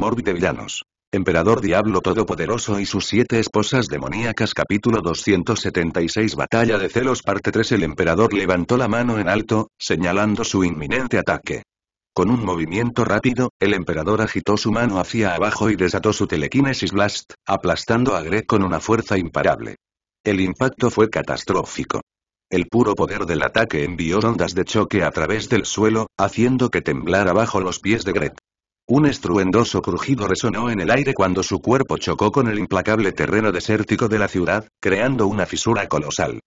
de Villanos. Emperador Diablo Todopoderoso y sus siete esposas demoníacas Capítulo 276 Batalla de Celos Parte 3 El emperador levantó la mano en alto, señalando su inminente ataque. Con un movimiento rápido, el emperador agitó su mano hacia abajo y desató su telequinesis blast, aplastando a Greg con una fuerza imparable. El impacto fue catastrófico. El puro poder del ataque envió ondas de choque a través del suelo, haciendo que temblara bajo los pies de Greg. Un estruendoso crujido resonó en el aire cuando su cuerpo chocó con el implacable terreno desértico de la ciudad, creando una fisura colosal.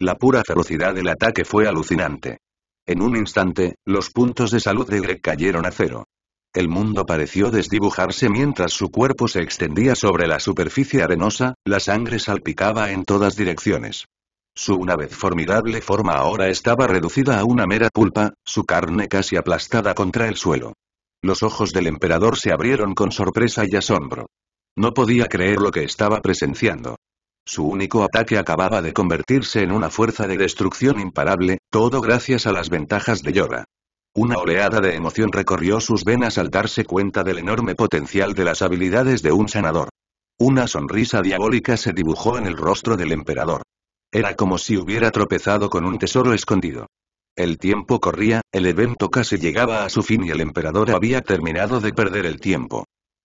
La pura ferocidad del ataque fue alucinante. En un instante, los puntos de salud de Greg cayeron a cero. El mundo pareció desdibujarse mientras su cuerpo se extendía sobre la superficie arenosa, la sangre salpicaba en todas direcciones. Su una vez formidable forma ahora estaba reducida a una mera pulpa, su carne casi aplastada contra el suelo. Los ojos del emperador se abrieron con sorpresa y asombro. No podía creer lo que estaba presenciando. Su único ataque acababa de convertirse en una fuerza de destrucción imparable, todo gracias a las ventajas de Yoda. Una oleada de emoción recorrió sus venas al darse cuenta del enorme potencial de las habilidades de un sanador. Una sonrisa diabólica se dibujó en el rostro del emperador. Era como si hubiera tropezado con un tesoro escondido. El tiempo corría, el evento casi llegaba a su fin y el emperador había terminado de perder el tiempo.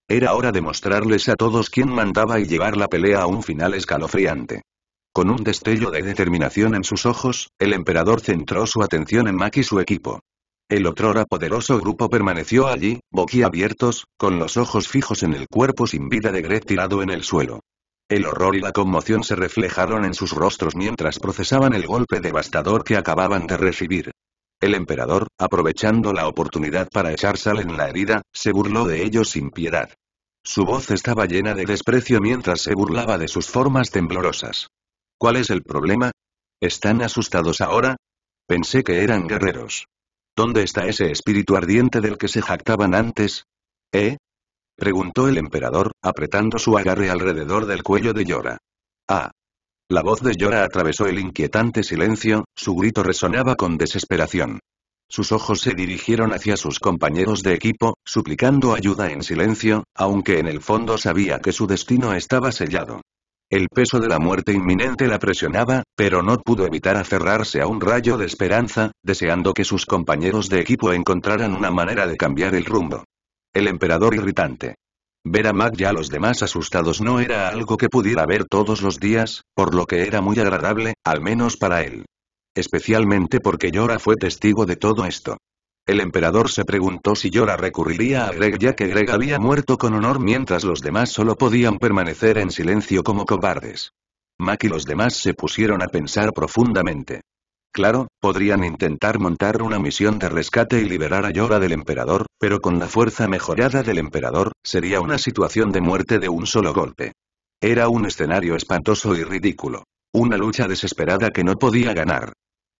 Era hora de mostrarles a todos quién mandaba y llevar la pelea a un final escalofriante. Con un destello de determinación en sus ojos, el emperador centró su atención en Mac y su equipo. El otrora poderoso grupo permaneció allí, boquiabiertos, con los ojos fijos en el cuerpo sin vida de Gret tirado en el suelo. El horror y la conmoción se reflejaron en sus rostros mientras procesaban el golpe devastador que acababan de recibir. El emperador, aprovechando la oportunidad para echar sal en la herida, se burló de ellos sin piedad. Su voz estaba llena de desprecio mientras se burlaba de sus formas temblorosas. ¿Cuál es el problema? ¿Están asustados ahora? Pensé que eran guerreros. ¿Dónde está ese espíritu ardiente del que se jactaban antes? ¿Eh? preguntó el emperador, apretando su agarre alrededor del cuello de Yora. Ah. La voz de Yora atravesó el inquietante silencio, su grito resonaba con desesperación. Sus ojos se dirigieron hacia sus compañeros de equipo, suplicando ayuda en silencio, aunque en el fondo sabía que su destino estaba sellado. El peso de la muerte inminente la presionaba, pero no pudo evitar aferrarse a un rayo de esperanza, deseando que sus compañeros de equipo encontraran una manera de cambiar el rumbo. El emperador irritante. Ver a Mac y a los demás asustados no era algo que pudiera ver todos los días, por lo que era muy agradable, al menos para él. Especialmente porque Yora fue testigo de todo esto. El emperador se preguntó si Yora recurriría a Greg ya que Greg había muerto con honor mientras los demás solo podían permanecer en silencio como cobardes. Mac y los demás se pusieron a pensar profundamente. Claro, podrían intentar montar una misión de rescate y liberar a Yoga del emperador, pero con la fuerza mejorada del emperador, sería una situación de muerte de un solo golpe. Era un escenario espantoso y ridículo. Una lucha desesperada que no podía ganar.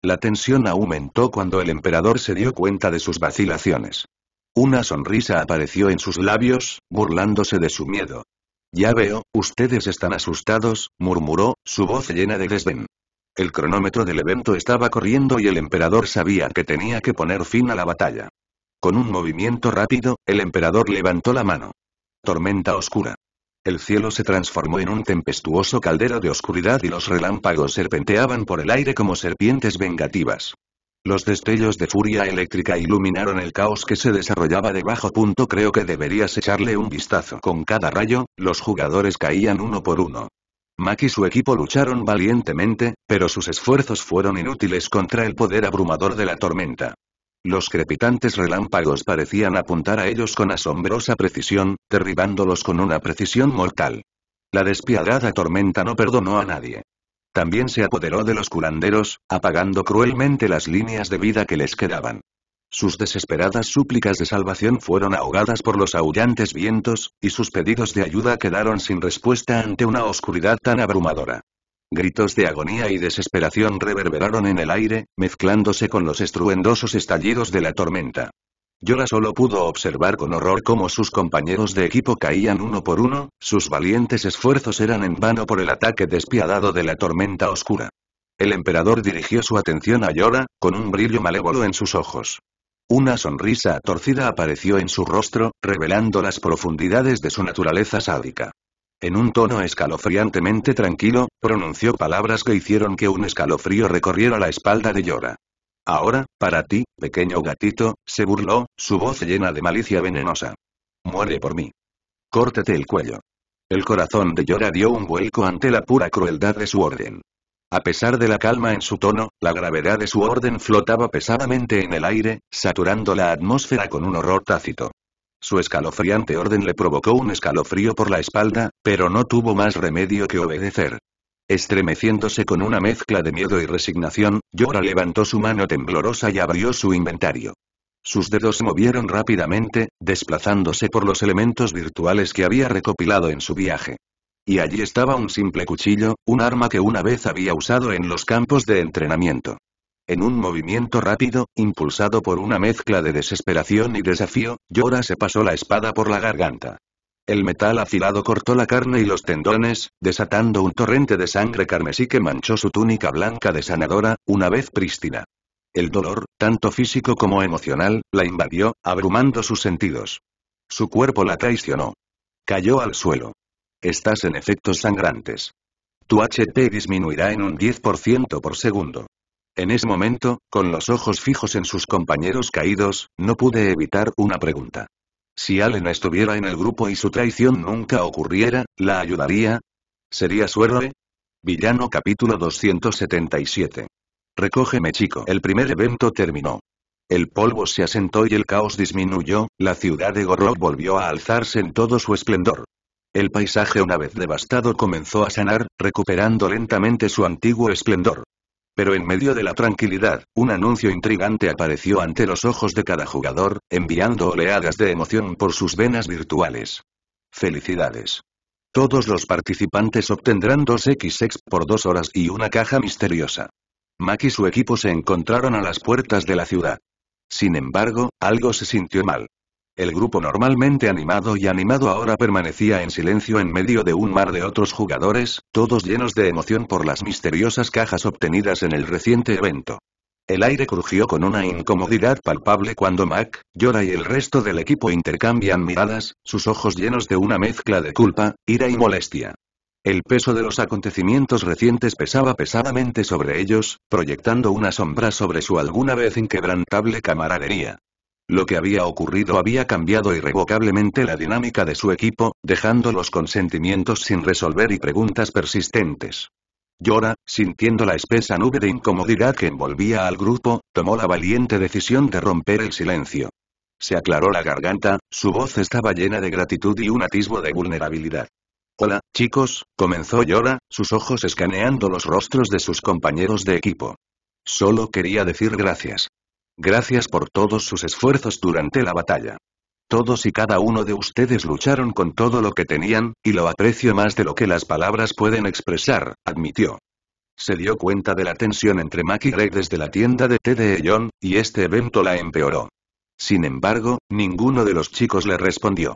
La tensión aumentó cuando el emperador se dio cuenta de sus vacilaciones. Una sonrisa apareció en sus labios, burlándose de su miedo. Ya veo, ustedes están asustados, murmuró, su voz llena de desdén. El cronómetro del evento estaba corriendo y el emperador sabía que tenía que poner fin a la batalla. Con un movimiento rápido, el emperador levantó la mano. Tormenta oscura. El cielo se transformó en un tempestuoso caldero de oscuridad y los relámpagos serpenteaban por el aire como serpientes vengativas. Los destellos de furia eléctrica iluminaron el caos que se desarrollaba debajo. Punto creo que deberías echarle un vistazo. Con cada rayo, los jugadores caían uno por uno. Mac y su equipo lucharon valientemente, pero sus esfuerzos fueron inútiles contra el poder abrumador de la tormenta. Los crepitantes relámpagos parecían apuntar a ellos con asombrosa precisión, derribándolos con una precisión mortal. La despiadada tormenta no perdonó a nadie. También se apoderó de los curanderos, apagando cruelmente las líneas de vida que les quedaban. Sus desesperadas súplicas de salvación fueron ahogadas por los aullantes vientos, y sus pedidos de ayuda quedaron sin respuesta ante una oscuridad tan abrumadora. Gritos de agonía y desesperación reverberaron en el aire, mezclándose con los estruendosos estallidos de la tormenta. Yora solo pudo observar con horror cómo sus compañeros de equipo caían uno por uno, sus valientes esfuerzos eran en vano por el ataque despiadado de la tormenta oscura. El emperador dirigió su atención a Yora, con un brillo malévolo en sus ojos. Una sonrisa torcida apareció en su rostro, revelando las profundidades de su naturaleza sádica. En un tono escalofriantemente tranquilo, pronunció palabras que hicieron que un escalofrío recorriera la espalda de Yora. Ahora, para ti, pequeño gatito, se burló, su voz llena de malicia venenosa. Muere por mí. Córtete el cuello. El corazón de Yora dio un vuelco ante la pura crueldad de su orden. A pesar de la calma en su tono, la gravedad de su orden flotaba pesadamente en el aire, saturando la atmósfera con un horror tácito. Su escalofriante orden le provocó un escalofrío por la espalda, pero no tuvo más remedio que obedecer. Estremeciéndose con una mezcla de miedo y resignación, Yora levantó su mano temblorosa y abrió su inventario. Sus dedos se movieron rápidamente, desplazándose por los elementos virtuales que había recopilado en su viaje. Y allí estaba un simple cuchillo, un arma que una vez había usado en los campos de entrenamiento. En un movimiento rápido, impulsado por una mezcla de desesperación y desafío, Yora se pasó la espada por la garganta. El metal afilado cortó la carne y los tendones, desatando un torrente de sangre carmesí que manchó su túnica blanca de sanadora, una vez prístina. El dolor, tanto físico como emocional, la invadió, abrumando sus sentidos. Su cuerpo la traicionó. Cayó al suelo estás en efectos sangrantes. Tu HP disminuirá en un 10% por segundo. En ese momento, con los ojos fijos en sus compañeros caídos, no pude evitar una pregunta. Si Allen estuviera en el grupo y su traición nunca ocurriera, ¿la ayudaría? ¿Sería su héroe? Villano capítulo 277. Recógeme chico. El primer evento terminó. El polvo se asentó y el caos disminuyó, la ciudad de Gorroth volvió a alzarse en todo su esplendor. El paisaje una vez devastado comenzó a sanar, recuperando lentamente su antiguo esplendor. Pero en medio de la tranquilidad, un anuncio intrigante apareció ante los ojos de cada jugador, enviando oleadas de emoción por sus venas virtuales. Felicidades. Todos los participantes obtendrán 2XX por dos horas y una caja misteriosa. Mac y su equipo se encontraron a las puertas de la ciudad. Sin embargo, algo se sintió mal. El grupo normalmente animado y animado ahora permanecía en silencio en medio de un mar de otros jugadores, todos llenos de emoción por las misteriosas cajas obtenidas en el reciente evento. El aire crujió con una incomodidad palpable cuando Mac, Yora y el resto del equipo intercambian miradas, sus ojos llenos de una mezcla de culpa, ira y molestia. El peso de los acontecimientos recientes pesaba pesadamente sobre ellos, proyectando una sombra sobre su alguna vez inquebrantable camaradería. Lo que había ocurrido había cambiado irrevocablemente la dinámica de su equipo, dejando los consentimientos sin resolver y preguntas persistentes. Yora, sintiendo la espesa nube de incomodidad que envolvía al grupo, tomó la valiente decisión de romper el silencio. Se aclaró la garganta, su voz estaba llena de gratitud y un atisbo de vulnerabilidad. Hola, chicos, comenzó Yora, sus ojos escaneando los rostros de sus compañeros de equipo. Solo quería decir gracias. Gracias por todos sus esfuerzos durante la batalla. Todos y cada uno de ustedes lucharon con todo lo que tenían, y lo aprecio más de lo que las palabras pueden expresar, admitió. Se dio cuenta de la tensión entre Mac y Greg desde la tienda de T.D. E John, y este evento la empeoró. Sin embargo, ninguno de los chicos le respondió.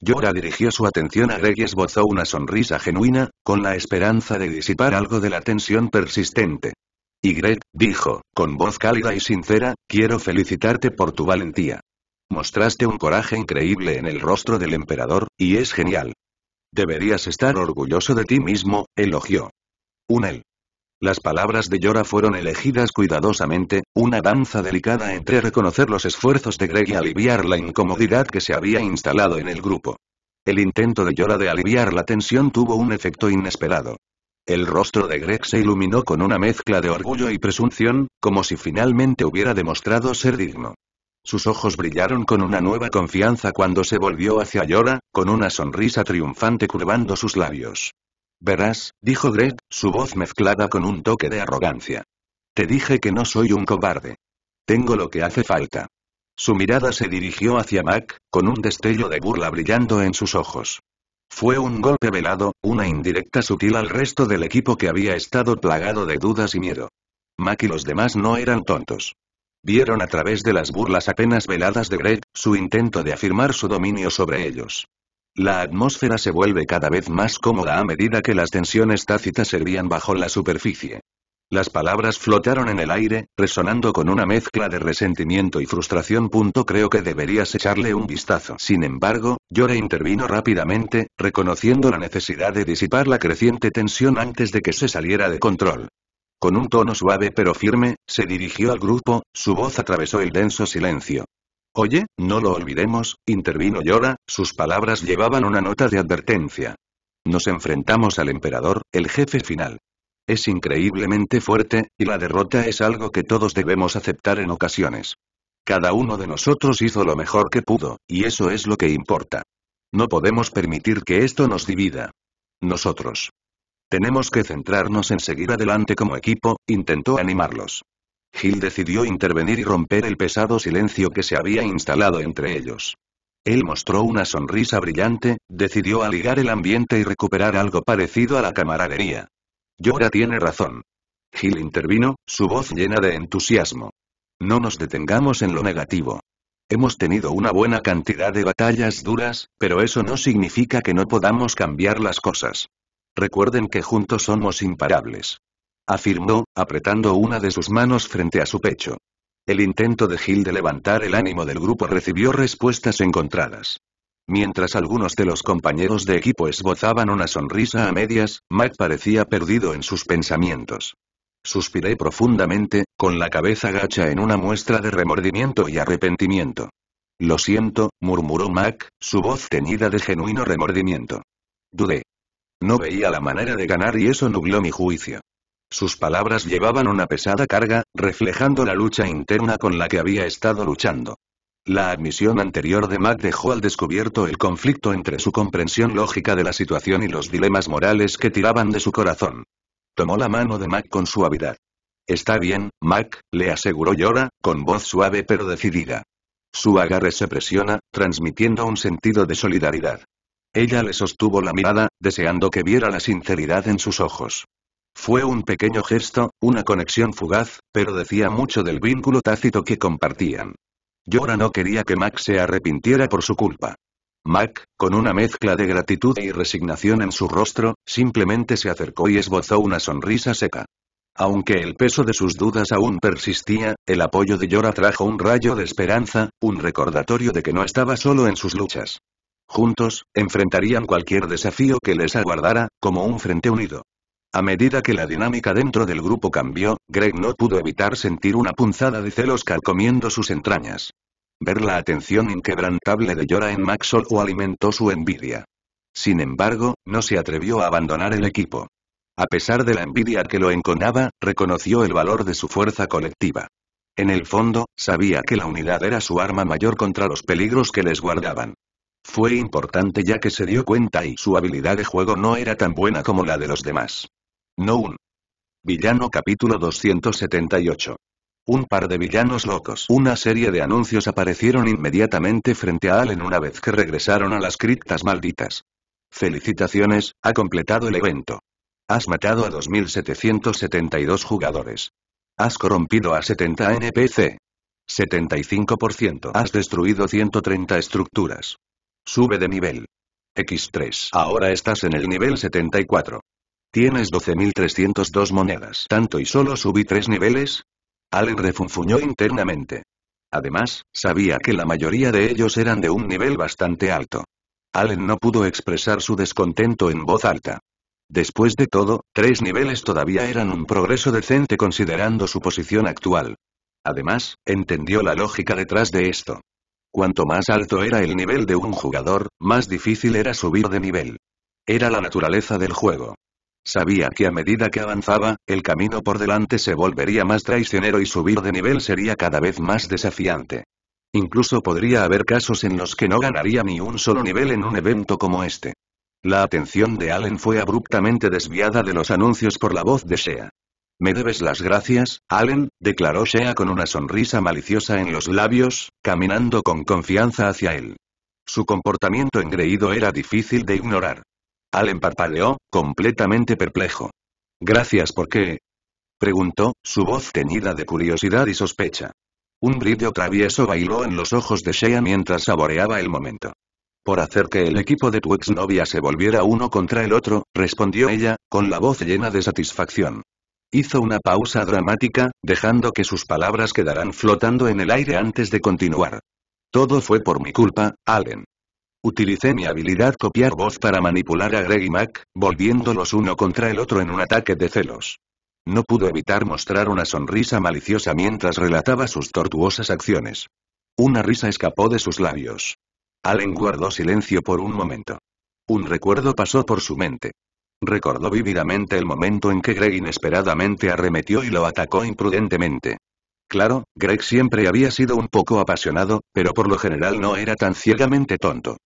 Yora dirigió su atención a Greg y esbozó una sonrisa genuina, con la esperanza de disipar algo de la tensión persistente. Y Greg, dijo, con voz cálida y sincera, quiero felicitarte por tu valentía. Mostraste un coraje increíble en el rostro del emperador, y es genial. Deberías estar orgulloso de ti mismo, elogió. Unel. Las palabras de Yora fueron elegidas cuidadosamente, una danza delicada entre reconocer los esfuerzos de Greg y aliviar la incomodidad que se había instalado en el grupo. El intento de Yora de aliviar la tensión tuvo un efecto inesperado. El rostro de Greg se iluminó con una mezcla de orgullo y presunción, como si finalmente hubiera demostrado ser digno. Sus ojos brillaron con una nueva confianza cuando se volvió hacia Yora, con una sonrisa triunfante curvando sus labios. Verás, dijo Greg, su voz mezclada con un toque de arrogancia. Te dije que no soy un cobarde. Tengo lo que hace falta. Su mirada se dirigió hacia Mac, con un destello de burla brillando en sus ojos. Fue un golpe velado, una indirecta sutil al resto del equipo que había estado plagado de dudas y miedo. Mack y los demás no eran tontos. Vieron a través de las burlas apenas veladas de Greg, su intento de afirmar su dominio sobre ellos. La atmósfera se vuelve cada vez más cómoda a medida que las tensiones tácitas hervían bajo la superficie. Las palabras flotaron en el aire, resonando con una mezcla de resentimiento y frustración. Creo que deberías echarle un vistazo. Sin embargo, Llora intervino rápidamente, reconociendo la necesidad de disipar la creciente tensión antes de que se saliera de control. Con un tono suave pero firme, se dirigió al grupo, su voz atravesó el denso silencio. Oye, no lo olvidemos, intervino Llora, sus palabras llevaban una nota de advertencia. Nos enfrentamos al emperador, el jefe final es increíblemente fuerte, y la derrota es algo que todos debemos aceptar en ocasiones. Cada uno de nosotros hizo lo mejor que pudo, y eso es lo que importa. No podemos permitir que esto nos divida. Nosotros. Tenemos que centrarnos en seguir adelante como equipo, intentó animarlos. Gil decidió intervenir y romper el pesado silencio que se había instalado entre ellos. Él mostró una sonrisa brillante, decidió aligar el ambiente y recuperar algo parecido a la camaradería. Yora tiene razón. Gil intervino, su voz llena de entusiasmo. No nos detengamos en lo negativo. Hemos tenido una buena cantidad de batallas duras, pero eso no significa que no podamos cambiar las cosas. Recuerden que juntos somos imparables. Afirmó, apretando una de sus manos frente a su pecho. El intento de Gil de levantar el ánimo del grupo recibió respuestas encontradas. Mientras algunos de los compañeros de equipo esbozaban una sonrisa a medias, Mac parecía perdido en sus pensamientos. Suspiré profundamente, con la cabeza gacha en una muestra de remordimiento y arrepentimiento. Lo siento, murmuró Mac, su voz teñida de genuino remordimiento. Dudé. No veía la manera de ganar y eso nubló mi juicio. Sus palabras llevaban una pesada carga, reflejando la lucha interna con la que había estado luchando. La admisión anterior de Mac dejó al descubierto el conflicto entre su comprensión lógica de la situación y los dilemas morales que tiraban de su corazón. Tomó la mano de Mac con suavidad. Está bien, Mac, le aseguró llora, con voz suave pero decidida. Su agarre se presiona, transmitiendo un sentido de solidaridad. Ella le sostuvo la mirada, deseando que viera la sinceridad en sus ojos. Fue un pequeño gesto, una conexión fugaz, pero decía mucho del vínculo tácito que compartían. Yora no quería que Mac se arrepintiera por su culpa. Mac, con una mezcla de gratitud y resignación en su rostro, simplemente se acercó y esbozó una sonrisa seca. Aunque el peso de sus dudas aún persistía, el apoyo de Yora trajo un rayo de esperanza, un recordatorio de que no estaba solo en sus luchas. Juntos, enfrentarían cualquier desafío que les aguardara, como un frente unido. A medida que la dinámica dentro del grupo cambió, Greg no pudo evitar sentir una punzada de celos calcomiendo sus entrañas. Ver la atención inquebrantable de Yora en Maxwell o alimentó su envidia. Sin embargo, no se atrevió a abandonar el equipo. A pesar de la envidia que lo enconaba, reconoció el valor de su fuerza colectiva. En el fondo, sabía que la unidad era su arma mayor contra los peligros que les guardaban. Fue importante ya que se dio cuenta y su habilidad de juego no era tan buena como la de los demás. No un Villano capítulo 278. Un par de villanos locos. Una serie de anuncios aparecieron inmediatamente frente a Allen una vez que regresaron a las criptas malditas. Felicitaciones, ha completado el evento. Has matado a 2.772 jugadores. Has corrompido a 70 NPC. 75%. Has destruido 130 estructuras. Sube de nivel. X3. Ahora estás en el nivel 74. Tienes 12.302 monedas. ¿Tanto y solo subí tres niveles? Allen refunfuñó internamente. Además, sabía que la mayoría de ellos eran de un nivel bastante alto. Allen no pudo expresar su descontento en voz alta. Después de todo, tres niveles todavía eran un progreso decente considerando su posición actual. Además, entendió la lógica detrás de esto. Cuanto más alto era el nivel de un jugador, más difícil era subir de nivel. Era la naturaleza del juego. Sabía que a medida que avanzaba, el camino por delante se volvería más traicionero y subir de nivel sería cada vez más desafiante. Incluso podría haber casos en los que no ganaría ni un solo nivel en un evento como este. La atención de Allen fue abruptamente desviada de los anuncios por la voz de Shea. Me debes las gracias, Allen, declaró Shea con una sonrisa maliciosa en los labios, caminando con confianza hacia él. Su comportamiento engreído era difícil de ignorar. Allen parpadeó, completamente perplejo. Gracias por qué?», preguntó, su voz teñida de curiosidad y sospecha. Un brillo travieso bailó en los ojos de Shea mientras saboreaba el momento. Por hacer que el equipo de tu exnovia se volviera uno contra el otro, respondió ella, con la voz llena de satisfacción. Hizo una pausa dramática, dejando que sus palabras quedaran flotando en el aire antes de continuar. Todo fue por mi culpa, Allen. Utilicé mi habilidad copiar voz para manipular a Greg y Mac, volviéndolos uno contra el otro en un ataque de celos. No pudo evitar mostrar una sonrisa maliciosa mientras relataba sus tortuosas acciones. Una risa escapó de sus labios. Allen guardó silencio por un momento. Un recuerdo pasó por su mente. Recordó vívidamente el momento en que Greg inesperadamente arremetió y lo atacó imprudentemente. Claro, Greg siempre había sido un poco apasionado, pero por lo general no era tan ciegamente tonto.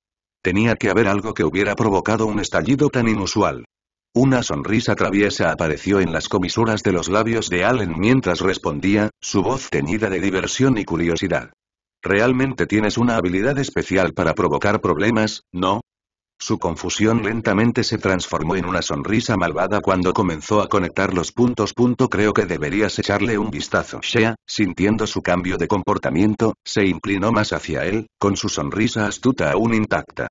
Tenía que haber algo que hubiera provocado un estallido tan inusual. Una sonrisa traviesa apareció en las comisuras de los labios de Allen mientras respondía, su voz teñida de diversión y curiosidad. Realmente tienes una habilidad especial para provocar problemas, ¿no? Su confusión lentamente se transformó en una sonrisa malvada cuando comenzó a conectar los puntos. creo que deberías echarle un vistazo. Shea, sintiendo su cambio de comportamiento, se inclinó más hacia él, con su sonrisa astuta aún intacta.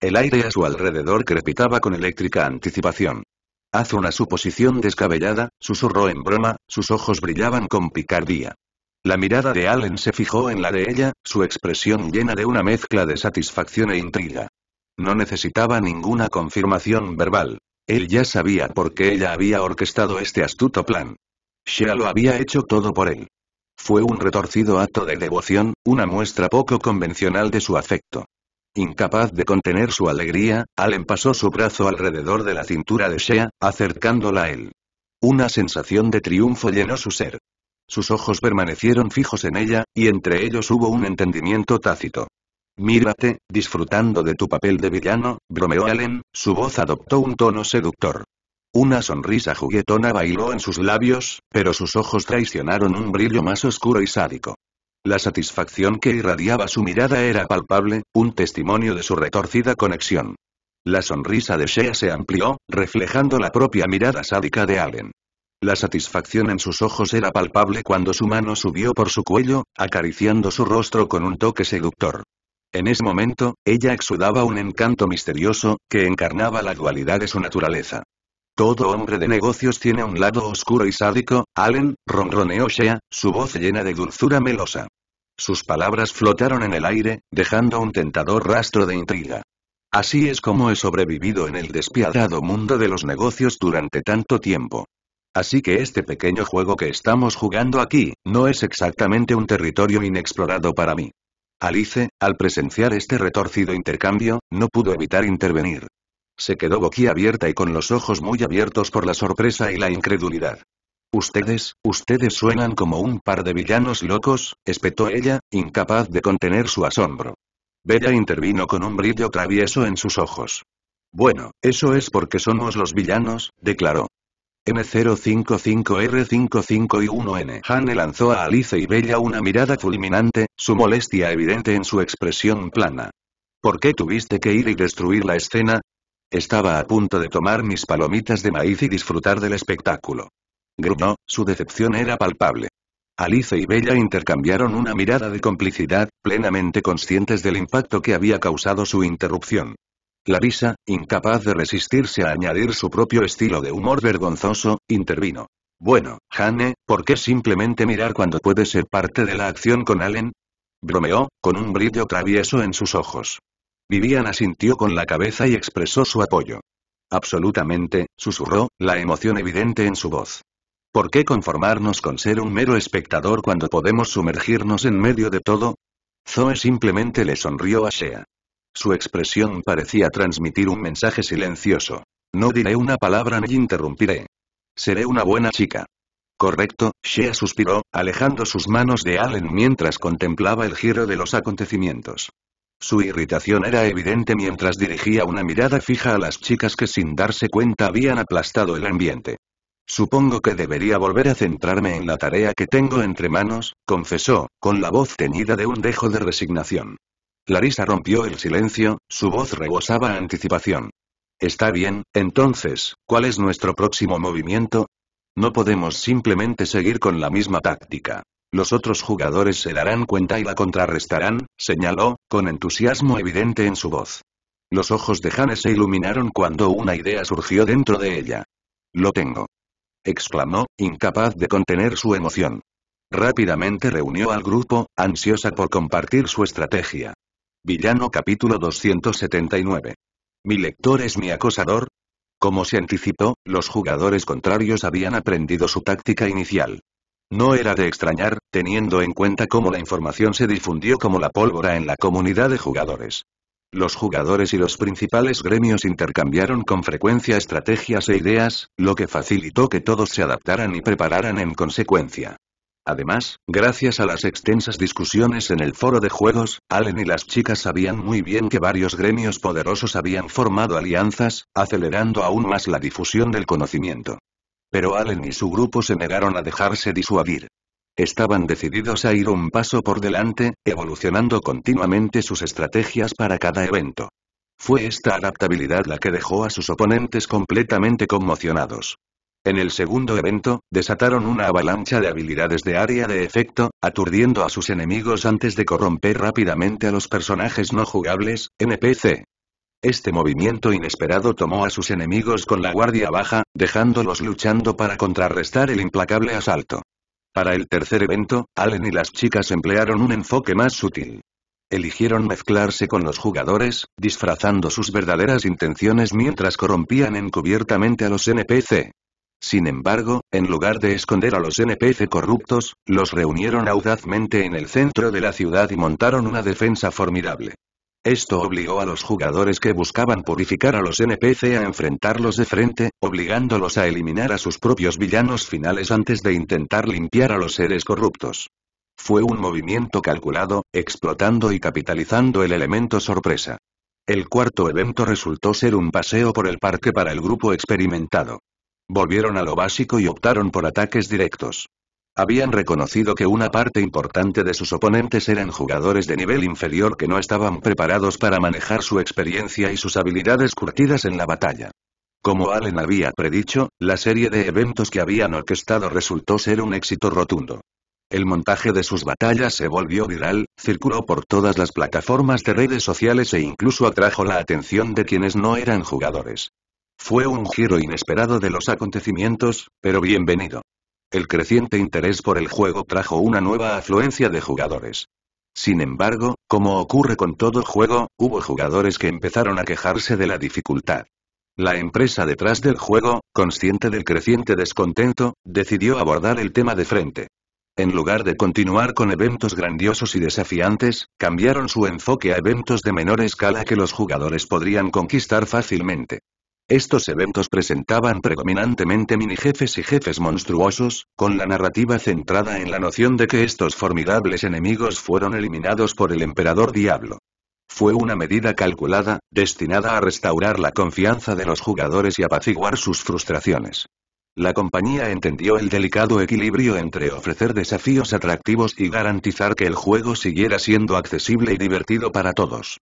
El aire a su alrededor crepitaba con eléctrica anticipación. Haz una suposición descabellada, susurró en broma, sus ojos brillaban con picardía. La mirada de Allen se fijó en la de ella, su expresión llena de una mezcla de satisfacción e intriga. No necesitaba ninguna confirmación verbal. Él ya sabía por qué ella había orquestado este astuto plan. Shea lo había hecho todo por él. Fue un retorcido acto de devoción, una muestra poco convencional de su afecto. Incapaz de contener su alegría, Allen pasó su brazo alrededor de la cintura de Shea, acercándola a él. Una sensación de triunfo llenó su ser. Sus ojos permanecieron fijos en ella, y entre ellos hubo un entendimiento tácito. Mírate, disfrutando de tu papel de villano, bromeó Allen, su voz adoptó un tono seductor. Una sonrisa juguetona bailó en sus labios, pero sus ojos traicionaron un brillo más oscuro y sádico. La satisfacción que irradiaba su mirada era palpable, un testimonio de su retorcida conexión. La sonrisa de Shea se amplió, reflejando la propia mirada sádica de Allen. La satisfacción en sus ojos era palpable cuando su mano subió por su cuello, acariciando su rostro con un toque seductor. En ese momento, ella exudaba un encanto misterioso, que encarnaba la dualidad de su naturaleza. Todo hombre de negocios tiene un lado oscuro y sádico, Allen, ronroneó Shea, su voz llena de dulzura melosa. Sus palabras flotaron en el aire, dejando un tentador rastro de intriga. Así es como he sobrevivido en el despiadado mundo de los negocios durante tanto tiempo. Así que este pequeño juego que estamos jugando aquí, no es exactamente un territorio inexplorado para mí. Alice, al presenciar este retorcido intercambio, no pudo evitar intervenir. Se quedó boquiabierta y con los ojos muy abiertos por la sorpresa y la incredulidad. Ustedes, ustedes suenan como un par de villanos locos, espetó ella, incapaz de contener su asombro. Bella intervino con un brillo travieso en sus ojos. Bueno, eso es porque somos los villanos, declaró. M055R55I1N. Hane lanzó a Alice y Bella una mirada fulminante, su molestia evidente en su expresión plana. ¿Por qué tuviste que ir y destruir la escena? Estaba a punto de tomar mis palomitas de maíz y disfrutar del espectáculo. Gruñó, su decepción era palpable. Alice y Bella intercambiaron una mirada de complicidad, plenamente conscientes del impacto que había causado su interrupción. Larisa, incapaz de resistirse a añadir su propio estilo de humor vergonzoso, intervino. Bueno, Jane, ¿por qué simplemente mirar cuando puede ser parte de la acción con Allen? Bromeó, con un brillo travieso en sus ojos. Viviana asintió con la cabeza y expresó su apoyo. Absolutamente, susurró, la emoción evidente en su voz. ¿Por qué conformarnos con ser un mero espectador cuando podemos sumergirnos en medio de todo? Zoe simplemente le sonrió a Shea. Su expresión parecía transmitir un mensaje silencioso. No diré una palabra ni interrumpiré. Seré una buena chica. Correcto, Shea suspiró, alejando sus manos de Allen mientras contemplaba el giro de los acontecimientos. Su irritación era evidente mientras dirigía una mirada fija a las chicas que sin darse cuenta habían aplastado el ambiente. Supongo que debería volver a centrarme en la tarea que tengo entre manos, confesó, con la voz teñida de un dejo de resignación. Larisa rompió el silencio, su voz rebosaba anticipación. Está bien, entonces, ¿cuál es nuestro próximo movimiento? No podemos simplemente seguir con la misma táctica. Los otros jugadores se darán cuenta y la contrarrestarán, señaló, con entusiasmo evidente en su voz. Los ojos de Hannes se iluminaron cuando una idea surgió dentro de ella. Lo tengo. exclamó, incapaz de contener su emoción. Rápidamente reunió al grupo, ansiosa por compartir su estrategia. Villano capítulo 279. ¿Mi lector es mi acosador? Como se anticipó, los jugadores contrarios habían aprendido su táctica inicial. No era de extrañar, teniendo en cuenta cómo la información se difundió como la pólvora en la comunidad de jugadores. Los jugadores y los principales gremios intercambiaron con frecuencia estrategias e ideas, lo que facilitó que todos se adaptaran y prepararan en consecuencia. Además, gracias a las extensas discusiones en el foro de juegos, Allen y las chicas sabían muy bien que varios gremios poderosos habían formado alianzas, acelerando aún más la difusión del conocimiento. Pero Allen y su grupo se negaron a dejarse disuadir. Estaban decididos a ir un paso por delante, evolucionando continuamente sus estrategias para cada evento. Fue esta adaptabilidad la que dejó a sus oponentes completamente conmocionados. En el segundo evento, desataron una avalancha de habilidades de área de efecto, aturdiendo a sus enemigos antes de corromper rápidamente a los personajes no jugables, NPC. Este movimiento inesperado tomó a sus enemigos con la guardia baja, dejándolos luchando para contrarrestar el implacable asalto. Para el tercer evento, Allen y las chicas emplearon un enfoque más sutil. Eligieron mezclarse con los jugadores, disfrazando sus verdaderas intenciones mientras corrompían encubiertamente a los NPC. Sin embargo, en lugar de esconder a los NPC corruptos, los reunieron audazmente en el centro de la ciudad y montaron una defensa formidable. Esto obligó a los jugadores que buscaban purificar a los NPC a enfrentarlos de frente, obligándolos a eliminar a sus propios villanos finales antes de intentar limpiar a los seres corruptos. Fue un movimiento calculado, explotando y capitalizando el elemento sorpresa. El cuarto evento resultó ser un paseo por el parque para el grupo experimentado. Volvieron a lo básico y optaron por ataques directos. Habían reconocido que una parte importante de sus oponentes eran jugadores de nivel inferior que no estaban preparados para manejar su experiencia y sus habilidades curtidas en la batalla. Como Allen había predicho, la serie de eventos que habían orquestado resultó ser un éxito rotundo. El montaje de sus batallas se volvió viral, circuló por todas las plataformas de redes sociales e incluso atrajo la atención de quienes no eran jugadores. Fue un giro inesperado de los acontecimientos, pero bienvenido. El creciente interés por el juego trajo una nueva afluencia de jugadores. Sin embargo, como ocurre con todo juego, hubo jugadores que empezaron a quejarse de la dificultad. La empresa detrás del juego, consciente del creciente descontento, decidió abordar el tema de frente. En lugar de continuar con eventos grandiosos y desafiantes, cambiaron su enfoque a eventos de menor escala que los jugadores podrían conquistar fácilmente. Estos eventos presentaban predominantemente minijefes y jefes monstruosos, con la narrativa centrada en la noción de que estos formidables enemigos fueron eliminados por el emperador Diablo. Fue una medida calculada, destinada a restaurar la confianza de los jugadores y apaciguar sus frustraciones. La compañía entendió el delicado equilibrio entre ofrecer desafíos atractivos y garantizar que el juego siguiera siendo accesible y divertido para todos.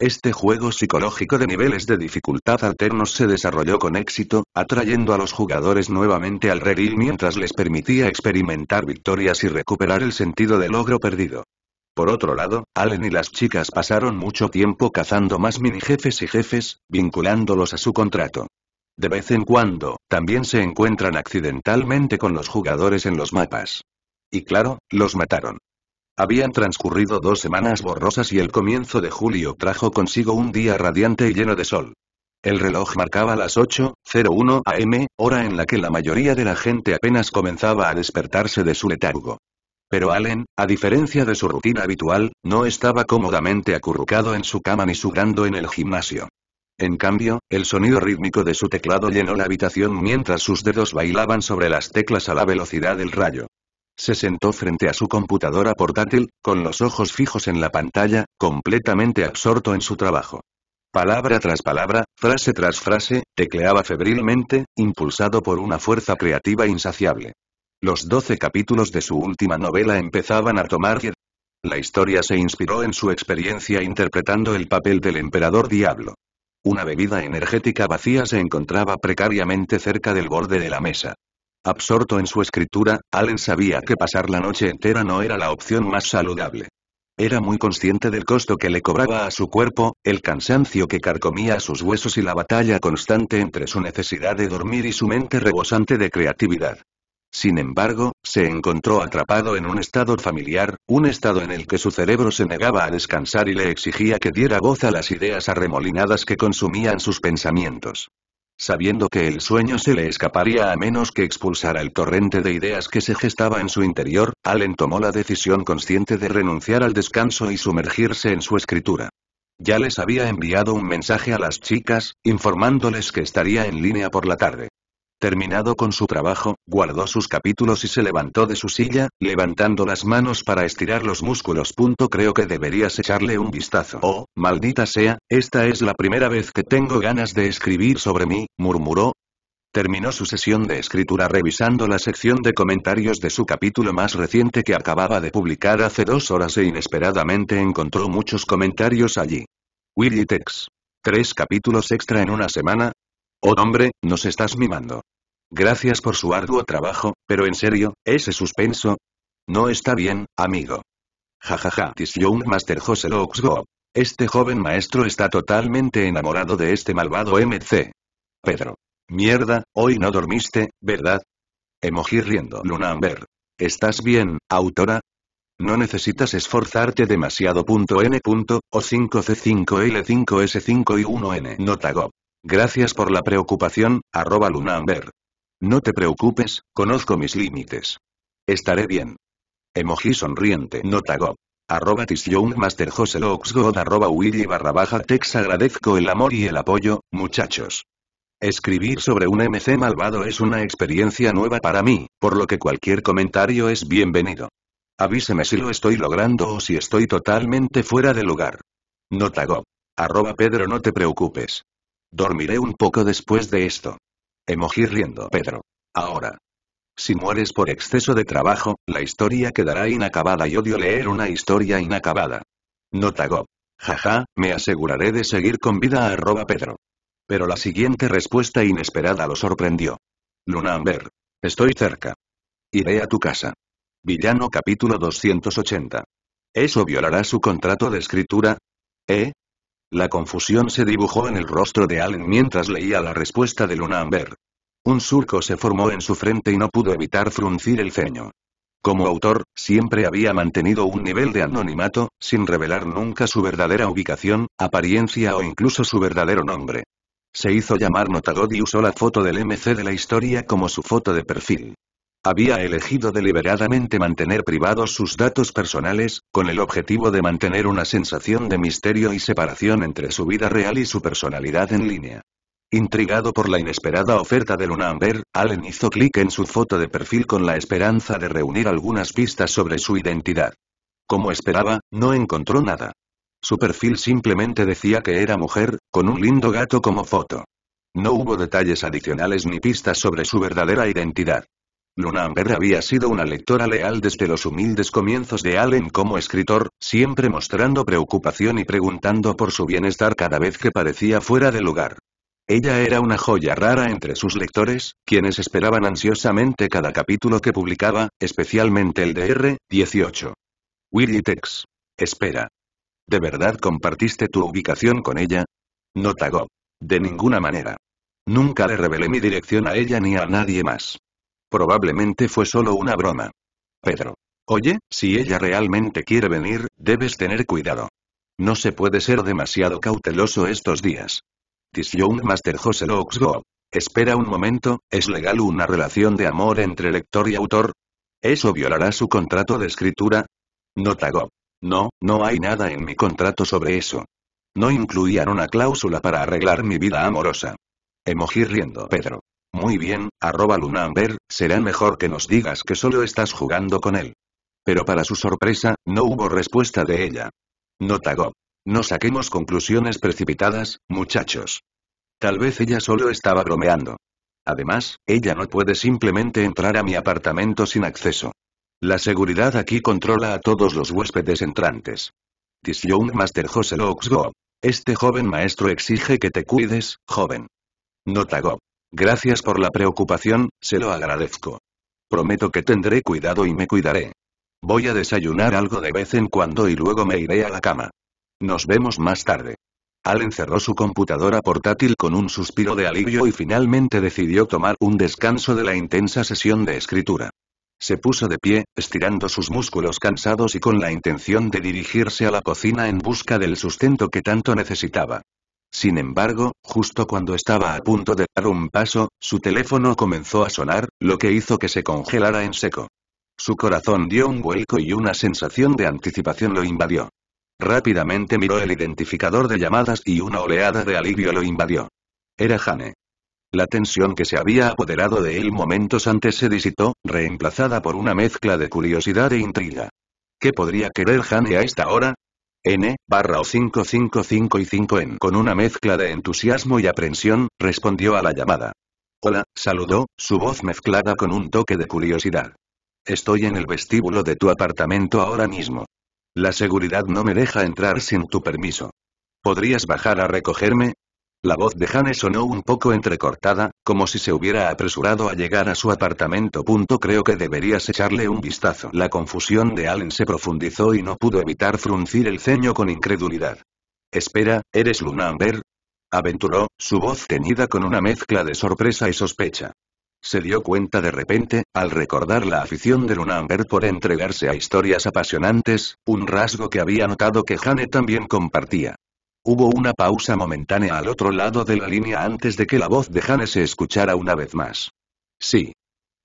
Este juego psicológico de niveles de dificultad alternos se desarrolló con éxito, atrayendo a los jugadores nuevamente al redil mientras les permitía experimentar victorias y recuperar el sentido de logro perdido. Por otro lado, Allen y las chicas pasaron mucho tiempo cazando más mini jefes y jefes, vinculándolos a su contrato. De vez en cuando, también se encuentran accidentalmente con los jugadores en los mapas. Y claro, los mataron. Habían transcurrido dos semanas borrosas y el comienzo de julio trajo consigo un día radiante y lleno de sol. El reloj marcaba las 8.01 am, hora en la que la mayoría de la gente apenas comenzaba a despertarse de su letargo. Pero Allen, a diferencia de su rutina habitual, no estaba cómodamente acurrucado en su cama ni sudando en el gimnasio. En cambio, el sonido rítmico de su teclado llenó la habitación mientras sus dedos bailaban sobre las teclas a la velocidad del rayo. Se sentó frente a su computadora portátil, con los ojos fijos en la pantalla, completamente absorto en su trabajo. Palabra tras palabra, frase tras frase, tecleaba febrilmente, impulsado por una fuerza creativa insaciable. Los doce capítulos de su última novela empezaban a tomar la historia se inspiró en su experiencia interpretando el papel del emperador diablo. Una bebida energética vacía se encontraba precariamente cerca del borde de la mesa. Absorto en su escritura, Allen sabía que pasar la noche entera no era la opción más saludable. Era muy consciente del costo que le cobraba a su cuerpo, el cansancio que carcomía sus huesos y la batalla constante entre su necesidad de dormir y su mente rebosante de creatividad. Sin embargo, se encontró atrapado en un estado familiar, un estado en el que su cerebro se negaba a descansar y le exigía que diera voz a las ideas arremolinadas que consumían sus pensamientos sabiendo que el sueño se le escaparía a menos que expulsara el torrente de ideas que se gestaba en su interior, Allen tomó la decisión consciente de renunciar al descanso y sumergirse en su escritura. Ya les había enviado un mensaje a las chicas, informándoles que estaría en línea por la tarde. Terminado con su trabajo, guardó sus capítulos y se levantó de su silla, levantando las manos para estirar los músculos. creo que deberías echarle un vistazo. Oh, maldita sea, esta es la primera vez que tengo ganas de escribir sobre mí, murmuró, Terminó su sesión de escritura revisando la sección de comentarios de su capítulo más reciente que acababa de publicar hace dos horas e inesperadamente encontró muchos comentarios allí. Willy Tex. ¿Tres capítulos extra en una semana? Oh hombre, nos estás mimando. Gracias por su arduo trabajo, pero en serio, ese suspenso. No está bien, amigo. Jajaja, this young master Jose Go. Este joven maestro está totalmente enamorado de este malvado MC. Pedro. Mierda, hoy no dormiste, ¿verdad? Emoji riendo. Luna Amber. ¿Estás bien, autora? No necesitas esforzarte demasiado. N. O 5C5L5S5I1N. Nota Gracias por la preocupación, arroba Luna Amber. No te preocupes, conozco mis límites. Estaré bien. Emoji sonriente Notago. Arroba Master José God arroba Willy barra baja Tex agradezco el amor y el apoyo, muchachos. Escribir sobre un MC malvado es una experiencia nueva para mí, por lo que cualquier comentario es bienvenido. Avíseme si lo estoy logrando o si estoy totalmente fuera de lugar. Notago. Arroba Pedro no te preocupes. Dormiré un poco después de esto. Emoji riendo Pedro. Ahora. Si mueres por exceso de trabajo, la historia quedará inacabada y odio leer una historia inacabada. Nota Jaja, me aseguraré de seguir con vida Pedro. Pero la siguiente respuesta inesperada lo sorprendió. Luna Amber. Estoy cerca. Iré a tu casa. Villano capítulo 280. ¿Eso violará su contrato de escritura? ¿Eh? La confusión se dibujó en el rostro de Allen mientras leía la respuesta de Luna Amber. Un surco se formó en su frente y no pudo evitar fruncir el ceño. Como autor, siempre había mantenido un nivel de anonimato, sin revelar nunca su verdadera ubicación, apariencia o incluso su verdadero nombre. Se hizo llamar Notagod y usó la foto del MC de la historia como su foto de perfil. Había elegido deliberadamente mantener privados sus datos personales, con el objetivo de mantener una sensación de misterio y separación entre su vida real y su personalidad en línea. Intrigado por la inesperada oferta de Luna Amber, Allen hizo clic en su foto de perfil con la esperanza de reunir algunas pistas sobre su identidad. Como esperaba, no encontró nada. Su perfil simplemente decía que era mujer, con un lindo gato como foto. No hubo detalles adicionales ni pistas sobre su verdadera identidad. Luna Amber había sido una lectora leal desde los humildes comienzos de Allen como escritor, siempre mostrando preocupación y preguntando por su bienestar cada vez que parecía fuera de lugar. Ella era una joya rara entre sus lectores, quienes esperaban ansiosamente cada capítulo que publicaba, especialmente el de R18. Willy Tex. Espera. ¿De verdad compartiste tu ubicación con ella? No tagó. De ninguna manera. Nunca le revelé mi dirección a ella ni a nadie más. Probablemente fue solo una broma. Pedro. Oye, si ella realmente quiere venir, debes tener cuidado. No se puede ser demasiado cauteloso estos días. This Master José Go. Espera un momento, ¿es legal una relación de amor entre lector y autor? ¿Eso violará su contrato de escritura? Nota Go. No, no hay nada en mi contrato sobre eso. No incluían una cláusula para arreglar mi vida amorosa. Emoji riendo Pedro. Muy bien, arroba Lunamber, será mejor que nos digas que solo estás jugando con él. Pero para su sorpresa, no hubo respuesta de ella. Nota No saquemos conclusiones precipitadas, muchachos. Tal vez ella solo estaba bromeando. Además, ella no puede simplemente entrar a mi apartamento sin acceso. La seguridad aquí controla a todos los huéspedes entrantes. Disyoun master Jose Este joven maestro exige que te cuides, joven. Nota Gracias por la preocupación, se lo agradezco. Prometo que tendré cuidado y me cuidaré. Voy a desayunar algo de vez en cuando y luego me iré a la cama. Nos vemos más tarde. Allen cerró su computadora portátil con un suspiro de alivio y finalmente decidió tomar un descanso de la intensa sesión de escritura. Se puso de pie, estirando sus músculos cansados y con la intención de dirigirse a la cocina en busca del sustento que tanto necesitaba. Sin embargo, justo cuando estaba a punto de dar un paso, su teléfono comenzó a sonar, lo que hizo que se congelara en seco. Su corazón dio un vuelco y una sensación de anticipación lo invadió. Rápidamente miró el identificador de llamadas y una oleada de alivio lo invadió. Era Jane. La tensión que se había apoderado de él momentos antes se disitó, reemplazada por una mezcla de curiosidad e intriga. ¿Qué podría querer Jane a esta hora? N, barra o 555 y 5 en con una mezcla de entusiasmo y aprensión, respondió a la llamada. Hola, saludó, su voz mezclada con un toque de curiosidad. Estoy en el vestíbulo de tu apartamento ahora mismo. La seguridad no me deja entrar sin tu permiso. ¿Podrías bajar a recogerme? La voz de Jane sonó un poco entrecortada, como si se hubiera apresurado a llegar a su apartamento. Creo que deberías echarle un vistazo. La confusión de Allen se profundizó y no pudo evitar fruncir el ceño con incredulidad. Espera, ¿eres Luna Amber? Aventuró, su voz teñida con una mezcla de sorpresa y sospecha. Se dio cuenta de repente, al recordar la afición de Luna por entregarse a historias apasionantes, un rasgo que había notado que Jane también compartía. Hubo una pausa momentánea al otro lado de la línea antes de que la voz de Jane se escuchara una vez más. Sí.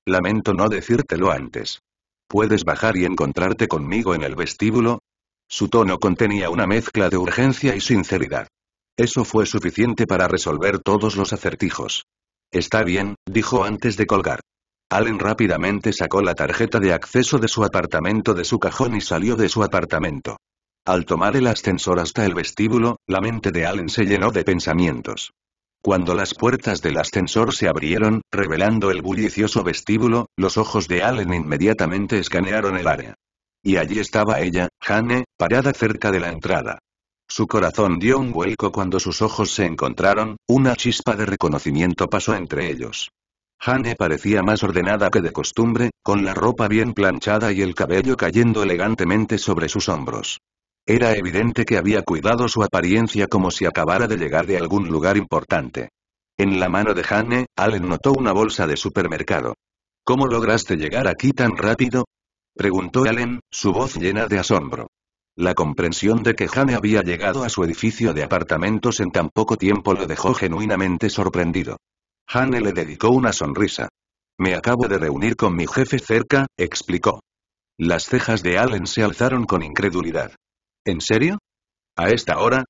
Lamento no decírtelo antes. ¿Puedes bajar y encontrarte conmigo en el vestíbulo? Su tono contenía una mezcla de urgencia y sinceridad. Eso fue suficiente para resolver todos los acertijos. Está bien, dijo antes de colgar. Allen rápidamente sacó la tarjeta de acceso de su apartamento de su cajón y salió de su apartamento. Al tomar el ascensor hasta el vestíbulo, la mente de Allen se llenó de pensamientos. Cuando las puertas del ascensor se abrieron, revelando el bullicioso vestíbulo, los ojos de Allen inmediatamente escanearon el área. Y allí estaba ella, Hane, parada cerca de la entrada. Su corazón dio un vuelco cuando sus ojos se encontraron, una chispa de reconocimiento pasó entre ellos. Hane parecía más ordenada que de costumbre, con la ropa bien planchada y el cabello cayendo elegantemente sobre sus hombros. Era evidente que había cuidado su apariencia como si acabara de llegar de algún lugar importante. En la mano de Hane, Allen notó una bolsa de supermercado. ¿Cómo lograste llegar aquí tan rápido? preguntó Allen, su voz llena de asombro. La comprensión de que Hane había llegado a su edificio de apartamentos en tan poco tiempo lo dejó genuinamente sorprendido. Hane le dedicó una sonrisa. Me acabo de reunir con mi jefe cerca, explicó. Las cejas de Allen se alzaron con incredulidad. ¿En serio? ¿A esta hora?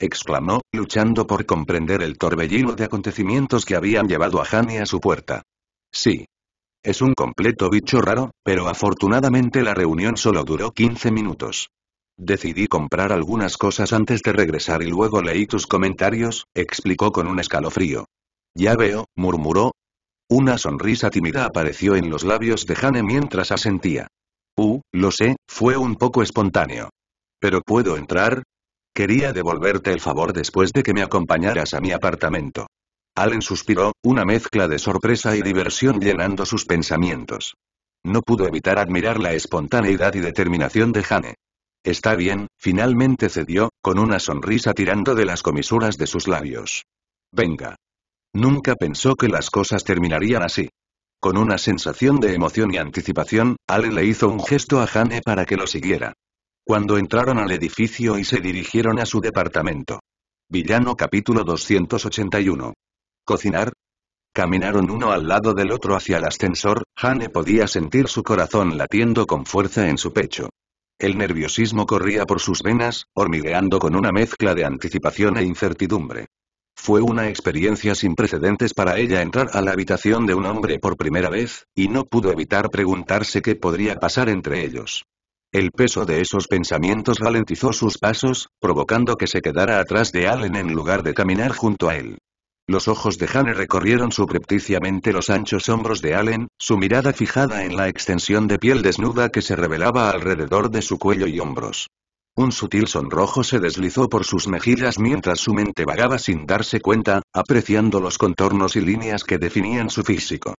exclamó, luchando por comprender el torbellino de acontecimientos que habían llevado a Hane a su puerta. Sí. Es un completo bicho raro, pero afortunadamente la reunión solo duró 15 minutos. Decidí comprar algunas cosas antes de regresar y luego leí tus comentarios, explicó con un escalofrío. Ya veo, murmuró. Una sonrisa tímida apareció en los labios de Hane mientras asentía. Uh, lo sé, fue un poco espontáneo. ¿Pero puedo entrar? Quería devolverte el favor después de que me acompañaras a mi apartamento. Allen suspiró, una mezcla de sorpresa y diversión llenando sus pensamientos. No pudo evitar admirar la espontaneidad y determinación de Jane. Está bien, finalmente cedió, con una sonrisa tirando de las comisuras de sus labios. Venga. Nunca pensó que las cosas terminarían así. Con una sensación de emoción y anticipación, Allen le hizo un gesto a Jane para que lo siguiera cuando entraron al edificio y se dirigieron a su departamento. Villano capítulo 281. Cocinar. Caminaron uno al lado del otro hacia el ascensor, Hane podía sentir su corazón latiendo con fuerza en su pecho. El nerviosismo corría por sus venas, hormigueando con una mezcla de anticipación e incertidumbre. Fue una experiencia sin precedentes para ella entrar a la habitación de un hombre por primera vez, y no pudo evitar preguntarse qué podría pasar entre ellos. El peso de esos pensamientos ralentizó sus pasos, provocando que se quedara atrás de Allen en lugar de caminar junto a él. Los ojos de Hane recorrieron subrepticiamente los anchos hombros de Allen, su mirada fijada en la extensión de piel desnuda que se revelaba alrededor de su cuello y hombros. Un sutil sonrojo se deslizó por sus mejillas mientras su mente vagaba sin darse cuenta, apreciando los contornos y líneas que definían su físico.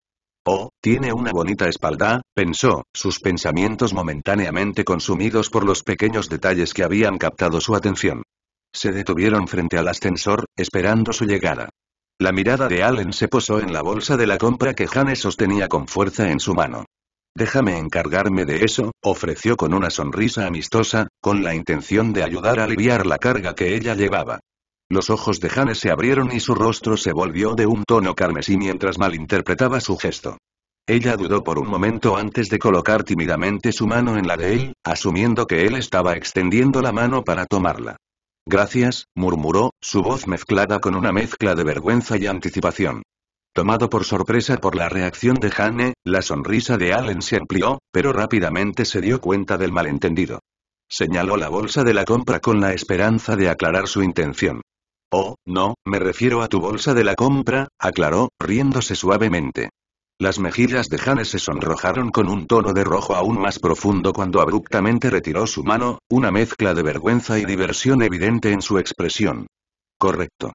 Oh, tiene una bonita espalda, pensó, sus pensamientos momentáneamente consumidos por los pequeños detalles que habían captado su atención. Se detuvieron frente al ascensor, esperando su llegada. La mirada de Allen se posó en la bolsa de la compra que Jane sostenía con fuerza en su mano. Déjame encargarme de eso, ofreció con una sonrisa amistosa, con la intención de ayudar a aliviar la carga que ella llevaba. Los ojos de Jane se abrieron y su rostro se volvió de un tono carmesí mientras malinterpretaba su gesto. Ella dudó por un momento antes de colocar tímidamente su mano en la de él, asumiendo que él estaba extendiendo la mano para tomarla. Gracias, murmuró, su voz mezclada con una mezcla de vergüenza y anticipación. Tomado por sorpresa por la reacción de Jane, la sonrisa de Allen se amplió, pero rápidamente se dio cuenta del malentendido. Señaló la bolsa de la compra con la esperanza de aclarar su intención. Oh, no, me refiero a tu bolsa de la compra, aclaró, riéndose suavemente. Las mejillas de Hannes se sonrojaron con un tono de rojo aún más profundo cuando abruptamente retiró su mano, una mezcla de vergüenza y diversión evidente en su expresión. Correcto.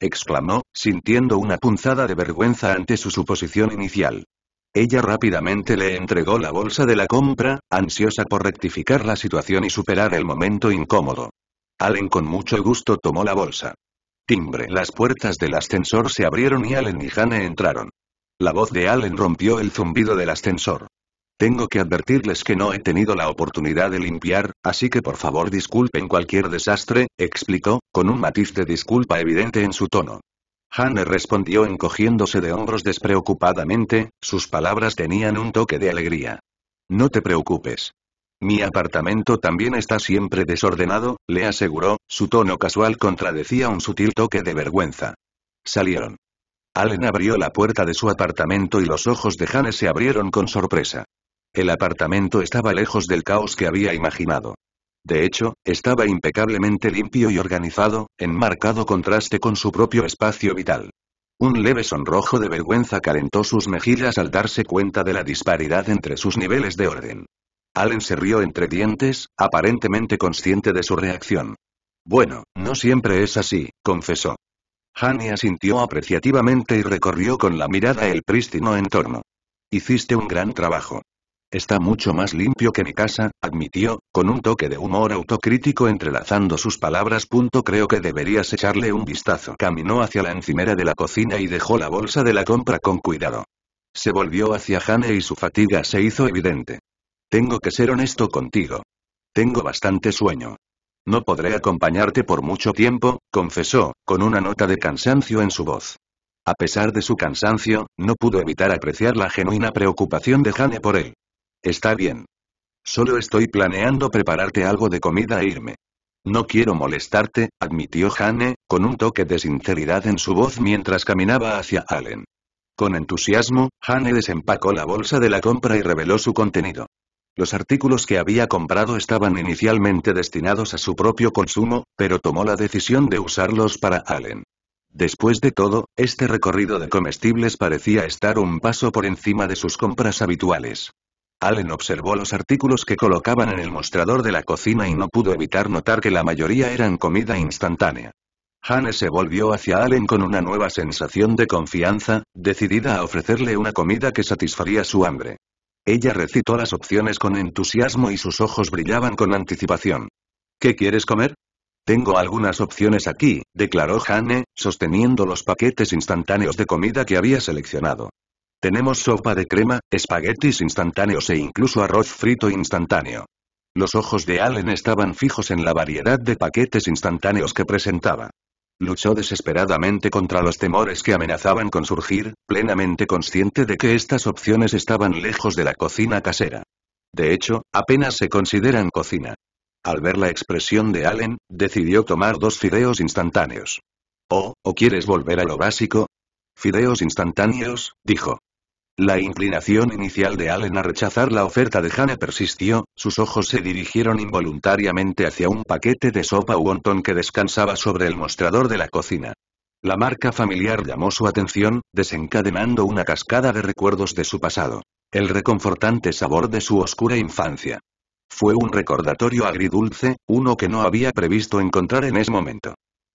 exclamó, sintiendo una punzada de vergüenza ante su suposición inicial. Ella rápidamente le entregó la bolsa de la compra, ansiosa por rectificar la situación y superar el momento incómodo. Allen con mucho gusto tomó la bolsa. Timbre. Las puertas del ascensor se abrieron y Allen y Hane entraron. La voz de Allen rompió el zumbido del ascensor. Tengo que advertirles que no he tenido la oportunidad de limpiar, así que por favor disculpen cualquier desastre, explicó, con un matiz de disculpa evidente en su tono. Hane respondió encogiéndose de hombros despreocupadamente, sus palabras tenían un toque de alegría. No te preocupes. Mi apartamento también está siempre desordenado, le aseguró, su tono casual contradecía un sutil toque de vergüenza. Salieron. Allen abrió la puerta de su apartamento y los ojos de Hannes se abrieron con sorpresa. El apartamento estaba lejos del caos que había imaginado. De hecho, estaba impecablemente limpio y organizado, en marcado contraste con su propio espacio vital. Un leve sonrojo de vergüenza calentó sus mejillas al darse cuenta de la disparidad entre sus niveles de orden. Allen se rió entre dientes, aparentemente consciente de su reacción. Bueno, no siempre es así, confesó. Hane asintió apreciativamente y recorrió con la mirada el prístino entorno. Hiciste un gran trabajo. Está mucho más limpio que mi casa, admitió, con un toque de humor autocrítico entrelazando sus palabras. Creo que deberías echarle un vistazo. Caminó hacia la encimera de la cocina y dejó la bolsa de la compra con cuidado. Se volvió hacia Hane y su fatiga se hizo evidente. Tengo que ser honesto contigo. Tengo bastante sueño. No podré acompañarte por mucho tiempo, confesó, con una nota de cansancio en su voz. A pesar de su cansancio, no pudo evitar apreciar la genuina preocupación de Jane por él. Está bien. Solo estoy planeando prepararte algo de comida e irme. No quiero molestarte, admitió Jane, con un toque de sinceridad en su voz mientras caminaba hacia Allen. Con entusiasmo, Jane desempacó la bolsa de la compra y reveló su contenido. Los artículos que había comprado estaban inicialmente destinados a su propio consumo, pero tomó la decisión de usarlos para Allen. Después de todo, este recorrido de comestibles parecía estar un paso por encima de sus compras habituales. Allen observó los artículos que colocaban en el mostrador de la cocina y no pudo evitar notar que la mayoría eran comida instantánea. Hannes se volvió hacia Allen con una nueva sensación de confianza, decidida a ofrecerle una comida que satisfaría su hambre. Ella recitó las opciones con entusiasmo y sus ojos brillaban con anticipación. ¿Qué quieres comer? Tengo algunas opciones aquí, declaró Hane, sosteniendo los paquetes instantáneos de comida que había seleccionado. Tenemos sopa de crema, espaguetis instantáneos e incluso arroz frito instantáneo. Los ojos de Allen estaban fijos en la variedad de paquetes instantáneos que presentaba. Luchó desesperadamente contra los temores que amenazaban con surgir, plenamente consciente de que estas opciones estaban lejos de la cocina casera. De hecho, apenas se consideran cocina. Al ver la expresión de Allen, decidió tomar dos fideos instantáneos. Oh, ¿o quieres volver a lo básico? Fideos instantáneos, dijo. La inclinación inicial de Allen a rechazar la oferta de Hannah persistió, sus ojos se dirigieron involuntariamente hacia un paquete de sopa wonton que descansaba sobre el mostrador de la cocina. La marca familiar llamó su atención, desencadenando una cascada de recuerdos de su pasado. El reconfortante sabor de su oscura infancia. Fue un recordatorio agridulce, uno que no había previsto encontrar en ese momento.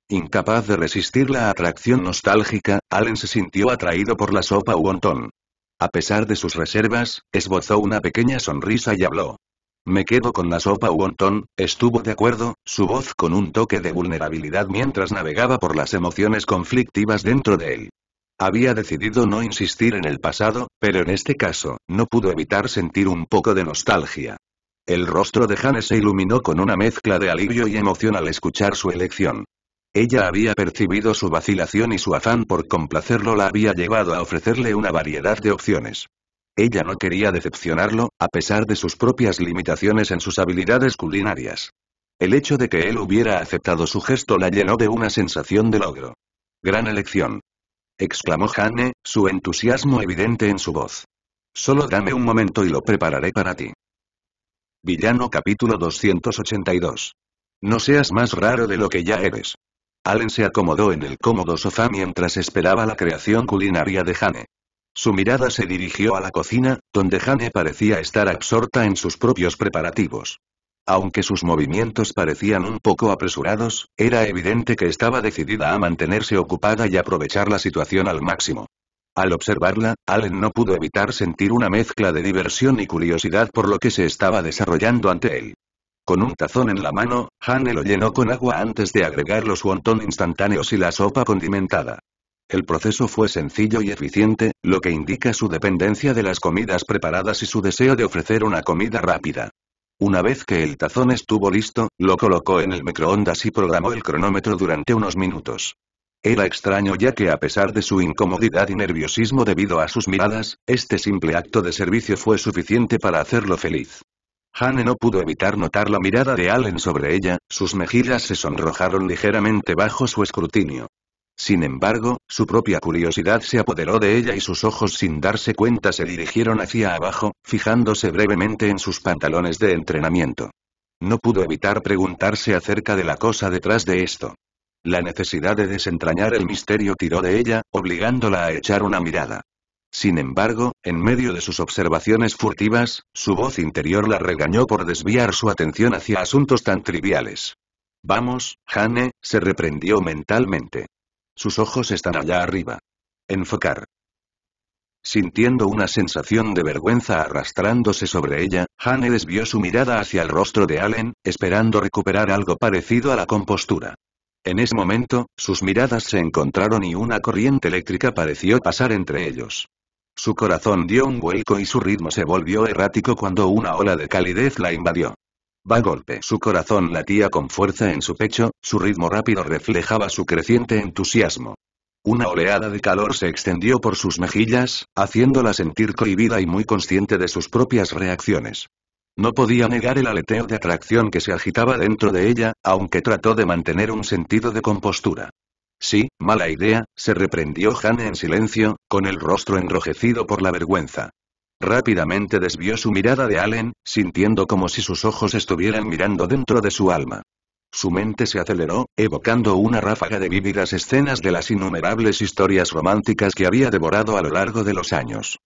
Incapaz de resistir la atracción nostálgica, Allen se sintió atraído por la sopa wonton. A pesar de sus reservas, esbozó una pequeña sonrisa y habló. Me quedo con la sopa Wonton, estuvo de acuerdo, su voz con un toque de vulnerabilidad mientras navegaba por las emociones conflictivas dentro de él. Había decidido no insistir en el pasado, pero en este caso, no pudo evitar sentir un poco de nostalgia. El rostro de Hane se iluminó con una mezcla de alivio y emoción al escuchar su elección. Ella había percibido su vacilación y su afán por complacerlo la había llevado a ofrecerle una variedad de opciones. Ella no quería decepcionarlo, a pesar de sus propias limitaciones en sus habilidades culinarias. El hecho de que él hubiera aceptado su gesto la llenó de una sensación de logro. Gran elección. exclamó Jane, su entusiasmo evidente en su voz. Solo dame un momento y lo prepararé para ti. Villano capítulo 282. No seas más raro de lo que ya eres. Allen se acomodó en el cómodo sofá mientras esperaba la creación culinaria de Hane. Su mirada se dirigió a la cocina, donde Jane parecía estar absorta en sus propios preparativos. Aunque sus movimientos parecían un poco apresurados, era evidente que estaba decidida a mantenerse ocupada y aprovechar la situación al máximo. Al observarla, Allen no pudo evitar sentir una mezcla de diversión y curiosidad por lo que se estaba desarrollando ante él. Con un tazón en la mano, Hane lo llenó con agua antes de agregar los wonton instantáneos y la sopa condimentada. El proceso fue sencillo y eficiente, lo que indica su dependencia de las comidas preparadas y su deseo de ofrecer una comida rápida. Una vez que el tazón estuvo listo, lo colocó en el microondas y programó el cronómetro durante unos minutos. Era extraño ya que a pesar de su incomodidad y nerviosismo debido a sus miradas, este simple acto de servicio fue suficiente para hacerlo feliz. Hane no pudo evitar notar la mirada de Allen sobre ella, sus mejillas se sonrojaron ligeramente bajo su escrutinio. Sin embargo, su propia curiosidad se apoderó de ella y sus ojos sin darse cuenta se dirigieron hacia abajo, fijándose brevemente en sus pantalones de entrenamiento. No pudo evitar preguntarse acerca de la cosa detrás de esto. La necesidad de desentrañar el misterio tiró de ella, obligándola a echar una mirada. Sin embargo, en medio de sus observaciones furtivas, su voz interior la regañó por desviar su atención hacia asuntos tan triviales. Vamos, Jane, se reprendió mentalmente. Sus ojos están allá arriba. Enfocar. Sintiendo una sensación de vergüenza arrastrándose sobre ella, Hane desvió su mirada hacia el rostro de Allen, esperando recuperar algo parecido a la compostura. En ese momento, sus miradas se encontraron y una corriente eléctrica pareció pasar entre ellos. Su corazón dio un vuelco y su ritmo se volvió errático cuando una ola de calidez la invadió. Va golpe. Su corazón latía con fuerza en su pecho, su ritmo rápido reflejaba su creciente entusiasmo. Una oleada de calor se extendió por sus mejillas, haciéndola sentir cohibida y muy consciente de sus propias reacciones. No podía negar el aleteo de atracción que se agitaba dentro de ella, aunque trató de mantener un sentido de compostura. Sí, mala idea, se reprendió Jane en silencio, con el rostro enrojecido por la vergüenza. Rápidamente desvió su mirada de Allen, sintiendo como si sus ojos estuvieran mirando dentro de su alma. Su mente se aceleró, evocando una ráfaga de vívidas escenas de las innumerables historias románticas que había devorado a lo largo de los años.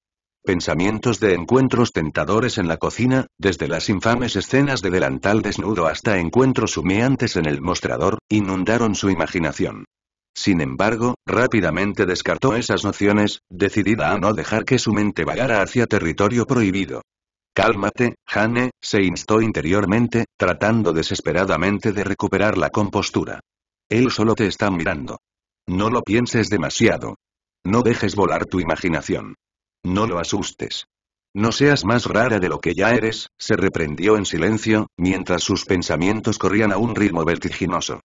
Pensamientos de encuentros tentadores en la cocina, desde las infames escenas de delantal desnudo hasta encuentros humeantes en el mostrador, inundaron su imaginación. Sin embargo, rápidamente descartó esas nociones, decidida a no dejar que su mente vagara hacia territorio prohibido. Cálmate, Jane, se instó interiormente, tratando desesperadamente de recuperar la compostura. Él solo te está mirando. No lo pienses demasiado. No dejes volar tu imaginación. No lo asustes. No seas más rara de lo que ya eres, se reprendió en silencio, mientras sus pensamientos corrían a un ritmo vertiginoso.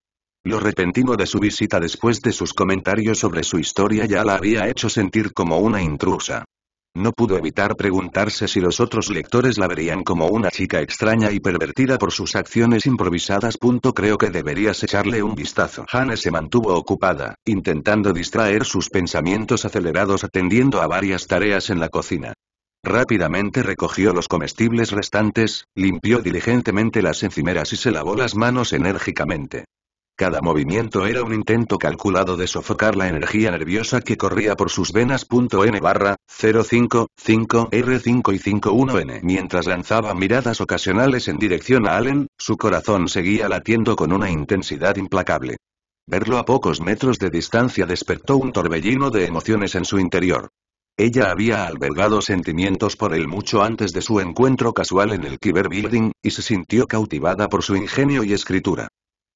Lo repentino de su visita después de sus comentarios sobre su historia ya la había hecho sentir como una intrusa. No pudo evitar preguntarse si los otros lectores la verían como una chica extraña y pervertida por sus acciones improvisadas. Creo que deberías echarle un vistazo. Hannah se mantuvo ocupada, intentando distraer sus pensamientos acelerados atendiendo a varias tareas en la cocina. Rápidamente recogió los comestibles restantes, limpió diligentemente las encimeras y se lavó las manos enérgicamente. Cada movimiento era un intento calculado de sofocar la energía nerviosa que corría por sus venas. N barra, 05, R5 y 51N. Mientras lanzaba miradas ocasionales en dirección a Allen, su corazón seguía latiendo con una intensidad implacable. Verlo a pocos metros de distancia despertó un torbellino de emociones en su interior. Ella había albergado sentimientos por él mucho antes de su encuentro casual en el Kiber Building, y se sintió cautivada por su ingenio y escritura.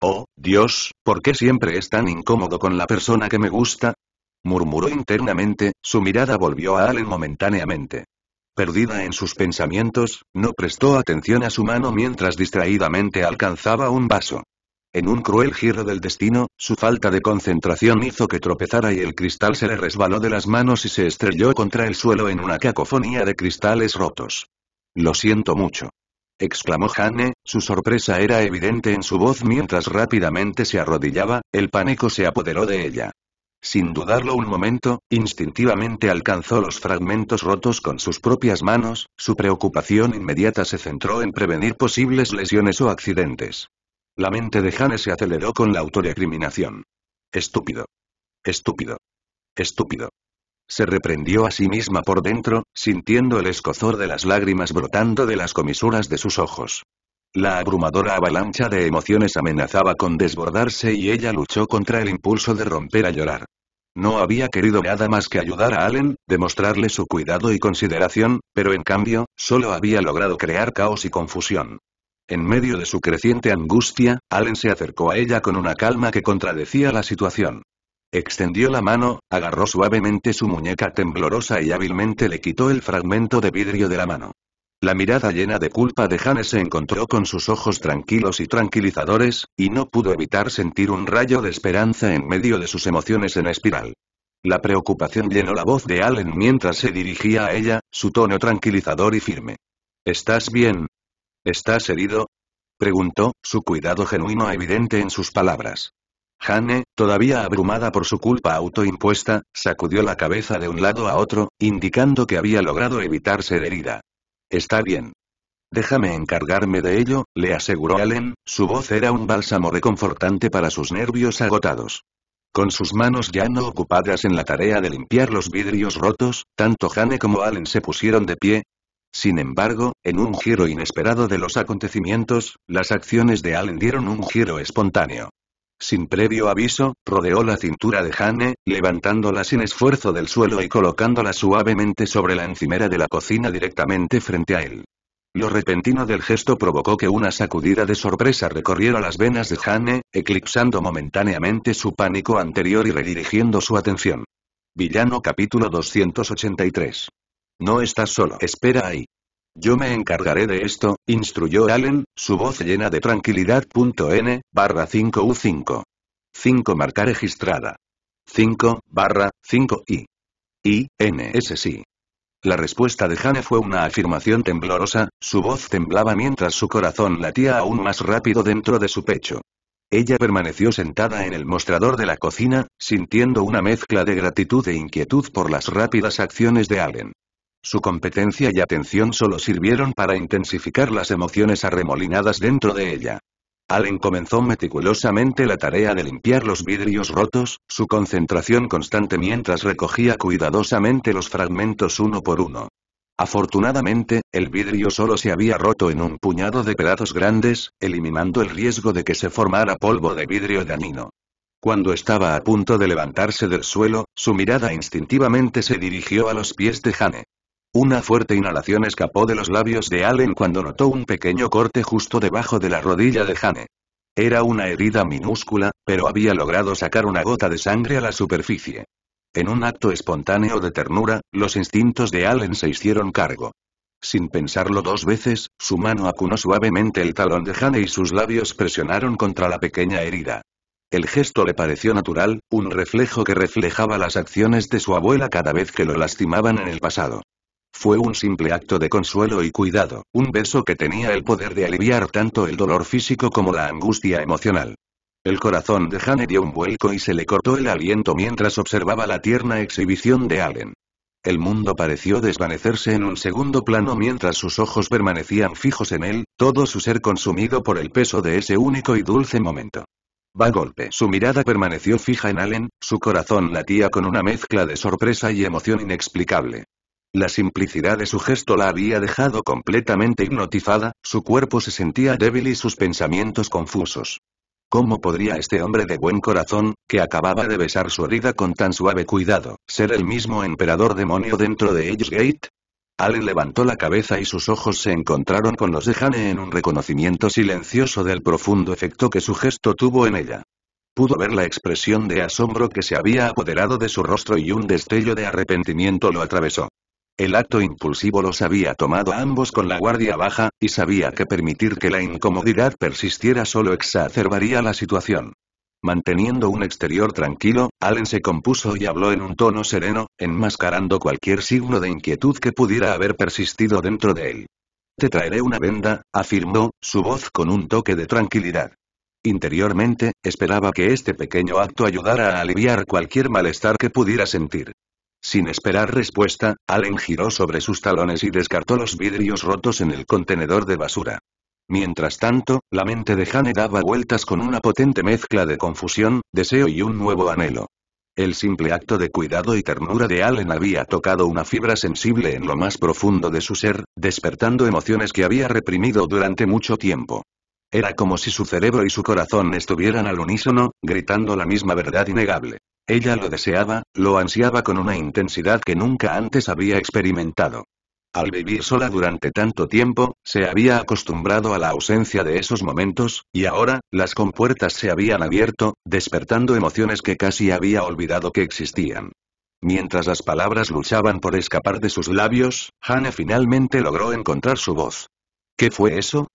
Oh, Dios, ¿por qué siempre es tan incómodo con la persona que me gusta? murmuró internamente, su mirada volvió a Allen momentáneamente. Perdida en sus pensamientos, no prestó atención a su mano mientras distraídamente alcanzaba un vaso. En un cruel giro del destino, su falta de concentración hizo que tropezara y el cristal se le resbaló de las manos y se estrelló contra el suelo en una cacofonía de cristales rotos. Lo siento mucho exclamó Hane, su sorpresa era evidente en su voz mientras rápidamente se arrodillaba, el pánico se apoderó de ella. Sin dudarlo un momento, instintivamente alcanzó los fragmentos rotos con sus propias manos, su preocupación inmediata se centró en prevenir posibles lesiones o accidentes. La mente de Hane se aceleró con la autodecriminación. Estúpido. Estúpido. Estúpido. Se reprendió a sí misma por dentro, sintiendo el escozor de las lágrimas brotando de las comisuras de sus ojos. La abrumadora avalancha de emociones amenazaba con desbordarse y ella luchó contra el impulso de romper a llorar. No había querido nada más que ayudar a Allen, demostrarle su cuidado y consideración, pero en cambio, solo había logrado crear caos y confusión. En medio de su creciente angustia, Allen se acercó a ella con una calma que contradecía la situación. Extendió la mano, agarró suavemente su muñeca temblorosa y hábilmente le quitó el fragmento de vidrio de la mano. La mirada llena de culpa de Hannes se encontró con sus ojos tranquilos y tranquilizadores, y no pudo evitar sentir un rayo de esperanza en medio de sus emociones en espiral. La preocupación llenó la voz de Allen mientras se dirigía a ella, su tono tranquilizador y firme. ¿Estás bien? ¿Estás herido? preguntó, su cuidado genuino evidente en sus palabras. Jane, todavía abrumada por su culpa autoimpuesta, sacudió la cabeza de un lado a otro, indicando que había logrado evitar ser herida. Está bien. Déjame encargarme de ello, le aseguró Allen, su voz era un bálsamo reconfortante para sus nervios agotados. Con sus manos ya no ocupadas en la tarea de limpiar los vidrios rotos, tanto Jane como Allen se pusieron de pie. Sin embargo, en un giro inesperado de los acontecimientos, las acciones de Allen dieron un giro espontáneo sin previo aviso, rodeó la cintura de Jane, levantándola sin esfuerzo del suelo y colocándola suavemente sobre la encimera de la cocina directamente frente a él. Lo repentino del gesto provocó que una sacudida de sorpresa recorriera las venas de Jane, eclipsando momentáneamente su pánico anterior y redirigiendo su atención. Villano capítulo 283. No estás solo. Espera ahí. Yo me encargaré de esto, instruyó Allen, su voz llena de tranquilidad. N, barra 5U5. 5 marca registrada. 5, barra, 5 I. I, N, S, sí. La respuesta de Jane fue una afirmación temblorosa, su voz temblaba mientras su corazón latía aún más rápido dentro de su pecho. Ella permaneció sentada en el mostrador de la cocina, sintiendo una mezcla de gratitud e inquietud por las rápidas acciones de Allen. Su competencia y atención solo sirvieron para intensificar las emociones arremolinadas dentro de ella. Allen comenzó meticulosamente la tarea de limpiar los vidrios rotos, su concentración constante mientras recogía cuidadosamente los fragmentos uno por uno. Afortunadamente, el vidrio solo se había roto en un puñado de pedazos grandes, eliminando el riesgo de que se formara polvo de vidrio dañino. Cuando estaba a punto de levantarse del suelo, su mirada instintivamente se dirigió a los pies de Hane. Una fuerte inhalación escapó de los labios de Allen cuando notó un pequeño corte justo debajo de la rodilla de Jane. Era una herida minúscula, pero había logrado sacar una gota de sangre a la superficie. En un acto espontáneo de ternura, los instintos de Allen se hicieron cargo. Sin pensarlo dos veces, su mano acunó suavemente el talón de Jane y sus labios presionaron contra la pequeña herida. El gesto le pareció natural, un reflejo que reflejaba las acciones de su abuela cada vez que lo lastimaban en el pasado. Fue un simple acto de consuelo y cuidado, un beso que tenía el poder de aliviar tanto el dolor físico como la angustia emocional. El corazón de Hane dio un vuelco y se le cortó el aliento mientras observaba la tierna exhibición de Allen. El mundo pareció desvanecerse en un segundo plano mientras sus ojos permanecían fijos en él, todo su ser consumido por el peso de ese único y dulce momento. Va golpe. Su mirada permaneció fija en Allen, su corazón latía con una mezcla de sorpresa y emoción inexplicable. La simplicidad de su gesto la había dejado completamente hipnotizada, su cuerpo se sentía débil y sus pensamientos confusos. ¿Cómo podría este hombre de buen corazón, que acababa de besar su herida con tan suave cuidado, ser el mismo emperador demonio dentro de Edgegate? Allen levantó la cabeza y sus ojos se encontraron con los de Jane en un reconocimiento silencioso del profundo efecto que su gesto tuvo en ella. Pudo ver la expresión de asombro que se había apoderado de su rostro y un destello de arrepentimiento lo atravesó. El acto impulsivo los había tomado a ambos con la guardia baja, y sabía que permitir que la incomodidad persistiera solo exacerbaría la situación. Manteniendo un exterior tranquilo, Allen se compuso y habló en un tono sereno, enmascarando cualquier signo de inquietud que pudiera haber persistido dentro de él. Te traeré una venda, afirmó, su voz con un toque de tranquilidad. Interiormente, esperaba que este pequeño acto ayudara a aliviar cualquier malestar que pudiera sentir. Sin esperar respuesta, Allen giró sobre sus talones y descartó los vidrios rotos en el contenedor de basura. Mientras tanto, la mente de Hane daba vueltas con una potente mezcla de confusión, deseo y un nuevo anhelo. El simple acto de cuidado y ternura de Allen había tocado una fibra sensible en lo más profundo de su ser, despertando emociones que había reprimido durante mucho tiempo. Era como si su cerebro y su corazón estuvieran al unísono, gritando la misma verdad innegable. Ella lo deseaba, lo ansiaba con una intensidad que nunca antes había experimentado. Al vivir sola durante tanto tiempo, se había acostumbrado a la ausencia de esos momentos, y ahora, las compuertas se habían abierto, despertando emociones que casi había olvidado que existían. Mientras las palabras luchaban por escapar de sus labios, Hannah finalmente logró encontrar su voz. ¿Qué fue eso?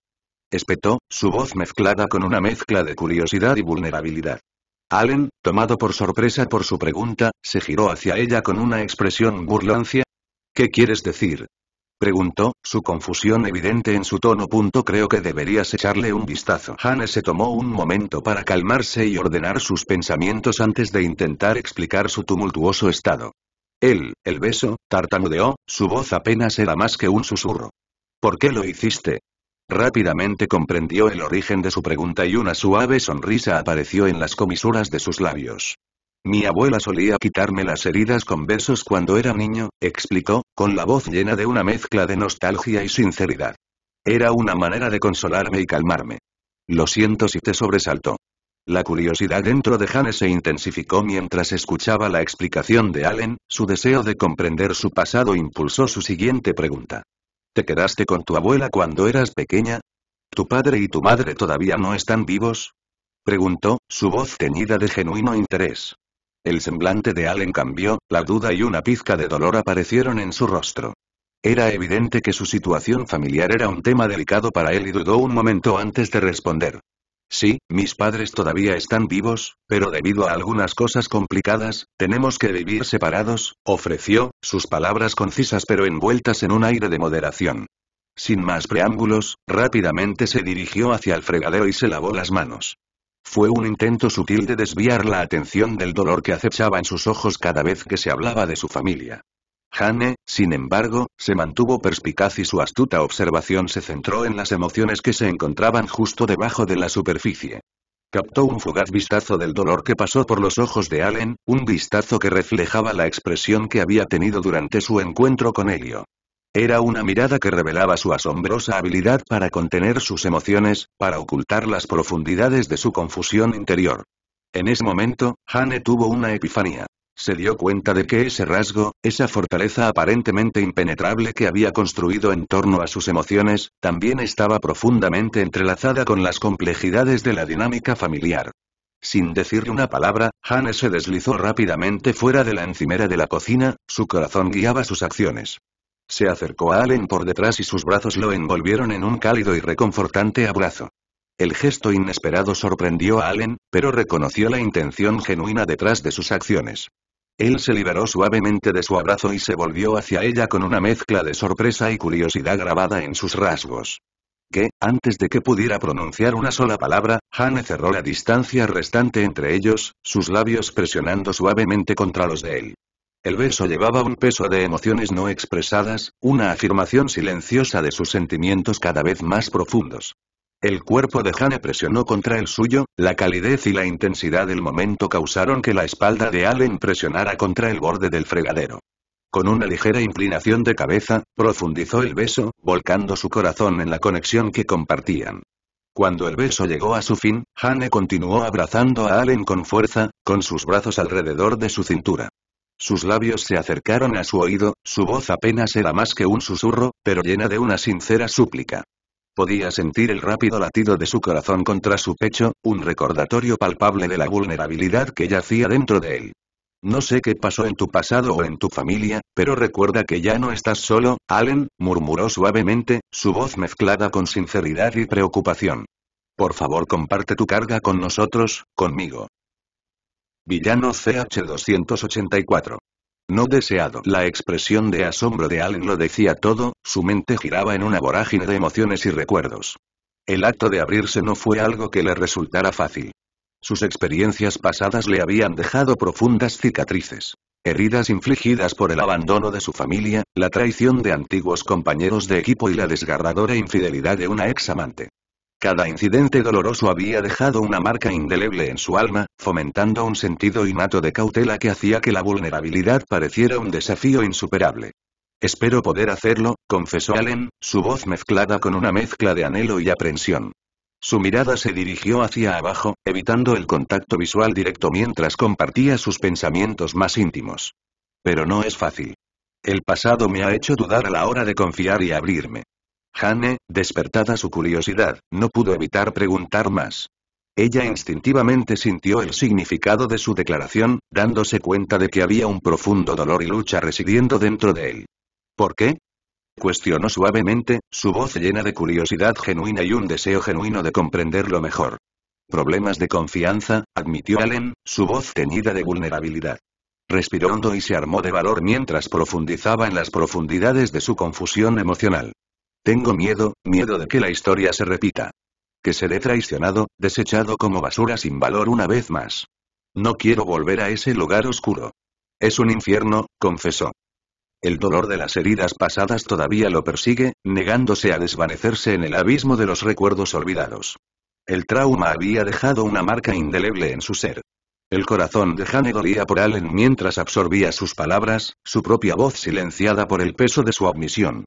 espetó, su voz mezclada con una mezcla de curiosidad y vulnerabilidad. Allen, tomado por sorpresa por su pregunta, se giró hacia ella con una expresión burlancia. ¿Qué quieres decir? Preguntó, su confusión evidente en su tono. Punto creo que deberías echarle un vistazo. Hannes se tomó un momento para calmarse y ordenar sus pensamientos antes de intentar explicar su tumultuoso estado. Él, el beso, tartamudeó, su voz apenas era más que un susurro. ¿Por qué lo hiciste? Rápidamente comprendió el origen de su pregunta y una suave sonrisa apareció en las comisuras de sus labios. Mi abuela solía quitarme las heridas con besos cuando era niño, explicó, con la voz llena de una mezcla de nostalgia y sinceridad. Era una manera de consolarme y calmarme. Lo siento si te sobresaltó. La curiosidad dentro de jane se intensificó mientras escuchaba la explicación de Allen, su deseo de comprender su pasado impulsó su siguiente pregunta. ¿Te quedaste con tu abuela cuando eras pequeña? ¿Tu padre y tu madre todavía no están vivos? Preguntó, su voz teñida de genuino interés. El semblante de Allen cambió, la duda y una pizca de dolor aparecieron en su rostro. Era evidente que su situación familiar era un tema delicado para él y dudó un momento antes de responder. Sí, mis padres todavía están vivos, pero debido a algunas cosas complicadas, tenemos que vivir separados, ofreció, sus palabras concisas pero envueltas en un aire de moderación. Sin más preámbulos, rápidamente se dirigió hacia el fregadero y se lavó las manos. Fue un intento sutil de desviar la atención del dolor que acechaba en sus ojos cada vez que se hablaba de su familia. Hane, sin embargo, se mantuvo perspicaz y su astuta observación se centró en las emociones que se encontraban justo debajo de la superficie. Captó un fugaz vistazo del dolor que pasó por los ojos de Allen, un vistazo que reflejaba la expresión que había tenido durante su encuentro con Helio. Era una mirada que revelaba su asombrosa habilidad para contener sus emociones, para ocultar las profundidades de su confusión interior. En ese momento, Hane tuvo una epifanía. Se dio cuenta de que ese rasgo, esa fortaleza aparentemente impenetrable que había construido en torno a sus emociones, también estaba profundamente entrelazada con las complejidades de la dinámica familiar. Sin decirle una palabra, Hannah se deslizó rápidamente fuera de la encimera de la cocina, su corazón guiaba sus acciones. Se acercó a Allen por detrás y sus brazos lo envolvieron en un cálido y reconfortante abrazo. El gesto inesperado sorprendió a Allen, pero reconoció la intención genuina detrás de sus acciones. Él se liberó suavemente de su abrazo y se volvió hacia ella con una mezcla de sorpresa y curiosidad grabada en sus rasgos. Que, antes de que pudiera pronunciar una sola palabra, Hane cerró la distancia restante entre ellos, sus labios presionando suavemente contra los de él. El beso llevaba un peso de emociones no expresadas, una afirmación silenciosa de sus sentimientos cada vez más profundos. El cuerpo de Hane presionó contra el suyo, la calidez y la intensidad del momento causaron que la espalda de Allen presionara contra el borde del fregadero. Con una ligera inclinación de cabeza, profundizó el beso, volcando su corazón en la conexión que compartían. Cuando el beso llegó a su fin, Hane continuó abrazando a Allen con fuerza, con sus brazos alrededor de su cintura. Sus labios se acercaron a su oído, su voz apenas era más que un susurro, pero llena de una sincera súplica. Podía sentir el rápido latido de su corazón contra su pecho, un recordatorio palpable de la vulnerabilidad que yacía dentro de él. No sé qué pasó en tu pasado o en tu familia, pero recuerda que ya no estás solo, Allen, murmuró suavemente, su voz mezclada con sinceridad y preocupación. Por favor comparte tu carga con nosotros, conmigo. Villano CH-284 no deseado. La expresión de asombro de Allen lo decía todo, su mente giraba en una vorágine de emociones y recuerdos. El acto de abrirse no fue algo que le resultara fácil. Sus experiencias pasadas le habían dejado profundas cicatrices. Heridas infligidas por el abandono de su familia, la traición de antiguos compañeros de equipo y la desgarradora infidelidad de una ex amante. Cada incidente doloroso había dejado una marca indeleble en su alma, fomentando un sentido innato de cautela que hacía que la vulnerabilidad pareciera un desafío insuperable. Espero poder hacerlo, confesó Allen, su voz mezclada con una mezcla de anhelo y aprensión. Su mirada se dirigió hacia abajo, evitando el contacto visual directo mientras compartía sus pensamientos más íntimos. Pero no es fácil. El pasado me ha hecho dudar a la hora de confiar y abrirme. Jane, despertada su curiosidad, no pudo evitar preguntar más. Ella instintivamente sintió el significado de su declaración, dándose cuenta de que había un profundo dolor y lucha residiendo dentro de él. ¿Por qué? Cuestionó suavemente, su voz llena de curiosidad genuina y un deseo genuino de comprenderlo mejor. Problemas de confianza, admitió Allen, su voz teñida de vulnerabilidad. Respiró hondo y se armó de valor mientras profundizaba en las profundidades de su confusión emocional. Tengo miedo, miedo de que la historia se repita. Que seré traicionado, desechado como basura sin valor una vez más. No quiero volver a ese lugar oscuro. Es un infierno, confesó. El dolor de las heridas pasadas todavía lo persigue, negándose a desvanecerse en el abismo de los recuerdos olvidados. El trauma había dejado una marca indeleble en su ser. El corazón de Jane dolía por Allen mientras absorbía sus palabras, su propia voz silenciada por el peso de su admisión.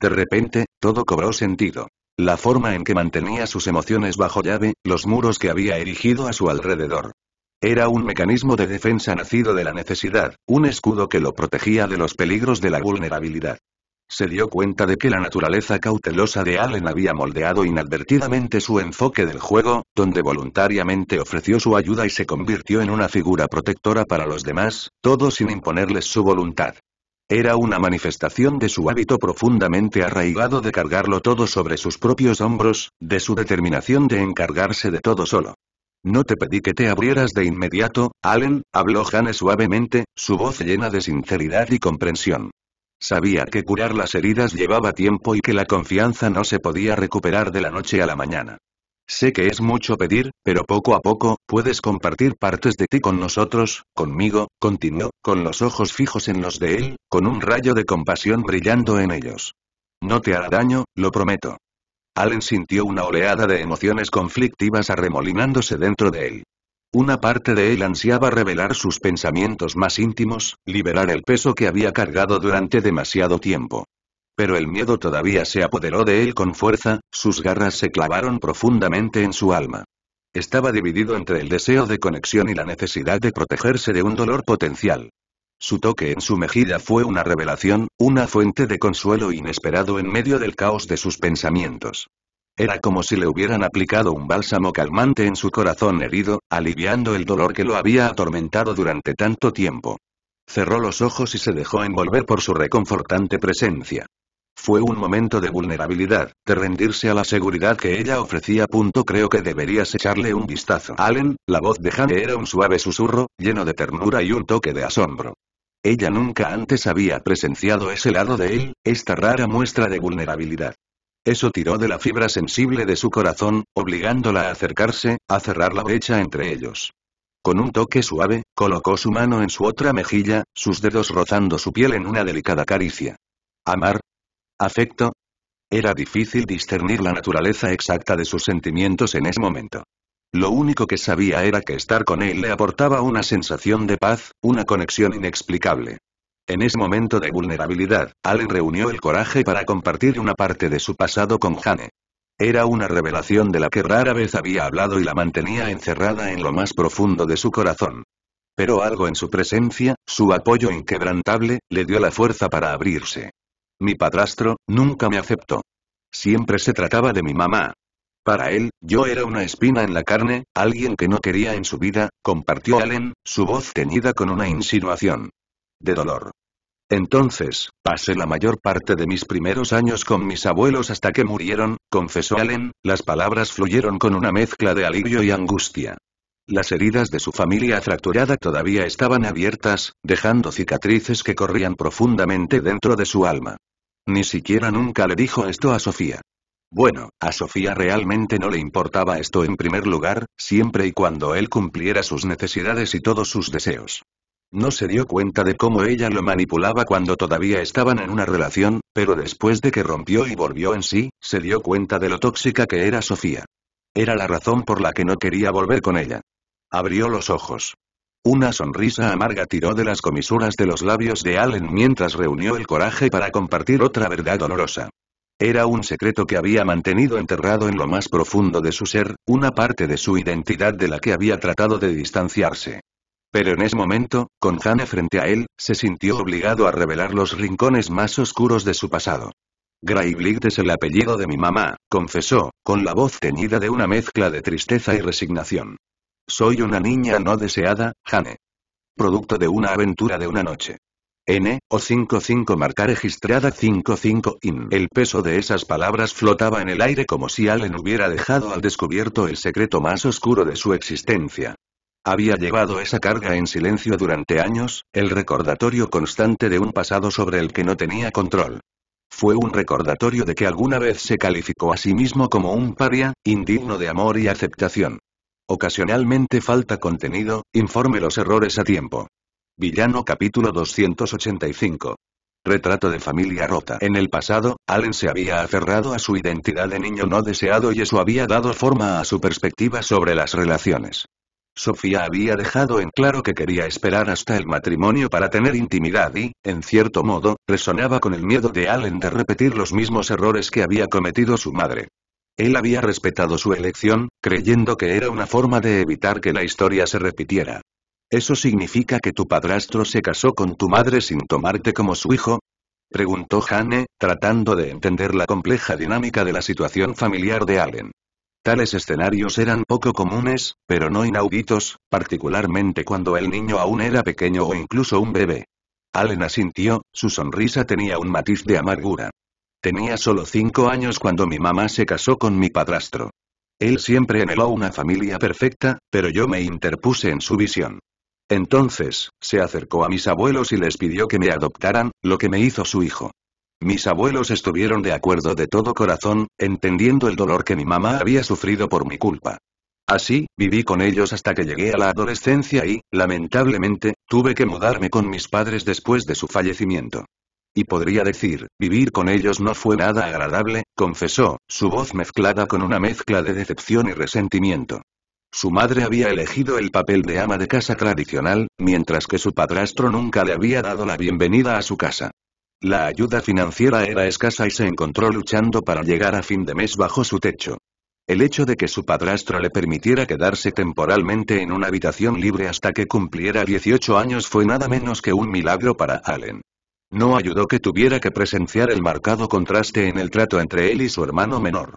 De repente, todo cobró sentido. La forma en que mantenía sus emociones bajo llave, los muros que había erigido a su alrededor. Era un mecanismo de defensa nacido de la necesidad, un escudo que lo protegía de los peligros de la vulnerabilidad. Se dio cuenta de que la naturaleza cautelosa de Allen había moldeado inadvertidamente su enfoque del juego, donde voluntariamente ofreció su ayuda y se convirtió en una figura protectora para los demás, todo sin imponerles su voluntad. Era una manifestación de su hábito profundamente arraigado de cargarlo todo sobre sus propios hombros, de su determinación de encargarse de todo solo. No te pedí que te abrieras de inmediato, Allen, habló Jane suavemente, su voz llena de sinceridad y comprensión. Sabía que curar las heridas llevaba tiempo y que la confianza no se podía recuperar de la noche a la mañana. Sé que es mucho pedir, pero poco a poco, puedes compartir partes de ti con nosotros, conmigo, continuó, con los ojos fijos en los de él, con un rayo de compasión brillando en ellos. No te hará daño, lo prometo. Allen sintió una oleada de emociones conflictivas arremolinándose dentro de él. Una parte de él ansiaba revelar sus pensamientos más íntimos, liberar el peso que había cargado durante demasiado tiempo. Pero el miedo todavía se apoderó de él con fuerza, sus garras se clavaron profundamente en su alma. Estaba dividido entre el deseo de conexión y la necesidad de protegerse de un dolor potencial. Su toque en su mejilla fue una revelación, una fuente de consuelo inesperado en medio del caos de sus pensamientos. Era como si le hubieran aplicado un bálsamo calmante en su corazón herido, aliviando el dolor que lo había atormentado durante tanto tiempo. Cerró los ojos y se dejó envolver por su reconfortante presencia. Fue un momento de vulnerabilidad, de rendirse a la seguridad que ella ofrecía. Punto creo que deberías echarle un vistazo. Allen, la voz de Jane era un suave susurro, lleno de ternura y un toque de asombro. Ella nunca antes había presenciado ese lado de él, esta rara muestra de vulnerabilidad. Eso tiró de la fibra sensible de su corazón, obligándola a acercarse, a cerrar la brecha entre ellos. Con un toque suave, colocó su mano en su otra mejilla, sus dedos rozando su piel en una delicada caricia. Amar, ¿Afecto? Era difícil discernir la naturaleza exacta de sus sentimientos en ese momento. Lo único que sabía era que estar con él le aportaba una sensación de paz, una conexión inexplicable. En ese momento de vulnerabilidad, Allen reunió el coraje para compartir una parte de su pasado con Jane. Era una revelación de la que rara vez había hablado y la mantenía encerrada en lo más profundo de su corazón. Pero algo en su presencia, su apoyo inquebrantable, le dio la fuerza para abrirse. Mi padrastro, nunca me aceptó. Siempre se trataba de mi mamá. Para él, yo era una espina en la carne, alguien que no quería en su vida, compartió Allen, su voz teñida con una insinuación. De dolor. Entonces, pasé la mayor parte de mis primeros años con mis abuelos hasta que murieron, confesó Allen, las palabras fluyeron con una mezcla de alivio y angustia. Las heridas de su familia fracturada todavía estaban abiertas, dejando cicatrices que corrían profundamente dentro de su alma. Ni siquiera nunca le dijo esto a Sofía. Bueno, a Sofía realmente no le importaba esto en primer lugar, siempre y cuando él cumpliera sus necesidades y todos sus deseos. No se dio cuenta de cómo ella lo manipulaba cuando todavía estaban en una relación, pero después de que rompió y volvió en sí, se dio cuenta de lo tóxica que era Sofía. Era la razón por la que no quería volver con ella. Abrió los ojos. Una sonrisa amarga tiró de las comisuras de los labios de Allen mientras reunió el coraje para compartir otra verdad dolorosa. Era un secreto que había mantenido enterrado en lo más profundo de su ser, una parte de su identidad de la que había tratado de distanciarse. Pero en ese momento, con jane frente a él, se sintió obligado a revelar los rincones más oscuros de su pasado. Greiblicht es el apellido de mi mamá, confesó, con la voz teñida de una mezcla de tristeza y resignación. Soy una niña no deseada, Jane. Producto de una aventura de una noche. N, o 55 marca registrada 55 in. El peso de esas palabras flotaba en el aire como si Allen hubiera dejado al descubierto el secreto más oscuro de su existencia. Había llevado esa carga en silencio durante años, el recordatorio constante de un pasado sobre el que no tenía control. Fue un recordatorio de que alguna vez se calificó a sí mismo como un paria, indigno de amor y aceptación. Ocasionalmente falta contenido, informe los errores a tiempo. Villano capítulo 285. Retrato de familia rota. En el pasado, Allen se había aferrado a su identidad de niño no deseado y eso había dado forma a su perspectiva sobre las relaciones. Sofía había dejado en claro que quería esperar hasta el matrimonio para tener intimidad y, en cierto modo, resonaba con el miedo de Allen de repetir los mismos errores que había cometido su madre. Él había respetado su elección, creyendo que era una forma de evitar que la historia se repitiera. ¿Eso significa que tu padrastro se casó con tu madre sin tomarte como su hijo? Preguntó Hane, tratando de entender la compleja dinámica de la situación familiar de Allen. Tales escenarios eran poco comunes, pero no inauditos, particularmente cuando el niño aún era pequeño o incluso un bebé. Allen asintió, su sonrisa tenía un matiz de amargura. Tenía solo cinco años cuando mi mamá se casó con mi padrastro. Él siempre anheló una familia perfecta, pero yo me interpuse en su visión. Entonces, se acercó a mis abuelos y les pidió que me adoptaran, lo que me hizo su hijo. Mis abuelos estuvieron de acuerdo de todo corazón, entendiendo el dolor que mi mamá había sufrido por mi culpa. Así, viví con ellos hasta que llegué a la adolescencia y, lamentablemente, tuve que mudarme con mis padres después de su fallecimiento. Y podría decir, vivir con ellos no fue nada agradable, confesó, su voz mezclada con una mezcla de decepción y resentimiento. Su madre había elegido el papel de ama de casa tradicional, mientras que su padrastro nunca le había dado la bienvenida a su casa. La ayuda financiera era escasa y se encontró luchando para llegar a fin de mes bajo su techo. El hecho de que su padrastro le permitiera quedarse temporalmente en una habitación libre hasta que cumpliera 18 años fue nada menos que un milagro para Allen. No ayudó que tuviera que presenciar el marcado contraste en el trato entre él y su hermano menor.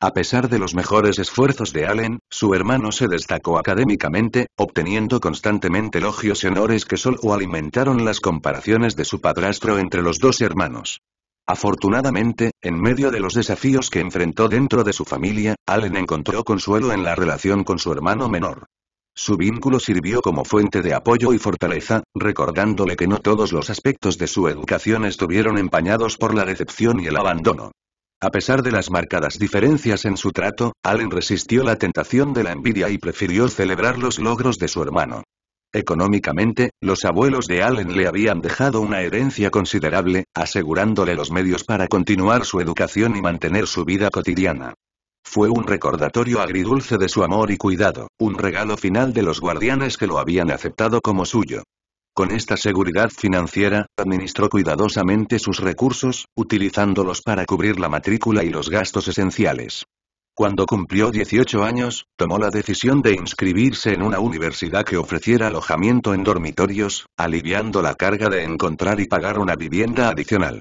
A pesar de los mejores esfuerzos de Allen, su hermano se destacó académicamente, obteniendo constantemente elogios y honores que solo alimentaron las comparaciones de su padrastro entre los dos hermanos. Afortunadamente, en medio de los desafíos que enfrentó dentro de su familia, Allen encontró consuelo en la relación con su hermano menor. Su vínculo sirvió como fuente de apoyo y fortaleza, recordándole que no todos los aspectos de su educación estuvieron empañados por la decepción y el abandono. A pesar de las marcadas diferencias en su trato, Allen resistió la tentación de la envidia y prefirió celebrar los logros de su hermano. Económicamente, los abuelos de Allen le habían dejado una herencia considerable, asegurándole los medios para continuar su educación y mantener su vida cotidiana. Fue un recordatorio agridulce de su amor y cuidado, un regalo final de los guardianes que lo habían aceptado como suyo. Con esta seguridad financiera, administró cuidadosamente sus recursos, utilizándolos para cubrir la matrícula y los gastos esenciales. Cuando cumplió 18 años, tomó la decisión de inscribirse en una universidad que ofreciera alojamiento en dormitorios, aliviando la carga de encontrar y pagar una vivienda adicional.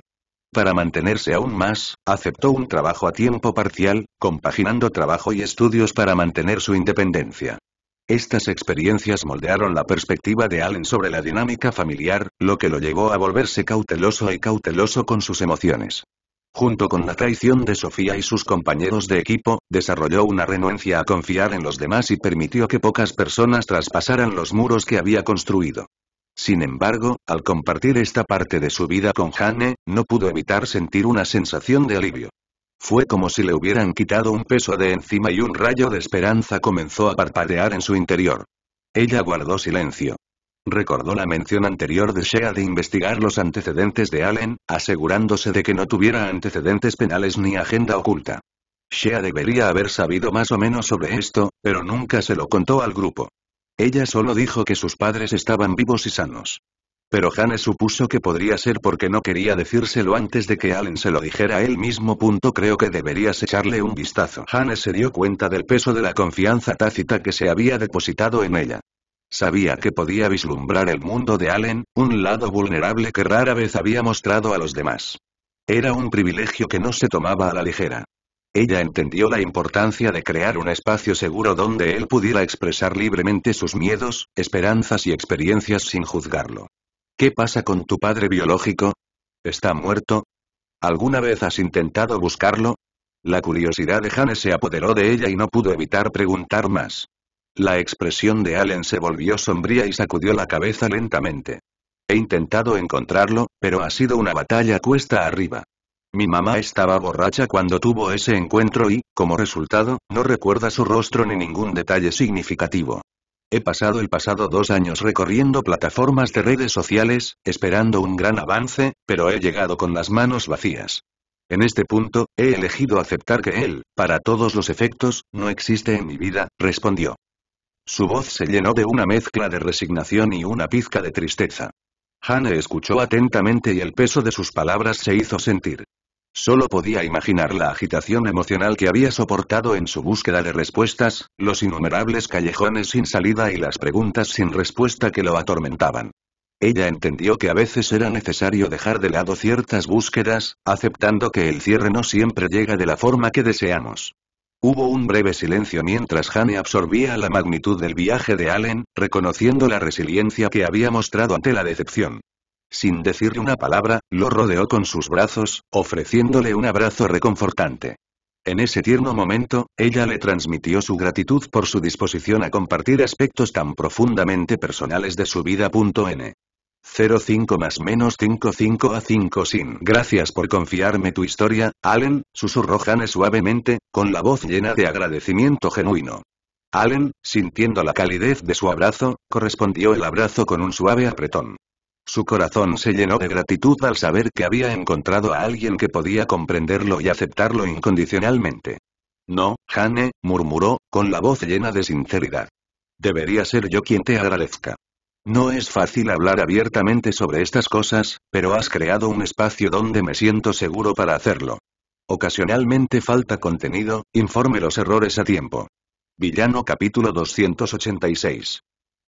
Para mantenerse aún más, aceptó un trabajo a tiempo parcial, compaginando trabajo y estudios para mantener su independencia. Estas experiencias moldearon la perspectiva de Allen sobre la dinámica familiar, lo que lo llevó a volverse cauteloso y cauteloso con sus emociones. Junto con la traición de Sofía y sus compañeros de equipo, desarrolló una renuencia a confiar en los demás y permitió que pocas personas traspasaran los muros que había construido. Sin embargo, al compartir esta parte de su vida con Jane, no pudo evitar sentir una sensación de alivio. Fue como si le hubieran quitado un peso de encima y un rayo de esperanza comenzó a parpadear en su interior. Ella guardó silencio. Recordó la mención anterior de Shea de investigar los antecedentes de Allen, asegurándose de que no tuviera antecedentes penales ni agenda oculta. Shea debería haber sabido más o menos sobre esto, pero nunca se lo contó al grupo. Ella solo dijo que sus padres estaban vivos y sanos. Pero Hannes supuso que podría ser porque no quería decírselo antes de que Allen se lo dijera a él mismo. Punto creo que deberías echarle un vistazo. Hannes se dio cuenta del peso de la confianza tácita que se había depositado en ella. Sabía que podía vislumbrar el mundo de Allen, un lado vulnerable que rara vez había mostrado a los demás. Era un privilegio que no se tomaba a la ligera. Ella entendió la importancia de crear un espacio seguro donde él pudiera expresar libremente sus miedos, esperanzas y experiencias sin juzgarlo. ¿Qué pasa con tu padre biológico? ¿Está muerto? ¿Alguna vez has intentado buscarlo? La curiosidad de Hane se apoderó de ella y no pudo evitar preguntar más. La expresión de Allen se volvió sombría y sacudió la cabeza lentamente. He intentado encontrarlo, pero ha sido una batalla cuesta arriba. Mi mamá estaba borracha cuando tuvo ese encuentro y, como resultado, no recuerda su rostro ni ningún detalle significativo. He pasado el pasado dos años recorriendo plataformas de redes sociales, esperando un gran avance, pero he llegado con las manos vacías. En este punto, he elegido aceptar que él, para todos los efectos, no existe en mi vida, respondió. Su voz se llenó de una mezcla de resignación y una pizca de tristeza. Hanne escuchó atentamente y el peso de sus palabras se hizo sentir. Solo podía imaginar la agitación emocional que había soportado en su búsqueda de respuestas, los innumerables callejones sin salida y las preguntas sin respuesta que lo atormentaban. Ella entendió que a veces era necesario dejar de lado ciertas búsquedas, aceptando que el cierre no siempre llega de la forma que deseamos. Hubo un breve silencio mientras Jane absorbía la magnitud del viaje de Allen, reconociendo la resiliencia que había mostrado ante la decepción. Sin decirle una palabra, lo rodeó con sus brazos, ofreciéndole un abrazo reconfortante. En ese tierno momento, ella le transmitió su gratitud por su disposición a compartir aspectos tan profundamente personales de su vida. N. 05 más menos 55 a 5 sin. Gracias por confiarme tu historia, Allen, susurró Jane suavemente, con la voz llena de agradecimiento genuino. Allen, sintiendo la calidez de su abrazo, correspondió el abrazo con un suave apretón. Su corazón se llenó de gratitud al saber que había encontrado a alguien que podía comprenderlo y aceptarlo incondicionalmente. No, Jane, murmuró, con la voz llena de sinceridad. Debería ser yo quien te agradezca. No es fácil hablar abiertamente sobre estas cosas, pero has creado un espacio donde me siento seguro para hacerlo. Ocasionalmente falta contenido, informe los errores a tiempo. Villano capítulo 286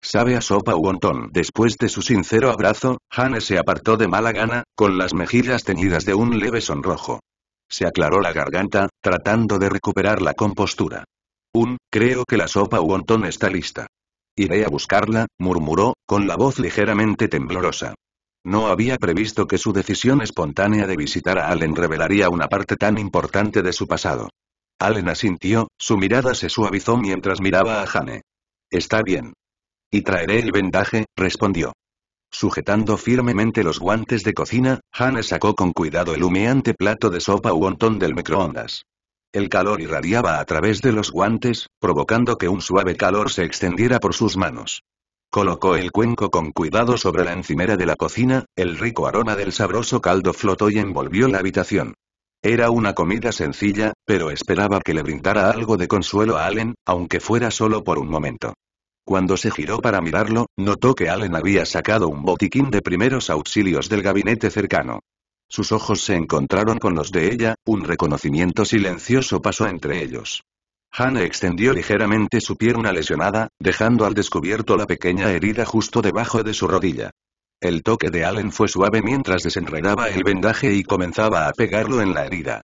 Sabe a sopa u Después de su sincero abrazo, Hane se apartó de mala gana, con las mejillas teñidas de un leve sonrojo. Se aclaró la garganta, tratando de recuperar la compostura. Un, creo que la sopa Wonton está lista. Iré a buscarla, murmuró, con la voz ligeramente temblorosa. No había previsto que su decisión espontánea de visitar a Allen revelaría una parte tan importante de su pasado. Allen asintió, su mirada se suavizó mientras miraba a Hane. Está bien. Y traeré el vendaje, respondió. Sujetando firmemente los guantes de cocina, Hannah sacó con cuidado el humeante plato de sopa montón del microondas. El calor irradiaba a través de los guantes, provocando que un suave calor se extendiera por sus manos. Colocó el cuenco con cuidado sobre la encimera de la cocina, el rico aroma del sabroso caldo flotó y envolvió la habitación. Era una comida sencilla, pero esperaba que le brindara algo de consuelo a Allen, aunque fuera solo por un momento. Cuando se giró para mirarlo, notó que Allen había sacado un botiquín de primeros auxilios del gabinete cercano. Sus ojos se encontraron con los de ella, un reconocimiento silencioso pasó entre ellos. Han extendió ligeramente su pierna lesionada, dejando al descubierto la pequeña herida justo debajo de su rodilla. El toque de Allen fue suave mientras desenredaba el vendaje y comenzaba a pegarlo en la herida.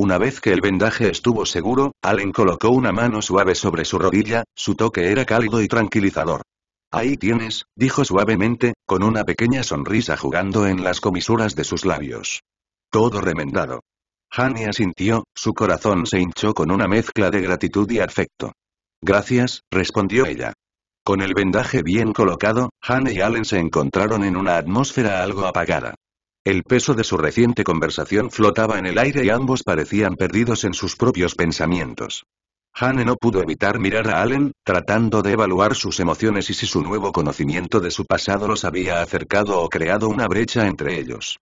Una vez que el vendaje estuvo seguro, Allen colocó una mano suave sobre su rodilla, su toque era cálido y tranquilizador. Ahí tienes, dijo suavemente, con una pequeña sonrisa jugando en las comisuras de sus labios. Todo remendado. Hani asintió, su corazón se hinchó con una mezcla de gratitud y afecto. Gracias, respondió ella. Con el vendaje bien colocado, han y Allen se encontraron en una atmósfera algo apagada. El peso de su reciente conversación flotaba en el aire y ambos parecían perdidos en sus propios pensamientos. Hane no pudo evitar mirar a Allen, tratando de evaluar sus emociones y si su nuevo conocimiento de su pasado los había acercado o creado una brecha entre ellos.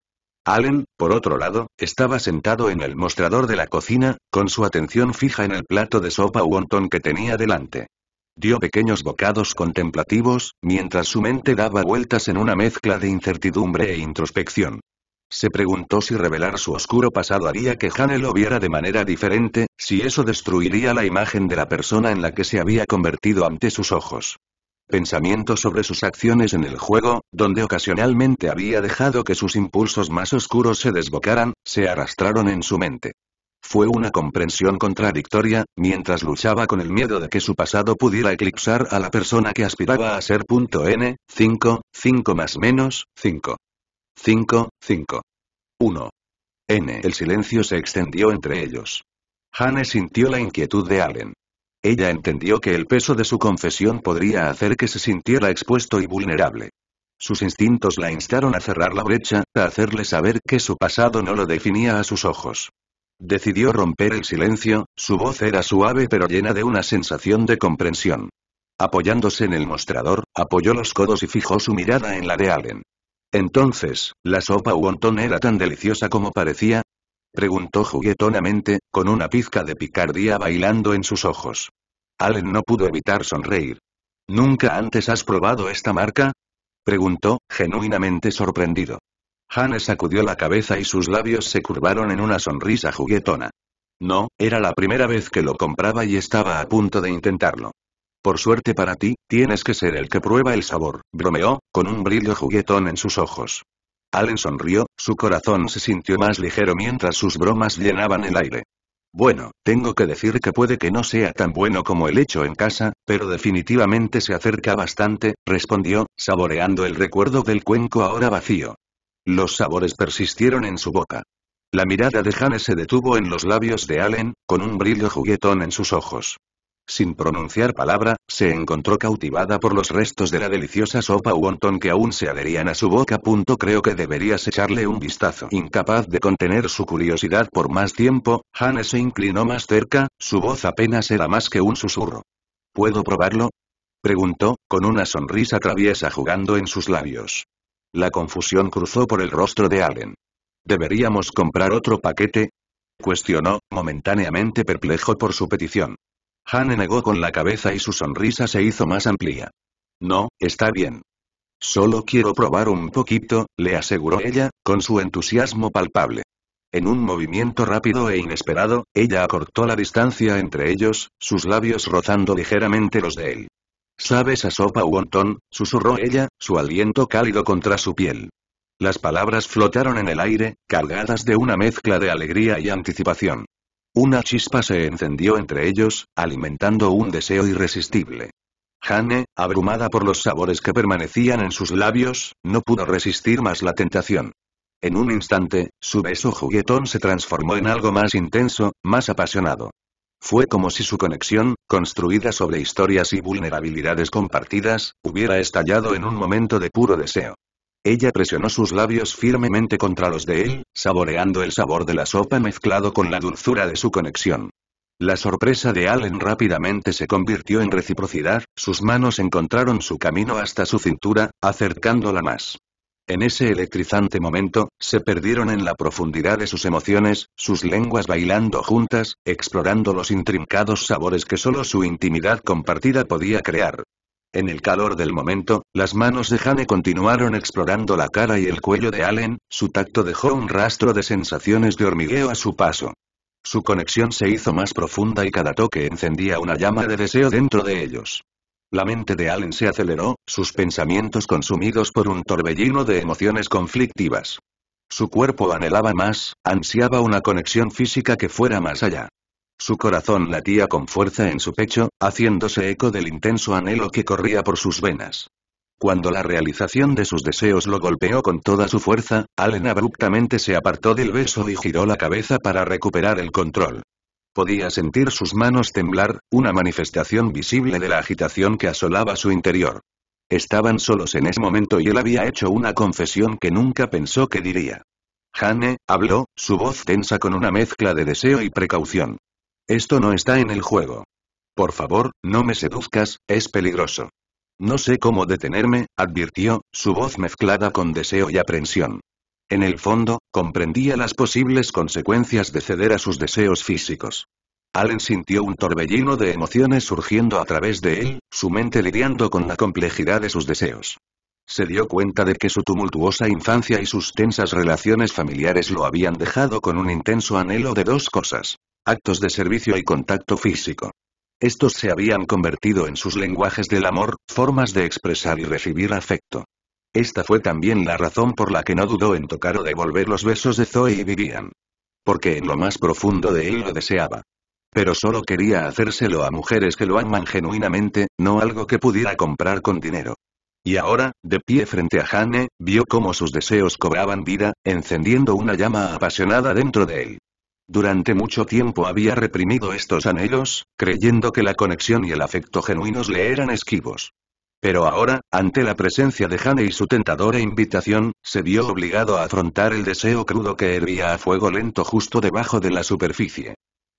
Allen, por otro lado, estaba sentado en el mostrador de la cocina, con su atención fija en el plato de sopa wonton que tenía delante. Dio pequeños bocados contemplativos, mientras su mente daba vueltas en una mezcla de incertidumbre e introspección. Se preguntó si revelar su oscuro pasado haría que Hane lo viera de manera diferente, si eso destruiría la imagen de la persona en la que se había convertido ante sus ojos. Pensamientos sobre sus acciones en el juego, donde ocasionalmente había dejado que sus impulsos más oscuros se desbocaran, se arrastraron en su mente. Fue una comprensión contradictoria, mientras luchaba con el miedo de que su pasado pudiera eclipsar a la persona que aspiraba a ser. N, 5, 5 más menos, 5. 5, 5. 1. N. El silencio se extendió entre ellos. Hane sintió la inquietud de Allen. Ella entendió que el peso de su confesión podría hacer que se sintiera expuesto y vulnerable. Sus instintos la instaron a cerrar la brecha, a hacerle saber que su pasado no lo definía a sus ojos. Decidió romper el silencio, su voz era suave pero llena de una sensación de comprensión. Apoyándose en el mostrador, apoyó los codos y fijó su mirada en la de Allen. Entonces, ¿la sopa wonton era tan deliciosa como parecía? Preguntó juguetonamente, con una pizca de picardía bailando en sus ojos. Allen no pudo evitar sonreír. ¿Nunca antes has probado esta marca? Preguntó, genuinamente sorprendido. Hannah sacudió la cabeza y sus labios se curvaron en una sonrisa juguetona. No, era la primera vez que lo compraba y estaba a punto de intentarlo. Por suerte para ti, tienes que ser el que prueba el sabor, bromeó, con un brillo juguetón en sus ojos. Allen sonrió, su corazón se sintió más ligero mientras sus bromas llenaban el aire. Bueno, tengo que decir que puede que no sea tan bueno como el hecho en casa, pero definitivamente se acerca bastante, respondió, saboreando el recuerdo del cuenco ahora vacío. Los sabores persistieron en su boca. La mirada de Hane se detuvo en los labios de Allen, con un brillo juguetón en sus ojos. Sin pronunciar palabra, se encontró cautivada por los restos de la deliciosa sopa wonton que aún se adherían a su boca. Creo que deberías echarle un vistazo. Incapaz de contener su curiosidad por más tiempo, Hannah se inclinó más cerca, su voz apenas era más que un susurro. ¿Puedo probarlo? preguntó, con una sonrisa traviesa jugando en sus labios. La confusión cruzó por el rostro de Allen. ¿Deberíamos comprar otro paquete? cuestionó, momentáneamente perplejo por su petición. Han negó con la cabeza y su sonrisa se hizo más amplia. No, está bien. Solo quiero probar un poquito, le aseguró ella, con su entusiasmo palpable. En un movimiento rápido e inesperado, ella acortó la distancia entre ellos, sus labios rozando ligeramente los de él. ¿Sabes a sopa Wonton?», susurró ella, su aliento cálido contra su piel. Las palabras flotaron en el aire, cargadas de una mezcla de alegría y anticipación. Una chispa se encendió entre ellos, alimentando un deseo irresistible. Jane, abrumada por los sabores que permanecían en sus labios, no pudo resistir más la tentación. En un instante, su beso juguetón se transformó en algo más intenso, más apasionado. Fue como si su conexión, construida sobre historias y vulnerabilidades compartidas, hubiera estallado en un momento de puro deseo. Ella presionó sus labios firmemente contra los de él, saboreando el sabor de la sopa mezclado con la dulzura de su conexión. La sorpresa de Allen rápidamente se convirtió en reciprocidad, sus manos encontraron su camino hasta su cintura, acercándola más. En ese electrizante momento, se perdieron en la profundidad de sus emociones, sus lenguas bailando juntas, explorando los intrincados sabores que solo su intimidad compartida podía crear. En el calor del momento, las manos de Jane continuaron explorando la cara y el cuello de Allen, su tacto dejó un rastro de sensaciones de hormigueo a su paso. Su conexión se hizo más profunda y cada toque encendía una llama de deseo dentro de ellos. La mente de Allen se aceleró, sus pensamientos consumidos por un torbellino de emociones conflictivas. Su cuerpo anhelaba más, ansiaba una conexión física que fuera más allá. Su corazón latía con fuerza en su pecho, haciéndose eco del intenso anhelo que corría por sus venas. Cuando la realización de sus deseos lo golpeó con toda su fuerza, Allen abruptamente se apartó del beso y giró la cabeza para recuperar el control. Podía sentir sus manos temblar, una manifestación visible de la agitación que asolaba su interior. Estaban solos en ese momento y él había hecho una confesión que nunca pensó que diría. Jane habló, su voz tensa con una mezcla de deseo y precaución. Esto no está en el juego. Por favor, no me seduzcas, es peligroso. No sé cómo detenerme, advirtió, su voz mezclada con deseo y aprensión. En el fondo, comprendía las posibles consecuencias de ceder a sus deseos físicos. Allen sintió un torbellino de emociones surgiendo a través de él, su mente lidiando con la complejidad de sus deseos. Se dio cuenta de que su tumultuosa infancia y sus tensas relaciones familiares lo habían dejado con un intenso anhelo de dos cosas actos de servicio y contacto físico. Estos se habían convertido en sus lenguajes del amor, formas de expresar y recibir afecto. Esta fue también la razón por la que no dudó en tocar o devolver los besos de Zoe y Vivian. Porque en lo más profundo de él lo deseaba. Pero solo quería hacérselo a mujeres que lo aman genuinamente, no algo que pudiera comprar con dinero. Y ahora, de pie frente a Jane, vio cómo sus deseos cobraban vida, encendiendo una llama apasionada dentro de él. Durante mucho tiempo había reprimido estos anhelos, creyendo que la conexión y el afecto genuinos le eran esquivos. Pero ahora, ante la presencia de Hane y su tentadora invitación, se vio obligado a afrontar el deseo crudo que hervía a fuego lento justo debajo de la superficie.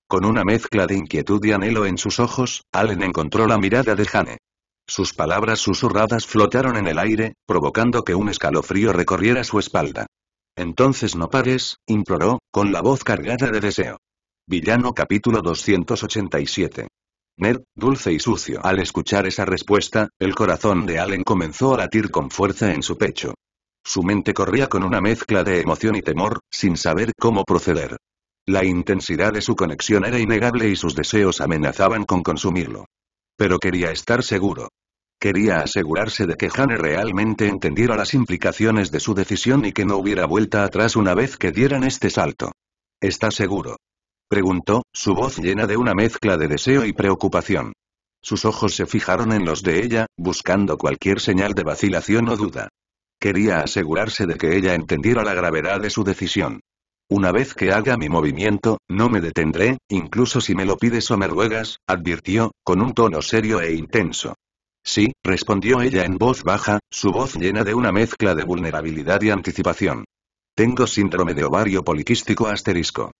Con una mezcla de inquietud y anhelo en sus ojos, Allen encontró la mirada de Hane. Sus palabras susurradas flotaron en el aire, provocando que un escalofrío recorriera su espalda. Entonces no pares, imploró, con la voz cargada de deseo. Villano capítulo 287. Ned, dulce y sucio. Al escuchar esa respuesta, el corazón de Allen comenzó a latir con fuerza en su pecho. Su mente corría con una mezcla de emoción y temor, sin saber cómo proceder. La intensidad de su conexión era innegable y sus deseos amenazaban con consumirlo. Pero quería estar seguro. Quería asegurarse de que Jane realmente entendiera las implicaciones de su decisión y que no hubiera vuelta atrás una vez que dieran este salto. ¿Estás seguro? Preguntó, su voz llena de una mezcla de deseo y preocupación. Sus ojos se fijaron en los de ella, buscando cualquier señal de vacilación o duda. Quería asegurarse de que ella entendiera la gravedad de su decisión. Una vez que haga mi movimiento, no me detendré, incluso si me lo pides o me ruegas, advirtió, con un tono serio e intenso. Sí, respondió ella en voz baja, su voz llena de una mezcla de vulnerabilidad y anticipación. Tengo síndrome de ovario poliquístico asterisco.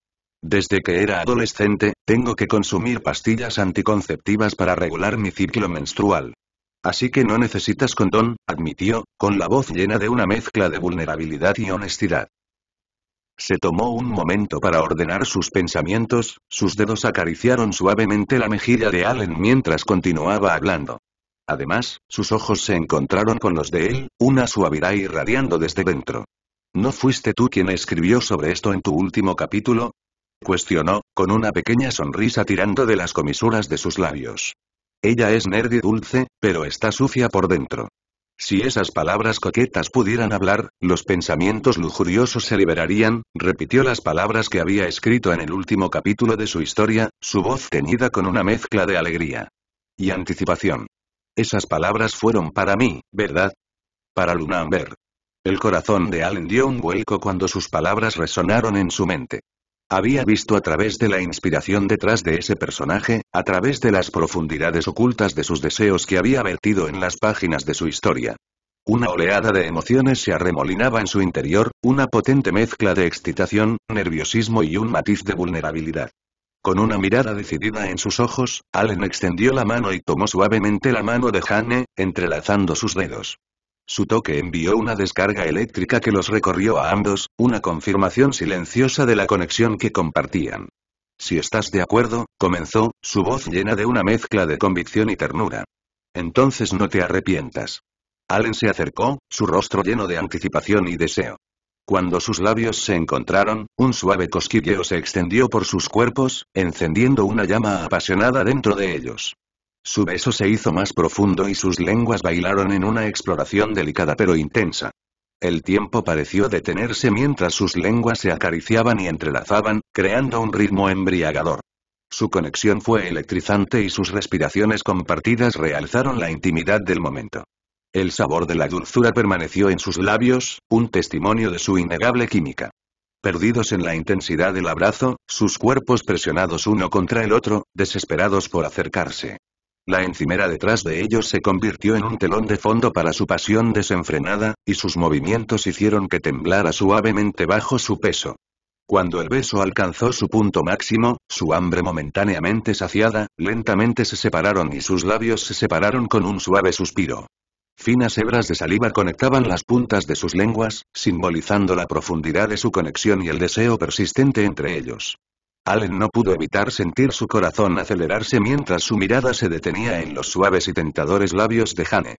Desde que era adolescente, tengo que consumir pastillas anticonceptivas para regular mi ciclo menstrual. Así que no necesitas condón, admitió, con la voz llena de una mezcla de vulnerabilidad y honestidad. Se tomó un momento para ordenar sus pensamientos, sus dedos acariciaron suavemente la mejilla de Allen mientras continuaba hablando. Además, sus ojos se encontraron con los de él, una suavidad irradiando desde dentro. ¿No fuiste tú quien escribió sobre esto en tu último capítulo? Cuestionó, con una pequeña sonrisa tirando de las comisuras de sus labios. Ella es nerd y dulce, pero está sucia por dentro. Si esas palabras coquetas pudieran hablar, los pensamientos lujuriosos se liberarían, repitió las palabras que había escrito en el último capítulo de su historia, su voz teñida con una mezcla de alegría y anticipación. Esas palabras fueron para mí, ¿verdad? Para Luna Amber. El corazón de Allen dio un vuelco cuando sus palabras resonaron en su mente. Había visto a través de la inspiración detrás de ese personaje, a través de las profundidades ocultas de sus deseos que había vertido en las páginas de su historia. Una oleada de emociones se arremolinaba en su interior, una potente mezcla de excitación, nerviosismo y un matiz de vulnerabilidad. Con una mirada decidida en sus ojos, Allen extendió la mano y tomó suavemente la mano de Jane, entrelazando sus dedos. Su toque envió una descarga eléctrica que los recorrió a ambos, una confirmación silenciosa de la conexión que compartían. Si estás de acuerdo, comenzó, su voz llena de una mezcla de convicción y ternura. Entonces no te arrepientas. Allen se acercó, su rostro lleno de anticipación y deseo. Cuando sus labios se encontraron, un suave cosquilleo se extendió por sus cuerpos, encendiendo una llama apasionada dentro de ellos. Su beso se hizo más profundo y sus lenguas bailaron en una exploración delicada pero intensa. El tiempo pareció detenerse mientras sus lenguas se acariciaban y entrelazaban, creando un ritmo embriagador. Su conexión fue electrizante y sus respiraciones compartidas realzaron la intimidad del momento. El sabor de la dulzura permaneció en sus labios, un testimonio de su innegable química. Perdidos en la intensidad del abrazo, sus cuerpos presionados uno contra el otro, desesperados por acercarse. La encimera detrás de ellos se convirtió en un telón de fondo para su pasión desenfrenada, y sus movimientos hicieron que temblara suavemente bajo su peso. Cuando el beso alcanzó su punto máximo, su hambre momentáneamente saciada, lentamente se separaron y sus labios se separaron con un suave suspiro. Finas hebras de saliva conectaban las puntas de sus lenguas, simbolizando la profundidad de su conexión y el deseo persistente entre ellos. Allen no pudo evitar sentir su corazón acelerarse mientras su mirada se detenía en los suaves y tentadores labios de Hane.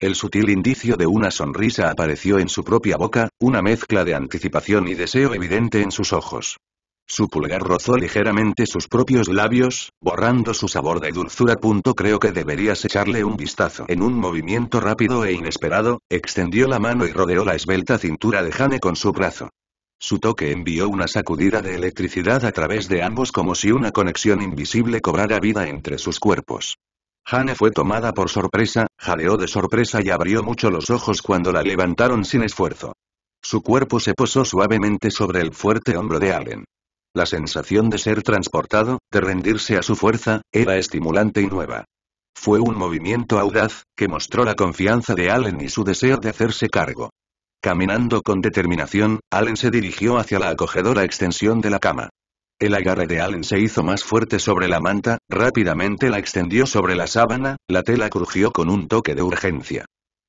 El sutil indicio de una sonrisa apareció en su propia boca, una mezcla de anticipación y deseo evidente en sus ojos. Su pulgar rozó ligeramente sus propios labios, borrando su sabor de dulzura. Creo que deberías echarle un vistazo. En un movimiento rápido e inesperado, extendió la mano y rodeó la esbelta cintura de Hane con su brazo. Su toque envió una sacudida de electricidad a través de ambos como si una conexión invisible cobrara vida entre sus cuerpos. Hane fue tomada por sorpresa, jaleó de sorpresa y abrió mucho los ojos cuando la levantaron sin esfuerzo. Su cuerpo se posó suavemente sobre el fuerte hombro de Allen. La sensación de ser transportado, de rendirse a su fuerza, era estimulante y nueva. Fue un movimiento audaz, que mostró la confianza de Allen y su deseo de hacerse cargo. Caminando con determinación, Allen se dirigió hacia la acogedora extensión de la cama. El agarre de Allen se hizo más fuerte sobre la manta, rápidamente la extendió sobre la sábana, la tela crujió con un toque de urgencia.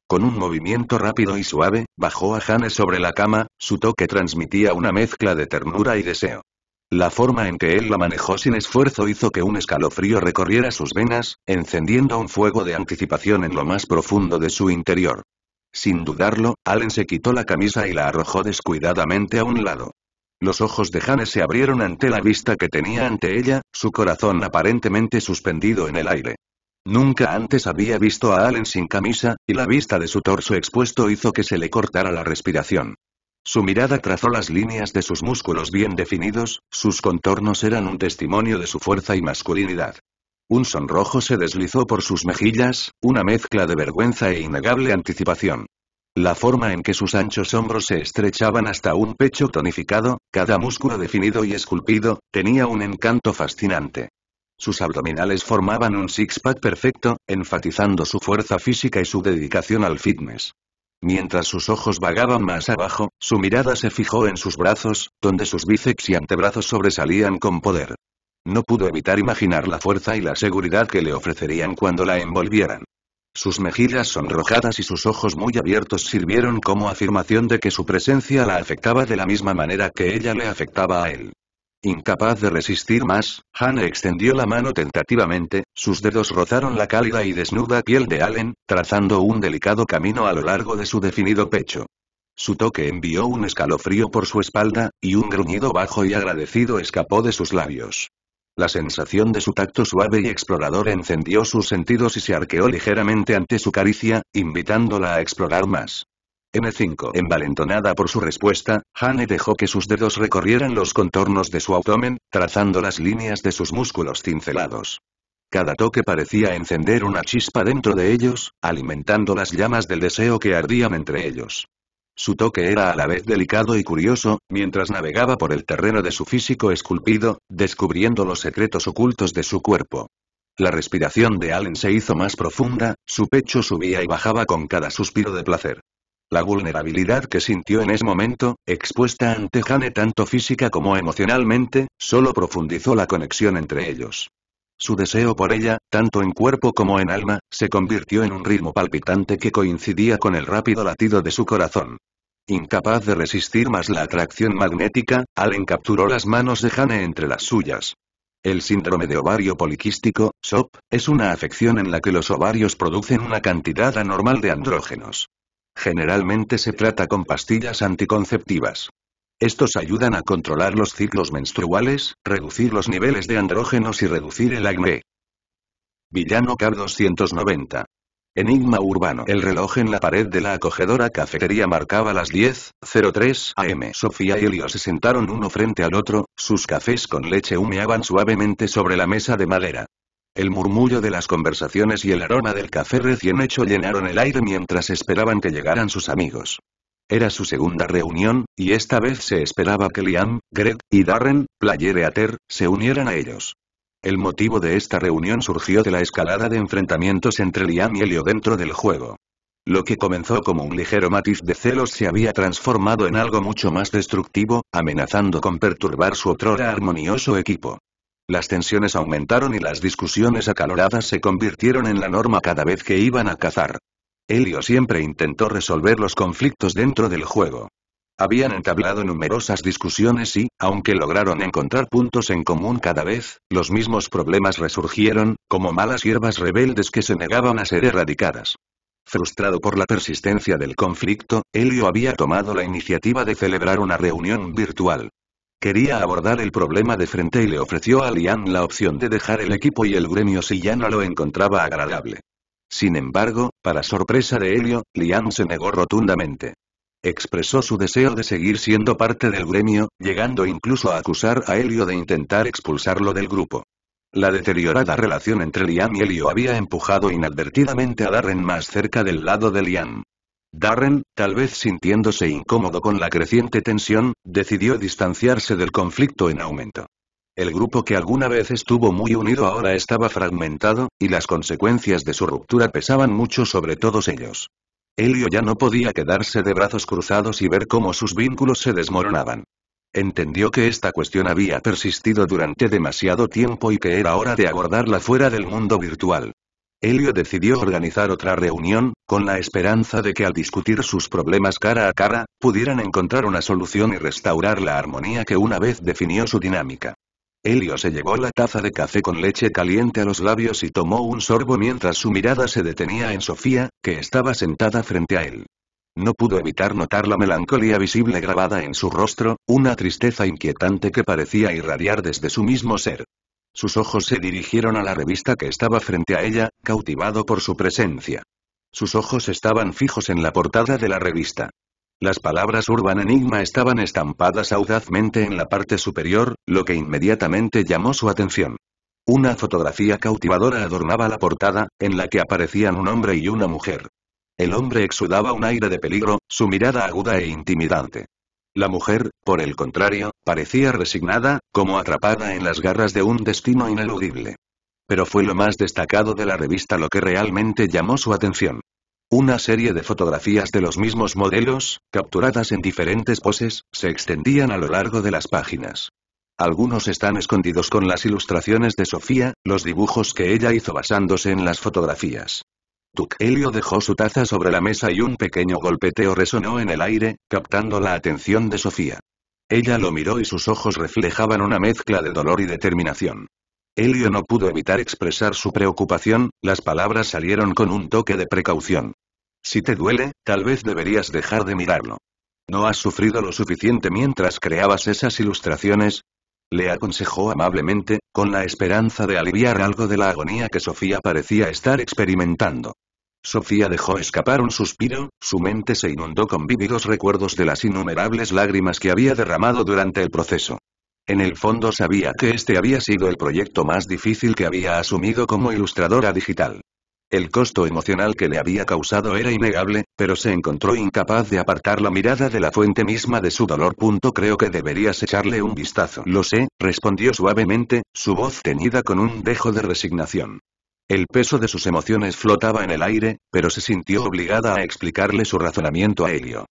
Con un movimiento rápido y suave, bajó a Jane sobre la cama, su toque transmitía una mezcla de ternura y deseo. La forma en que él la manejó sin esfuerzo hizo que un escalofrío recorriera sus venas, encendiendo un fuego de anticipación en lo más profundo de su interior. Sin dudarlo, Allen se quitó la camisa y la arrojó descuidadamente a un lado. Los ojos de Hannes se abrieron ante la vista que tenía ante ella, su corazón aparentemente suspendido en el aire. Nunca antes había visto a Allen sin camisa, y la vista de su torso expuesto hizo que se le cortara la respiración. Su mirada trazó las líneas de sus músculos bien definidos, sus contornos eran un testimonio de su fuerza y masculinidad. Un sonrojo se deslizó por sus mejillas, una mezcla de vergüenza e innegable anticipación. La forma en que sus anchos hombros se estrechaban hasta un pecho tonificado, cada músculo definido y esculpido, tenía un encanto fascinante. Sus abdominales formaban un six-pack perfecto, enfatizando su fuerza física y su dedicación al fitness. Mientras sus ojos vagaban más abajo, su mirada se fijó en sus brazos, donde sus bíceps y antebrazos sobresalían con poder. No pudo evitar imaginar la fuerza y la seguridad que le ofrecerían cuando la envolvieran. Sus mejillas sonrojadas y sus ojos muy abiertos sirvieron como afirmación de que su presencia la afectaba de la misma manera que ella le afectaba a él. Incapaz de resistir más, Han extendió la mano tentativamente, sus dedos rozaron la cálida y desnuda piel de Allen, trazando un delicado camino a lo largo de su definido pecho. Su toque envió un escalofrío por su espalda, y un gruñido bajo y agradecido escapó de sus labios. La sensación de su tacto suave y explorador encendió sus sentidos y se arqueó ligeramente ante su caricia, invitándola a explorar más. M5. Envalentonada por su respuesta, Hane dejó que sus dedos recorrieran los contornos de su abdomen, trazando las líneas de sus músculos cincelados. Cada toque parecía encender una chispa dentro de ellos, alimentando las llamas del deseo que ardían entre ellos. Su toque era a la vez delicado y curioso, mientras navegaba por el terreno de su físico esculpido, descubriendo los secretos ocultos de su cuerpo. La respiración de Allen se hizo más profunda, su pecho subía y bajaba con cada suspiro de placer. La vulnerabilidad que sintió en ese momento, expuesta ante Jane tanto física como emocionalmente, solo profundizó la conexión entre ellos. Su deseo por ella, tanto en cuerpo como en alma, se convirtió en un ritmo palpitante que coincidía con el rápido latido de su corazón. Incapaz de resistir más la atracción magnética, Allen capturó las manos de Jane entre las suyas. El síndrome de ovario poliquístico, SOP, es una afección en la que los ovarios producen una cantidad anormal de andrógenos. Generalmente se trata con pastillas anticonceptivas. Estos ayudan a controlar los ciclos menstruales, reducir los niveles de andrógenos y reducir el acné. Villano Cap 290. Enigma urbano. El reloj en la pared de la acogedora cafetería marcaba las 10.03 am. Sofía y Elio se sentaron uno frente al otro, sus cafés con leche humeaban suavemente sobre la mesa de madera. El murmullo de las conversaciones y el aroma del café recién hecho llenaron el aire mientras esperaban que llegaran sus amigos. Era su segunda reunión, y esta vez se esperaba que Liam, Greg y Darren, Playereater, se unieran a ellos. El motivo de esta reunión surgió de la escalada de enfrentamientos entre Liam y Elio dentro del juego. Lo que comenzó como un ligero matiz de celos se había transformado en algo mucho más destructivo, amenazando con perturbar su otrora armonioso equipo. Las tensiones aumentaron y las discusiones acaloradas se convirtieron en la norma cada vez que iban a cazar. Helio siempre intentó resolver los conflictos dentro del juego. Habían entablado numerosas discusiones y, aunque lograron encontrar puntos en común cada vez, los mismos problemas resurgieron, como malas hierbas rebeldes que se negaban a ser erradicadas. Frustrado por la persistencia del conflicto, Helio había tomado la iniciativa de celebrar una reunión virtual. Quería abordar el problema de frente y le ofreció a Lian la opción de dejar el equipo y el gremio si ya no lo encontraba agradable. Sin embargo, para sorpresa de Helio, Lian se negó rotundamente. Expresó su deseo de seguir siendo parte del gremio, llegando incluso a acusar a Helio de intentar expulsarlo del grupo. La deteriorada relación entre Lian y Helio había empujado inadvertidamente a Darren más cerca del lado de Lian. Darren, tal vez sintiéndose incómodo con la creciente tensión, decidió distanciarse del conflicto en aumento. El grupo que alguna vez estuvo muy unido ahora estaba fragmentado, y las consecuencias de su ruptura pesaban mucho sobre todos ellos. Helio ya no podía quedarse de brazos cruzados y ver cómo sus vínculos se desmoronaban. Entendió que esta cuestión había persistido durante demasiado tiempo y que era hora de abordarla fuera del mundo virtual. Helio decidió organizar otra reunión, con la esperanza de que al discutir sus problemas cara a cara, pudieran encontrar una solución y restaurar la armonía que una vez definió su dinámica. Helio se llevó la taza de café con leche caliente a los labios y tomó un sorbo mientras su mirada se detenía en Sofía, que estaba sentada frente a él. No pudo evitar notar la melancolía visible grabada en su rostro, una tristeza inquietante que parecía irradiar desde su mismo ser. Sus ojos se dirigieron a la revista que estaba frente a ella, cautivado por su presencia. Sus ojos estaban fijos en la portada de la revista. Las palabras Urban Enigma estaban estampadas audazmente en la parte superior, lo que inmediatamente llamó su atención. Una fotografía cautivadora adornaba la portada, en la que aparecían un hombre y una mujer. El hombre exudaba un aire de peligro, su mirada aguda e intimidante. La mujer, por el contrario, parecía resignada, como atrapada en las garras de un destino ineludible. Pero fue lo más destacado de la revista lo que realmente llamó su atención. Una serie de fotografías de los mismos modelos, capturadas en diferentes poses, se extendían a lo largo de las páginas. Algunos están escondidos con las ilustraciones de Sofía, los dibujos que ella hizo basándose en las fotografías. Elio dejó su taza sobre la mesa y un pequeño golpeteo resonó en el aire, captando la atención de Sofía. Ella lo miró y sus ojos reflejaban una mezcla de dolor y determinación. Helio no pudo evitar expresar su preocupación, las palabras salieron con un toque de precaución. Si te duele, tal vez deberías dejar de mirarlo. No has sufrido lo suficiente mientras creabas esas ilustraciones, le aconsejó amablemente, con la esperanza de aliviar algo de la agonía que Sofía parecía estar experimentando. Sofía dejó escapar un suspiro, su mente se inundó con vívidos recuerdos de las innumerables lágrimas que había derramado durante el proceso. En el fondo sabía que este había sido el proyecto más difícil que había asumido como ilustradora digital. El costo emocional que le había causado era innegable, pero se encontró incapaz de apartar la mirada de la fuente misma de su dolor. Creo que deberías echarle un vistazo. Lo sé, respondió suavemente, su voz teñida con un dejo de resignación. El peso de sus emociones flotaba en el aire, pero se sintió obligada a explicarle su razonamiento a Helio.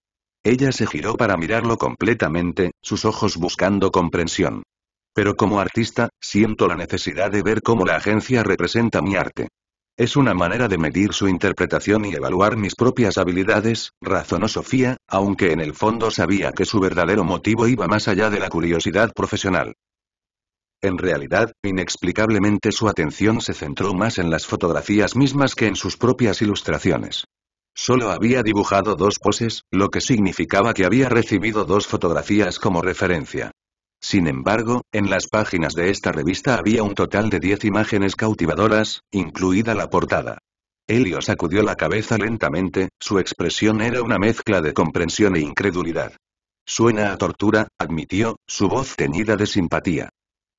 Ella se giró para mirarlo completamente, sus ojos buscando comprensión. Pero como artista, siento la necesidad de ver cómo la agencia representa mi arte. Es una manera de medir su interpretación y evaluar mis propias habilidades, razonó Sofía, aunque en el fondo sabía que su verdadero motivo iba más allá de la curiosidad profesional. En realidad, inexplicablemente su atención se centró más en las fotografías mismas que en sus propias ilustraciones. Solo había dibujado dos poses, lo que significaba que había recibido dos fotografías como referencia. Sin embargo, en las páginas de esta revista había un total de diez imágenes cautivadoras, incluida la portada. Helio sacudió la cabeza lentamente, su expresión era una mezcla de comprensión e incredulidad. Suena a tortura, admitió, su voz teñida de simpatía.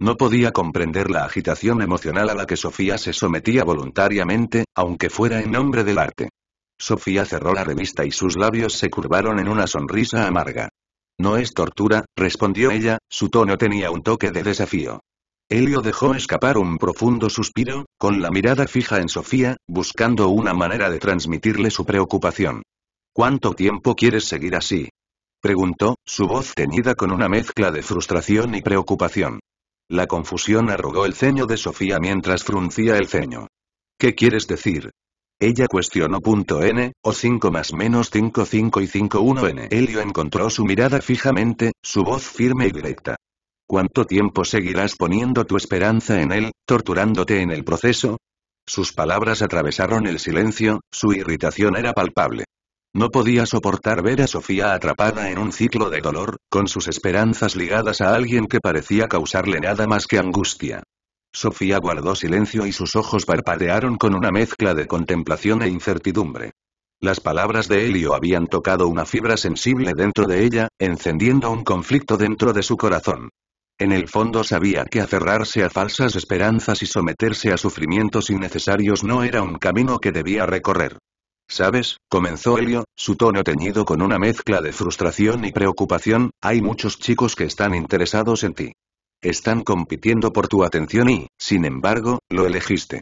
No podía comprender la agitación emocional a la que Sofía se sometía voluntariamente, aunque fuera en nombre del arte. Sofía cerró la revista y sus labios se curvaron en una sonrisa amarga. No es tortura, respondió ella, su tono tenía un toque de desafío. Helio dejó escapar un profundo suspiro, con la mirada fija en Sofía, buscando una manera de transmitirle su preocupación. ¿Cuánto tiempo quieres seguir así? preguntó, su voz teñida con una mezcla de frustración y preocupación. La confusión arrugó el ceño de Sofía mientras fruncía el ceño. ¿Qué quieres decir? Ella cuestionó. N, o 5 más menos 5 5 y 5 1 N. Helio encontró su mirada fijamente, su voz firme y directa. ¿Cuánto tiempo seguirás poniendo tu esperanza en él, torturándote en el proceso? Sus palabras atravesaron el silencio, su irritación era palpable. No podía soportar ver a Sofía atrapada en un ciclo de dolor, con sus esperanzas ligadas a alguien que parecía causarle nada más que angustia. Sofía guardó silencio y sus ojos parpadearon con una mezcla de contemplación e incertidumbre. Las palabras de Helio habían tocado una fibra sensible dentro de ella, encendiendo un conflicto dentro de su corazón. En el fondo sabía que aferrarse a falsas esperanzas y someterse a sufrimientos innecesarios no era un camino que debía recorrer. ¿Sabes? comenzó Helio, su tono teñido con una mezcla de frustración y preocupación, hay muchos chicos que están interesados en ti. Están compitiendo por tu atención y, sin embargo, lo elegiste.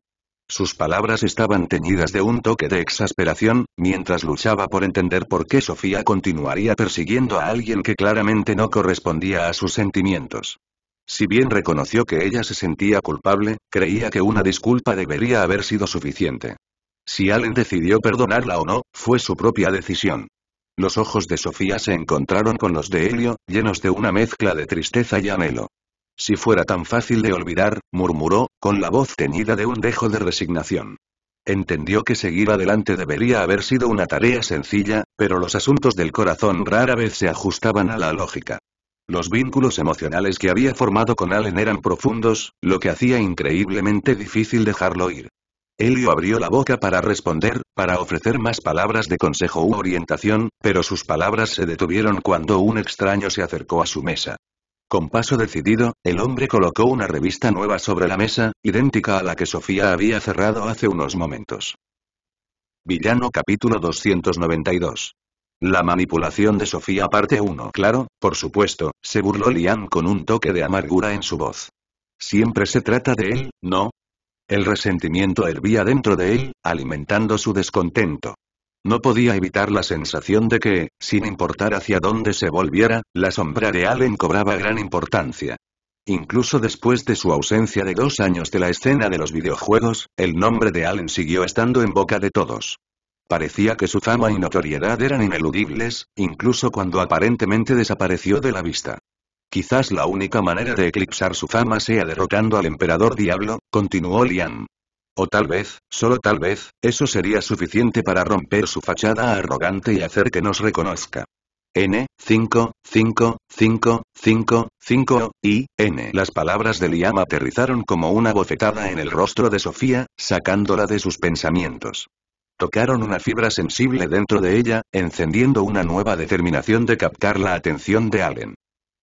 Sus palabras estaban teñidas de un toque de exasperación, mientras luchaba por entender por qué Sofía continuaría persiguiendo a alguien que claramente no correspondía a sus sentimientos. Si bien reconoció que ella se sentía culpable, creía que una disculpa debería haber sido suficiente. Si Allen decidió perdonarla o no, fue su propia decisión. Los ojos de Sofía se encontraron con los de Helio, llenos de una mezcla de tristeza y anhelo. Si fuera tan fácil de olvidar, murmuró, con la voz teñida de un dejo de resignación. Entendió que seguir adelante debería haber sido una tarea sencilla, pero los asuntos del corazón rara vez se ajustaban a la lógica. Los vínculos emocionales que había formado con Allen eran profundos, lo que hacía increíblemente difícil dejarlo ir. Elio abrió la boca para responder, para ofrecer más palabras de consejo u orientación, pero sus palabras se detuvieron cuando un extraño se acercó a su mesa. Con paso decidido, el hombre colocó una revista nueva sobre la mesa, idéntica a la que Sofía había cerrado hace unos momentos. Villano capítulo 292. La manipulación de Sofía parte 1. Claro, por supuesto, se burló Lian con un toque de amargura en su voz. Siempre se trata de él, ¿no? El resentimiento hervía dentro de él, alimentando su descontento. No podía evitar la sensación de que, sin importar hacia dónde se volviera, la sombra de Allen cobraba gran importancia. Incluso después de su ausencia de dos años de la escena de los videojuegos, el nombre de Allen siguió estando en boca de todos. Parecía que su fama y notoriedad eran ineludibles, incluso cuando aparentemente desapareció de la vista. Quizás la única manera de eclipsar su fama sea derrotando al emperador Diablo, continuó Liam. O tal vez, solo tal vez, eso sería suficiente para romper su fachada arrogante y hacer que nos reconozca. N, 5, 5, 5, 5, 5, y, N. Las palabras de Liam aterrizaron como una bofetada en el rostro de Sofía, sacándola de sus pensamientos. Tocaron una fibra sensible dentro de ella, encendiendo una nueva determinación de captar la atención de Allen.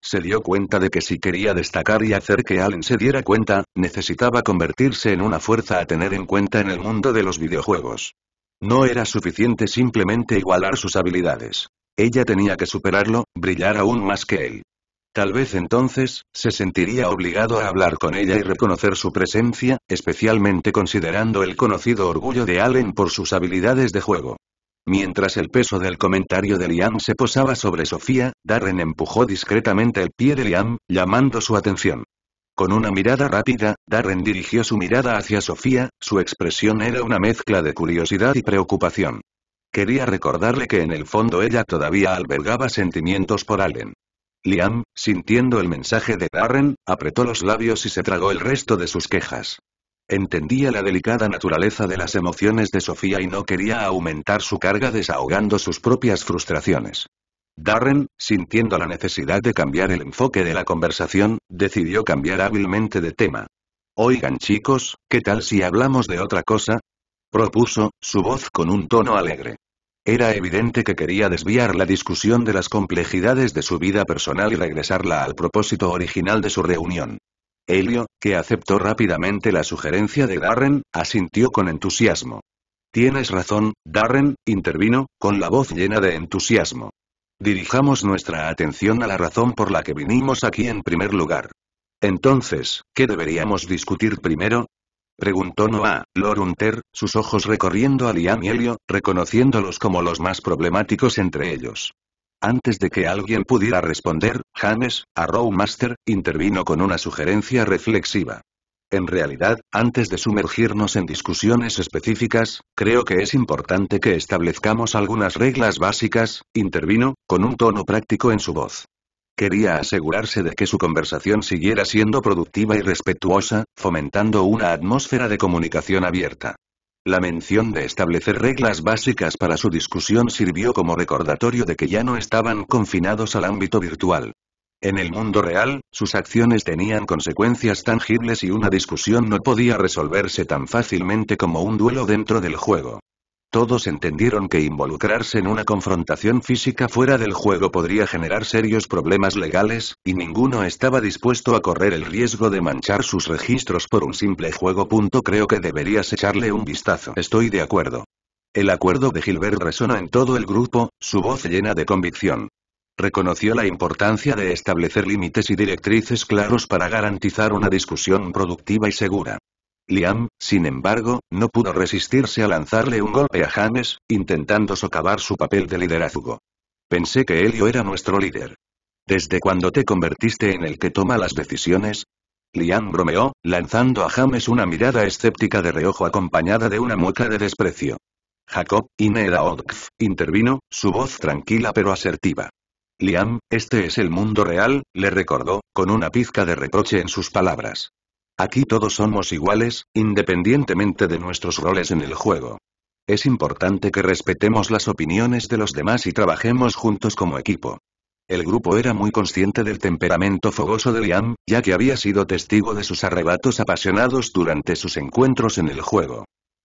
Se dio cuenta de que si quería destacar y hacer que Allen se diera cuenta, necesitaba convertirse en una fuerza a tener en cuenta en el mundo de los videojuegos. No era suficiente simplemente igualar sus habilidades. Ella tenía que superarlo, brillar aún más que él. Tal vez entonces, se sentiría obligado a hablar con ella y reconocer su presencia, especialmente considerando el conocido orgullo de Allen por sus habilidades de juego. Mientras el peso del comentario de Liam se posaba sobre Sofía, Darren empujó discretamente el pie de Liam, llamando su atención. Con una mirada rápida, Darren dirigió su mirada hacia Sofía, su expresión era una mezcla de curiosidad y preocupación. Quería recordarle que en el fondo ella todavía albergaba sentimientos por Allen. Liam, sintiendo el mensaje de Darren, apretó los labios y se tragó el resto de sus quejas. Entendía la delicada naturaleza de las emociones de Sofía y no quería aumentar su carga desahogando sus propias frustraciones. Darren, sintiendo la necesidad de cambiar el enfoque de la conversación, decidió cambiar hábilmente de tema. Oigan chicos, ¿qué tal si hablamos de otra cosa? propuso, su voz con un tono alegre. Era evidente que quería desviar la discusión de las complejidades de su vida personal y regresarla al propósito original de su reunión. Helio, que aceptó rápidamente la sugerencia de Darren, asintió con entusiasmo. Tienes razón, Darren, intervino, con la voz llena de entusiasmo. Dirijamos nuestra atención a la razón por la que vinimos aquí en primer lugar. Entonces, ¿qué deberíamos discutir primero? Preguntó Noah, Lorunter, sus ojos recorriendo a Liam y Helio, reconociéndolos como los más problemáticos entre ellos. Antes de que alguien pudiera responder, James, Rowmaster, intervino con una sugerencia reflexiva. En realidad, antes de sumergirnos en discusiones específicas, creo que es importante que establezcamos algunas reglas básicas, intervino, con un tono práctico en su voz. Quería asegurarse de que su conversación siguiera siendo productiva y respetuosa, fomentando una atmósfera de comunicación abierta. La mención de establecer reglas básicas para su discusión sirvió como recordatorio de que ya no estaban confinados al ámbito virtual. En el mundo real, sus acciones tenían consecuencias tangibles y una discusión no podía resolverse tan fácilmente como un duelo dentro del juego. Todos entendieron que involucrarse en una confrontación física fuera del juego podría generar serios problemas legales, y ninguno estaba dispuesto a correr el riesgo de manchar sus registros por un simple juego. Creo que deberías echarle un vistazo. Estoy de acuerdo. El acuerdo de Gilbert resona en todo el grupo, su voz llena de convicción. Reconoció la importancia de establecer límites y directrices claros para garantizar una discusión productiva y segura. Liam, sin embargo, no pudo resistirse a lanzarle un golpe a James, intentando socavar su papel de liderazgo. Pensé que Helio era nuestro líder. ¿Desde cuándo te convertiste en el que toma las decisiones? Liam bromeó, lanzando a James una mirada escéptica de reojo acompañada de una mueca de desprecio. Jacob, Ineeda Odkf, intervino, su voz tranquila pero asertiva. Liam, este es el mundo real, le recordó, con una pizca de reproche en sus palabras. Aquí todos somos iguales, independientemente de nuestros roles en el juego. Es importante que respetemos las opiniones de los demás y trabajemos juntos como equipo. El grupo era muy consciente del temperamento fogoso de Liam, ya que había sido testigo de sus arrebatos apasionados durante sus encuentros en el juego.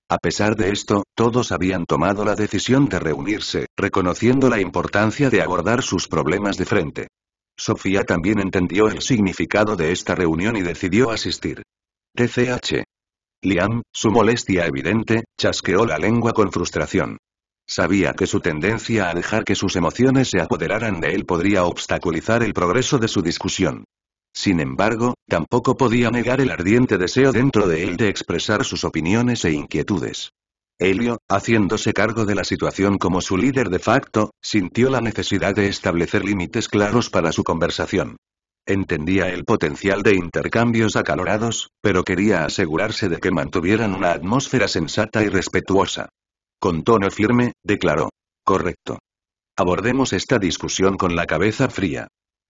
A pesar de esto, todos habían tomado la decisión de reunirse, reconociendo la importancia de abordar sus problemas de frente. Sofía también entendió el significado de esta reunión y decidió asistir. TCH. Liam, su molestia evidente, chasqueó la lengua con frustración. Sabía que su tendencia a dejar que sus emociones se apoderaran de él podría obstaculizar el progreso de su discusión. Sin embargo, tampoco podía negar el ardiente deseo dentro de él de expresar sus opiniones e inquietudes. Helio, haciéndose cargo de la situación como su líder de facto, sintió la necesidad de establecer límites claros para su conversación. Entendía el potencial de intercambios acalorados, pero quería asegurarse de que mantuvieran una atmósfera sensata y respetuosa. Con tono firme, declaró. Correcto. Abordemos esta discusión con la cabeza fría.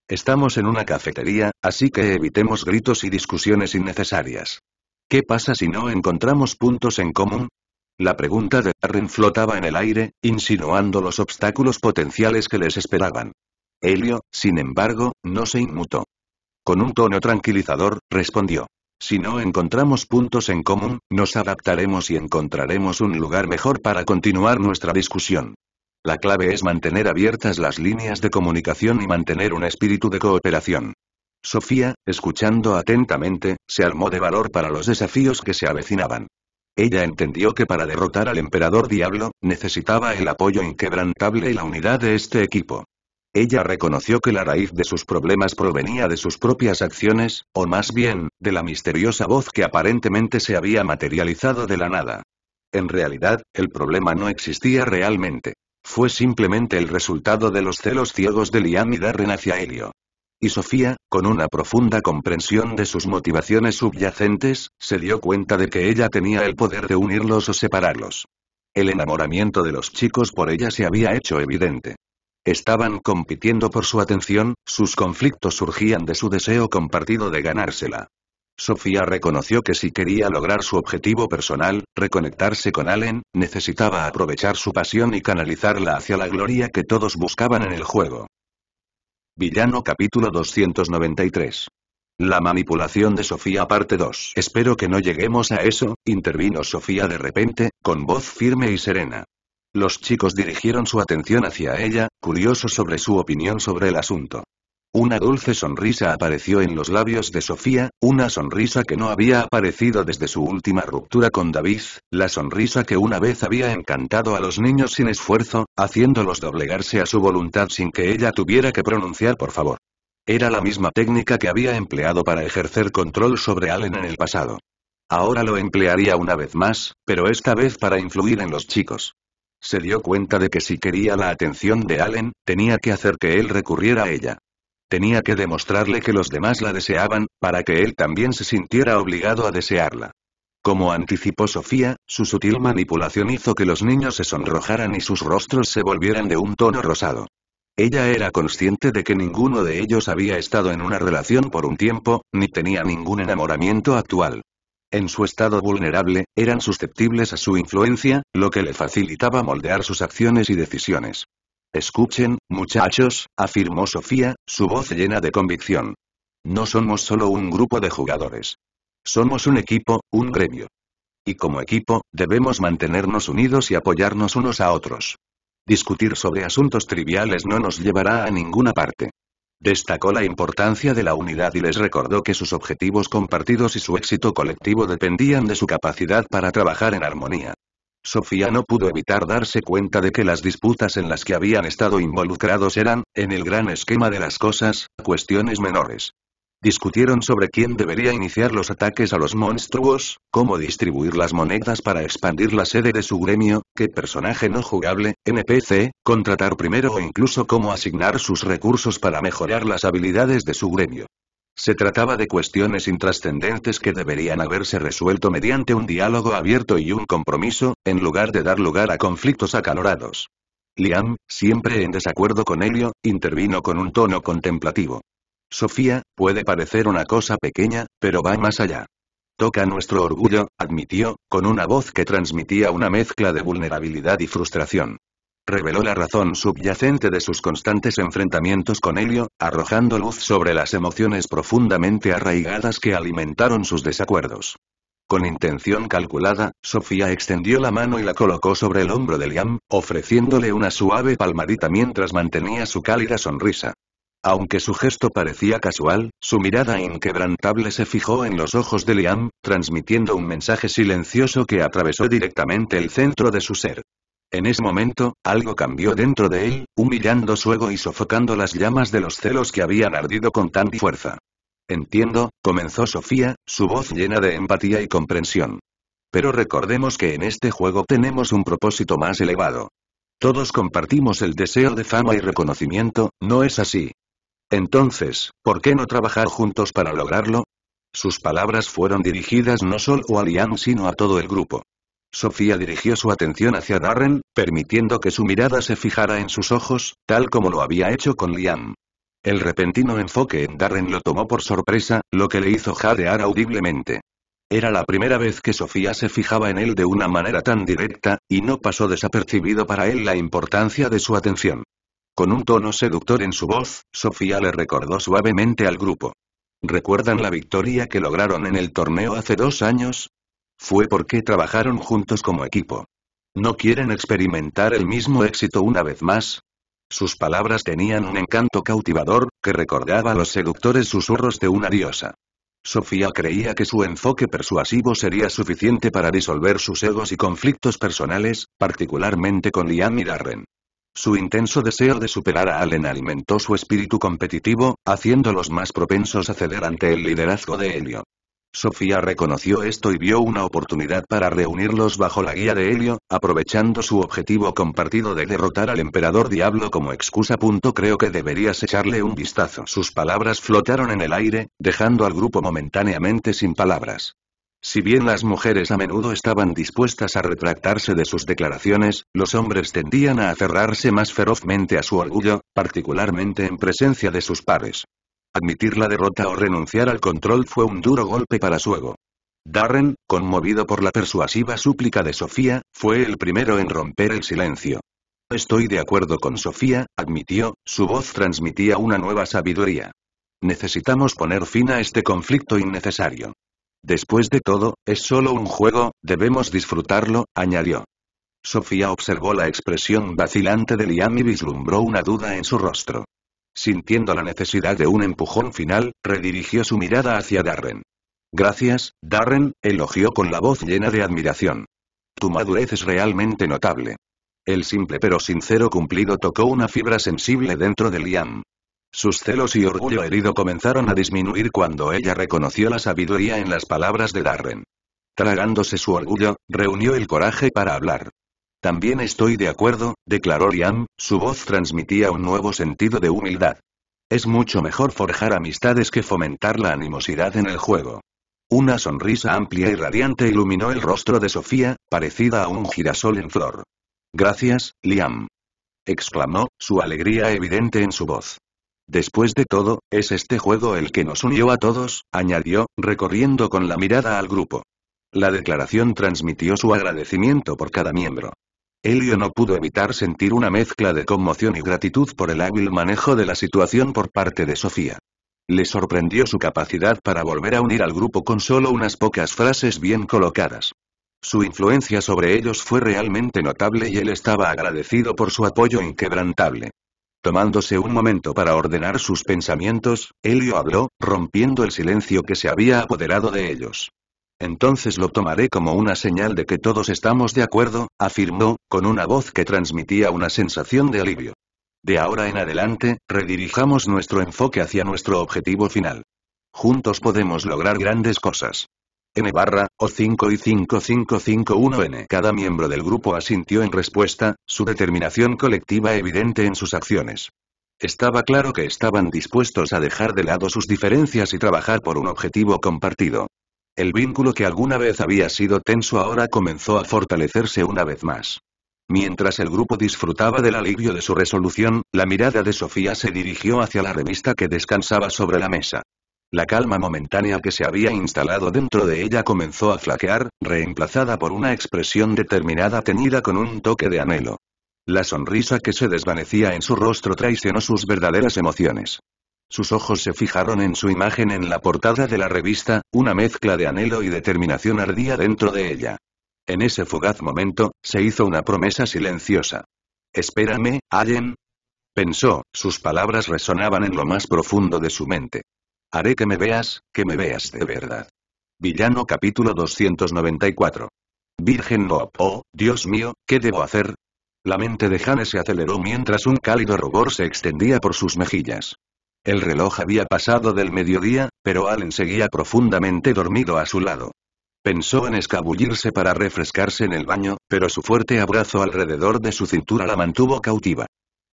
Estamos en una cafetería, así que evitemos gritos y discusiones innecesarias. ¿Qué pasa si no encontramos puntos en común? La pregunta de Darren flotaba en el aire, insinuando los obstáculos potenciales que les esperaban. Helio, sin embargo, no se inmutó. Con un tono tranquilizador, respondió. Si no encontramos puntos en común, nos adaptaremos y encontraremos un lugar mejor para continuar nuestra discusión. La clave es mantener abiertas las líneas de comunicación y mantener un espíritu de cooperación. Sofía, escuchando atentamente, se armó de valor para los desafíos que se avecinaban. Ella entendió que para derrotar al emperador Diablo, necesitaba el apoyo inquebrantable y la unidad de este equipo. Ella reconoció que la raíz de sus problemas provenía de sus propias acciones, o más bien, de la misteriosa voz que aparentemente se había materializado de la nada. En realidad, el problema no existía realmente. Fue simplemente el resultado de los celos ciegos de Liam y Darren hacia Helio. Y Sofía, con una profunda comprensión de sus motivaciones subyacentes, se dio cuenta de que ella tenía el poder de unirlos o separarlos. El enamoramiento de los chicos por ella se había hecho evidente. Estaban compitiendo por su atención, sus conflictos surgían de su deseo compartido de ganársela. Sofía reconoció que si quería lograr su objetivo personal, reconectarse con Allen, necesitaba aprovechar su pasión y canalizarla hacia la gloria que todos buscaban en el juego. Villano capítulo 293. La manipulación de Sofía parte 2. Espero que no lleguemos a eso, intervino Sofía de repente, con voz firme y serena. Los chicos dirigieron su atención hacia ella, curiosos sobre su opinión sobre el asunto. Una dulce sonrisa apareció en los labios de Sofía, una sonrisa que no había aparecido desde su última ruptura con David, la sonrisa que una vez había encantado a los niños sin esfuerzo, haciéndolos doblegarse a su voluntad sin que ella tuviera que pronunciar por favor. Era la misma técnica que había empleado para ejercer control sobre Allen en el pasado. Ahora lo emplearía una vez más, pero esta vez para influir en los chicos. Se dio cuenta de que si quería la atención de Allen, tenía que hacer que él recurriera a ella. Tenía que demostrarle que los demás la deseaban, para que él también se sintiera obligado a desearla. Como anticipó Sofía, su sutil manipulación hizo que los niños se sonrojaran y sus rostros se volvieran de un tono rosado. Ella era consciente de que ninguno de ellos había estado en una relación por un tiempo, ni tenía ningún enamoramiento actual. En su estado vulnerable, eran susceptibles a su influencia, lo que le facilitaba moldear sus acciones y decisiones. Escuchen, muchachos, afirmó Sofía, su voz llena de convicción. No somos solo un grupo de jugadores. Somos un equipo, un gremio. Y como equipo, debemos mantenernos unidos y apoyarnos unos a otros. Discutir sobre asuntos triviales no nos llevará a ninguna parte. Destacó la importancia de la unidad y les recordó que sus objetivos compartidos y su éxito colectivo dependían de su capacidad para trabajar en armonía. Sofía no pudo evitar darse cuenta de que las disputas en las que habían estado involucrados eran, en el gran esquema de las cosas, cuestiones menores. Discutieron sobre quién debería iniciar los ataques a los monstruos, cómo distribuir las monedas para expandir la sede de su gremio, qué personaje no jugable, NPC, contratar primero o incluso cómo asignar sus recursos para mejorar las habilidades de su gremio. Se trataba de cuestiones intrascendentes que deberían haberse resuelto mediante un diálogo abierto y un compromiso, en lugar de dar lugar a conflictos acalorados. Liam, siempre en desacuerdo con Helio, intervino con un tono contemplativo. Sofía, puede parecer una cosa pequeña, pero va más allá. Toca nuestro orgullo, admitió, con una voz que transmitía una mezcla de vulnerabilidad y frustración reveló la razón subyacente de sus constantes enfrentamientos con Helio, arrojando luz sobre las emociones profundamente arraigadas que alimentaron sus desacuerdos. Con intención calculada, Sofía extendió la mano y la colocó sobre el hombro de Liam, ofreciéndole una suave palmadita mientras mantenía su cálida sonrisa. Aunque su gesto parecía casual, su mirada inquebrantable se fijó en los ojos de Liam, transmitiendo un mensaje silencioso que atravesó directamente el centro de su ser. En ese momento, algo cambió dentro de él, humillando su ego y sofocando las llamas de los celos que habían ardido con tanta fuerza. Entiendo, comenzó Sofía, su voz llena de empatía y comprensión. Pero recordemos que en este juego tenemos un propósito más elevado. Todos compartimos el deseo de fama y reconocimiento, ¿no es así? Entonces, ¿por qué no trabajar juntos para lograrlo? Sus palabras fueron dirigidas no solo a Lian sino a todo el grupo. Sofía dirigió su atención hacia Darren, permitiendo que su mirada se fijara en sus ojos, tal como lo había hecho con Liam. El repentino enfoque en Darren lo tomó por sorpresa, lo que le hizo jadear audiblemente. Era la primera vez que Sofía se fijaba en él de una manera tan directa, y no pasó desapercibido para él la importancia de su atención. Con un tono seductor en su voz, Sofía le recordó suavemente al grupo. ¿Recuerdan la victoria que lograron en el torneo hace dos años? Fue porque trabajaron juntos como equipo. ¿No quieren experimentar el mismo éxito una vez más? Sus palabras tenían un encanto cautivador, que recordaba a los seductores susurros de una diosa. Sofía creía que su enfoque persuasivo sería suficiente para disolver sus egos y conflictos personales, particularmente con Liam y Darren. Su intenso deseo de superar a Allen alimentó su espíritu competitivo, haciéndolos más propensos a ceder ante el liderazgo de Helio. Sofía reconoció esto y vio una oportunidad para reunirlos bajo la guía de Helio, aprovechando su objetivo compartido de derrotar al emperador Diablo como excusa. Creo que deberías echarle un vistazo. Sus palabras flotaron en el aire, dejando al grupo momentáneamente sin palabras. Si bien las mujeres a menudo estaban dispuestas a retractarse de sus declaraciones, los hombres tendían a aferrarse más ferozmente a su orgullo, particularmente en presencia de sus pares. Admitir la derrota o renunciar al control fue un duro golpe para su ego. Darren, conmovido por la persuasiva súplica de Sofía, fue el primero en romper el silencio. Estoy de acuerdo con Sofía, admitió, su voz transmitía una nueva sabiduría. Necesitamos poner fin a este conflicto innecesario. Después de todo, es solo un juego, debemos disfrutarlo, añadió. Sofía observó la expresión vacilante de Liam y vislumbró una duda en su rostro. Sintiendo la necesidad de un empujón final, redirigió su mirada hacia Darren. Gracias, Darren, elogió con la voz llena de admiración. Tu madurez es realmente notable. El simple pero sincero cumplido tocó una fibra sensible dentro de Liam. Sus celos y orgullo herido comenzaron a disminuir cuando ella reconoció la sabiduría en las palabras de Darren. Tragándose su orgullo, reunió el coraje para hablar. También estoy de acuerdo, declaró Liam, su voz transmitía un nuevo sentido de humildad. Es mucho mejor forjar amistades que fomentar la animosidad en el juego. Una sonrisa amplia y radiante iluminó el rostro de Sofía, parecida a un girasol en flor. Gracias, Liam. exclamó, su alegría evidente en su voz. Después de todo, es este juego el que nos unió a todos, añadió, recorriendo con la mirada al grupo. La declaración transmitió su agradecimiento por cada miembro. Helio no pudo evitar sentir una mezcla de conmoción y gratitud por el hábil manejo de la situación por parte de Sofía. Le sorprendió su capacidad para volver a unir al grupo con solo unas pocas frases bien colocadas. Su influencia sobre ellos fue realmente notable y él estaba agradecido por su apoyo inquebrantable. Tomándose un momento para ordenar sus pensamientos, Helio habló, rompiendo el silencio que se había apoderado de ellos. Entonces lo tomaré como una señal de que todos estamos de acuerdo, afirmó, con una voz que transmitía una sensación de alivio. De ahora en adelante, redirijamos nuestro enfoque hacia nuestro objetivo final. Juntos podemos lograr grandes cosas. N barra, O5 y 5551N. Cada miembro del grupo asintió en respuesta, su determinación colectiva evidente en sus acciones. Estaba claro que estaban dispuestos a dejar de lado sus diferencias y trabajar por un objetivo compartido. El vínculo que alguna vez había sido tenso ahora comenzó a fortalecerse una vez más. Mientras el grupo disfrutaba del alivio de su resolución, la mirada de Sofía se dirigió hacia la revista que descansaba sobre la mesa. La calma momentánea que se había instalado dentro de ella comenzó a flaquear, reemplazada por una expresión determinada teñida con un toque de anhelo. La sonrisa que se desvanecía en su rostro traicionó sus verdaderas emociones. Sus ojos se fijaron en su imagen en la portada de la revista, una mezcla de anhelo y determinación ardía dentro de ella. En ese fugaz momento, se hizo una promesa silenciosa. Espérame, Allen. Pensó, sus palabras resonaban en lo más profundo de su mente. Haré que me veas, que me veas de verdad. Villano capítulo 294. Virgen no oh, Dios mío, ¿qué debo hacer? La mente de Jane se aceleró mientras un cálido rubor se extendía por sus mejillas. El reloj había pasado del mediodía, pero Allen seguía profundamente dormido a su lado. Pensó en escabullirse para refrescarse en el baño, pero su fuerte abrazo alrededor de su cintura la mantuvo cautiva.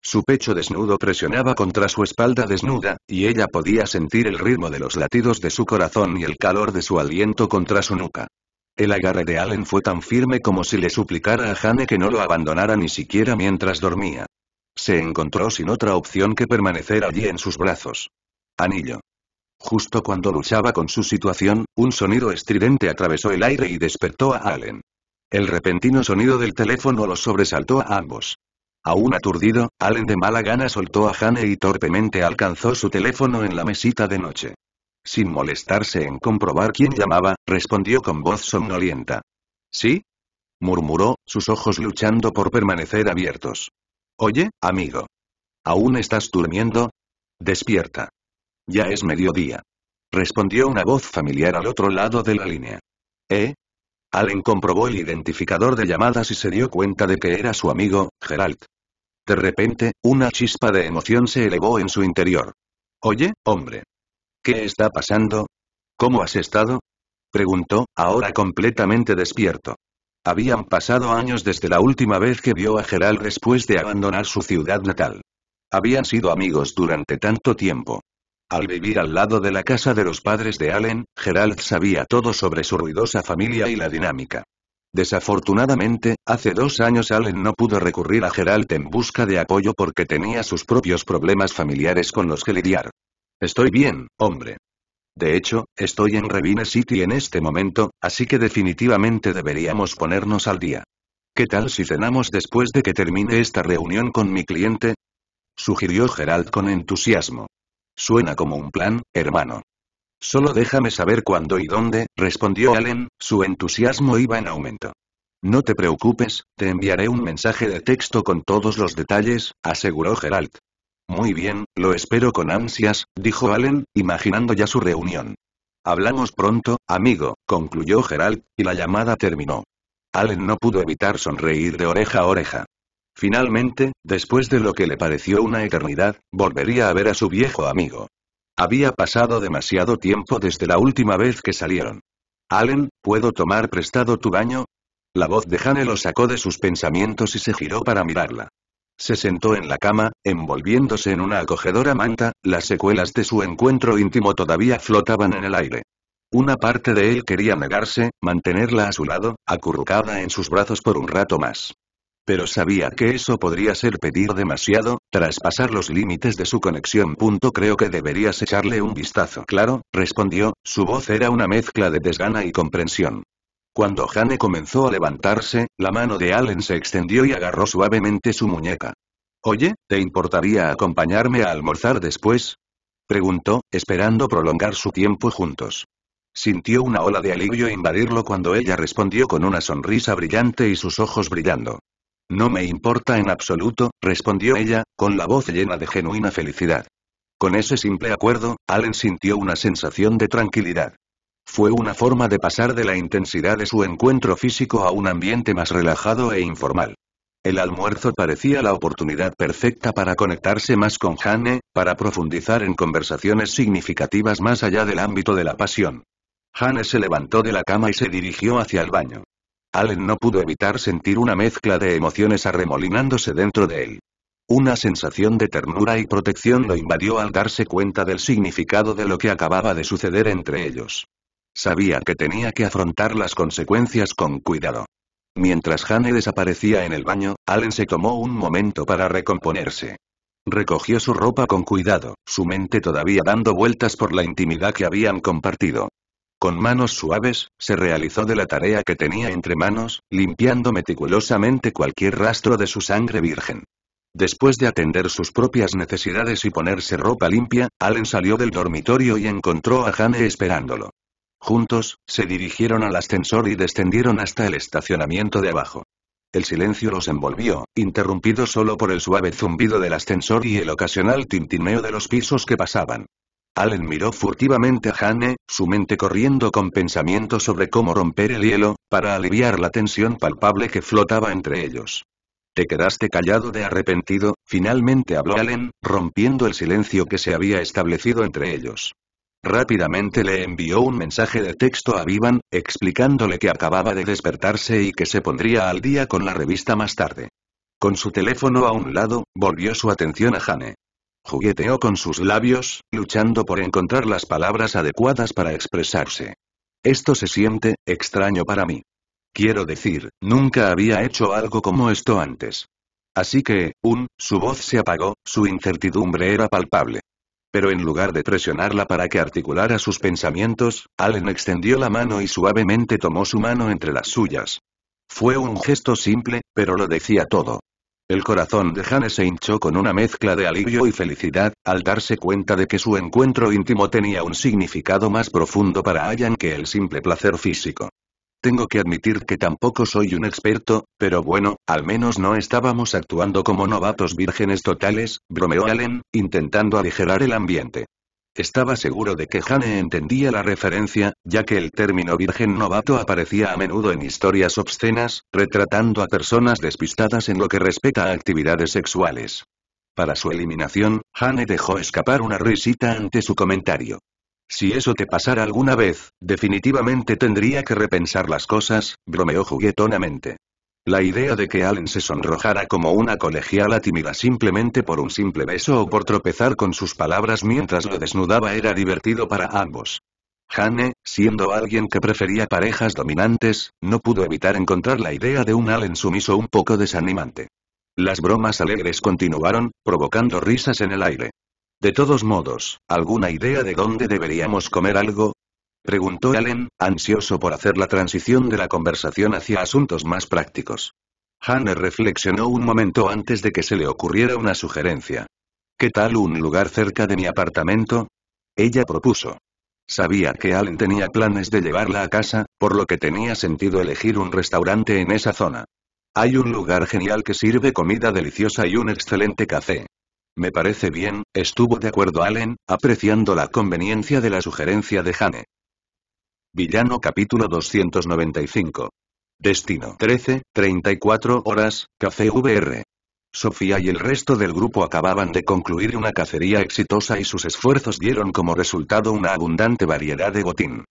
Su pecho desnudo presionaba contra su espalda desnuda, y ella podía sentir el ritmo de los latidos de su corazón y el calor de su aliento contra su nuca. El agarre de Allen fue tan firme como si le suplicara a Jane que no lo abandonara ni siquiera mientras dormía. Se encontró sin otra opción que permanecer allí en sus brazos. Anillo. Justo cuando luchaba con su situación, un sonido estridente atravesó el aire y despertó a Allen. El repentino sonido del teléfono los sobresaltó a ambos. Aún aturdido, Allen de mala gana soltó a Jane y torpemente alcanzó su teléfono en la mesita de noche. Sin molestarse en comprobar quién llamaba, respondió con voz somnolienta. ¿Sí? murmuró, sus ojos luchando por permanecer abiertos. Oye, amigo. ¿Aún estás durmiendo? Despierta. Ya es mediodía. Respondió una voz familiar al otro lado de la línea. ¿Eh? Allen comprobó el identificador de llamadas y se dio cuenta de que era su amigo, Gerald. De repente, una chispa de emoción se elevó en su interior. Oye, hombre. ¿Qué está pasando? ¿Cómo has estado? Preguntó, ahora completamente despierto. Habían pasado años desde la última vez que vio a Gerald después de abandonar su ciudad natal. Habían sido amigos durante tanto tiempo. Al vivir al lado de la casa de los padres de Allen, Gerald sabía todo sobre su ruidosa familia y la dinámica. Desafortunadamente, hace dos años Allen no pudo recurrir a Gerald en busca de apoyo porque tenía sus propios problemas familiares con los que lidiar. Estoy bien, hombre. De hecho, estoy en Revine City en este momento, así que definitivamente deberíamos ponernos al día. ¿Qué tal si cenamos después de que termine esta reunión con mi cliente? Sugirió Gerald con entusiasmo. Suena como un plan, hermano. Solo déjame saber cuándo y dónde, respondió Allen, su entusiasmo iba en aumento. No te preocupes, te enviaré un mensaje de texto con todos los detalles, aseguró Gerald. Muy bien, lo espero con ansias, dijo Allen, imaginando ya su reunión. Hablamos pronto, amigo, concluyó Gerald, y la llamada terminó. Allen no pudo evitar sonreír de oreja a oreja. Finalmente, después de lo que le pareció una eternidad, volvería a ver a su viejo amigo. Había pasado demasiado tiempo desde la última vez que salieron. Allen, ¿puedo tomar prestado tu baño? La voz de Hane lo sacó de sus pensamientos y se giró para mirarla. Se sentó en la cama, envolviéndose en una acogedora manta, las secuelas de su encuentro íntimo todavía flotaban en el aire. Una parte de él quería negarse, mantenerla a su lado, acurrucada en sus brazos por un rato más. Pero sabía que eso podría ser pedir demasiado, traspasar los límites de su conexión. creo que deberías echarle un vistazo. Claro, respondió, su voz era una mezcla de desgana y comprensión. Cuando Jane comenzó a levantarse, la mano de Allen se extendió y agarró suavemente su muñeca. Oye, ¿te importaría acompañarme a almorzar después? preguntó, esperando prolongar su tiempo juntos. Sintió una ola de alivio invadirlo cuando ella respondió con una sonrisa brillante y sus ojos brillando. No me importa en absoluto, respondió ella, con la voz llena de genuina felicidad. Con ese simple acuerdo, Allen sintió una sensación de tranquilidad. Fue una forma de pasar de la intensidad de su encuentro físico a un ambiente más relajado e informal. El almuerzo parecía la oportunidad perfecta para conectarse más con Hane, para profundizar en conversaciones significativas más allá del ámbito de la pasión. Hane se levantó de la cama y se dirigió hacia el baño. Allen no pudo evitar sentir una mezcla de emociones arremolinándose dentro de él. Una sensación de ternura y protección lo invadió al darse cuenta del significado de lo que acababa de suceder entre ellos. Sabía que tenía que afrontar las consecuencias con cuidado. Mientras Hane desaparecía en el baño, Allen se tomó un momento para recomponerse. Recogió su ropa con cuidado, su mente todavía dando vueltas por la intimidad que habían compartido. Con manos suaves, se realizó de la tarea que tenía entre manos, limpiando meticulosamente cualquier rastro de su sangre virgen. Después de atender sus propias necesidades y ponerse ropa limpia, Allen salió del dormitorio y encontró a Hane esperándolo. Juntos, se dirigieron al ascensor y descendieron hasta el estacionamiento de abajo. El silencio los envolvió, interrumpido solo por el suave zumbido del ascensor y el ocasional tintineo de los pisos que pasaban. Allen miró furtivamente a Hane, su mente corriendo con pensamientos sobre cómo romper el hielo, para aliviar la tensión palpable que flotaba entre ellos. Te quedaste callado de arrepentido, finalmente habló Allen, rompiendo el silencio que se había establecido entre ellos. Rápidamente le envió un mensaje de texto a Vivan, explicándole que acababa de despertarse y que se pondría al día con la revista más tarde. Con su teléfono a un lado, volvió su atención a Jane. Jugueteó con sus labios, luchando por encontrar las palabras adecuadas para expresarse. Esto se siente extraño para mí. Quiero decir, nunca había hecho algo como esto antes. Así que, un, su voz se apagó, su incertidumbre era palpable. Pero en lugar de presionarla para que articulara sus pensamientos, Allen extendió la mano y suavemente tomó su mano entre las suyas. Fue un gesto simple, pero lo decía todo. El corazón de Hane se hinchó con una mezcla de alivio y felicidad, al darse cuenta de que su encuentro íntimo tenía un significado más profundo para Ayan que el simple placer físico. Tengo que admitir que tampoco soy un experto, pero bueno, al menos no estábamos actuando como novatos vírgenes totales, bromeó Allen, intentando aligerar el ambiente. Estaba seguro de que Hane entendía la referencia, ya que el término virgen novato aparecía a menudo en historias obscenas, retratando a personas despistadas en lo que respecta a actividades sexuales. Para su eliminación, Hane dejó escapar una risita ante su comentario. Si eso te pasara alguna vez, definitivamente tendría que repensar las cosas, bromeó juguetonamente. La idea de que Allen se sonrojara como una colegiala tímida simplemente por un simple beso o por tropezar con sus palabras mientras lo desnudaba era divertido para ambos. Jane, siendo alguien que prefería parejas dominantes, no pudo evitar encontrar la idea de un Allen sumiso un poco desanimante. Las bromas alegres continuaron, provocando risas en el aire. De todos modos, ¿alguna idea de dónde deberíamos comer algo? Preguntó Allen, ansioso por hacer la transición de la conversación hacia asuntos más prácticos. Hannah reflexionó un momento antes de que se le ocurriera una sugerencia. ¿Qué tal un lugar cerca de mi apartamento? Ella propuso. Sabía que Allen tenía planes de llevarla a casa, por lo que tenía sentido elegir un restaurante en esa zona. Hay un lugar genial que sirve comida deliciosa y un excelente café. Me parece bien, estuvo de acuerdo Allen, apreciando la conveniencia de la sugerencia de Jane. Villano capítulo 295. Destino 13, 34 horas, Café VR. Sofía y el resto del grupo acababan de concluir una cacería exitosa y sus esfuerzos dieron como resultado una abundante variedad de botín.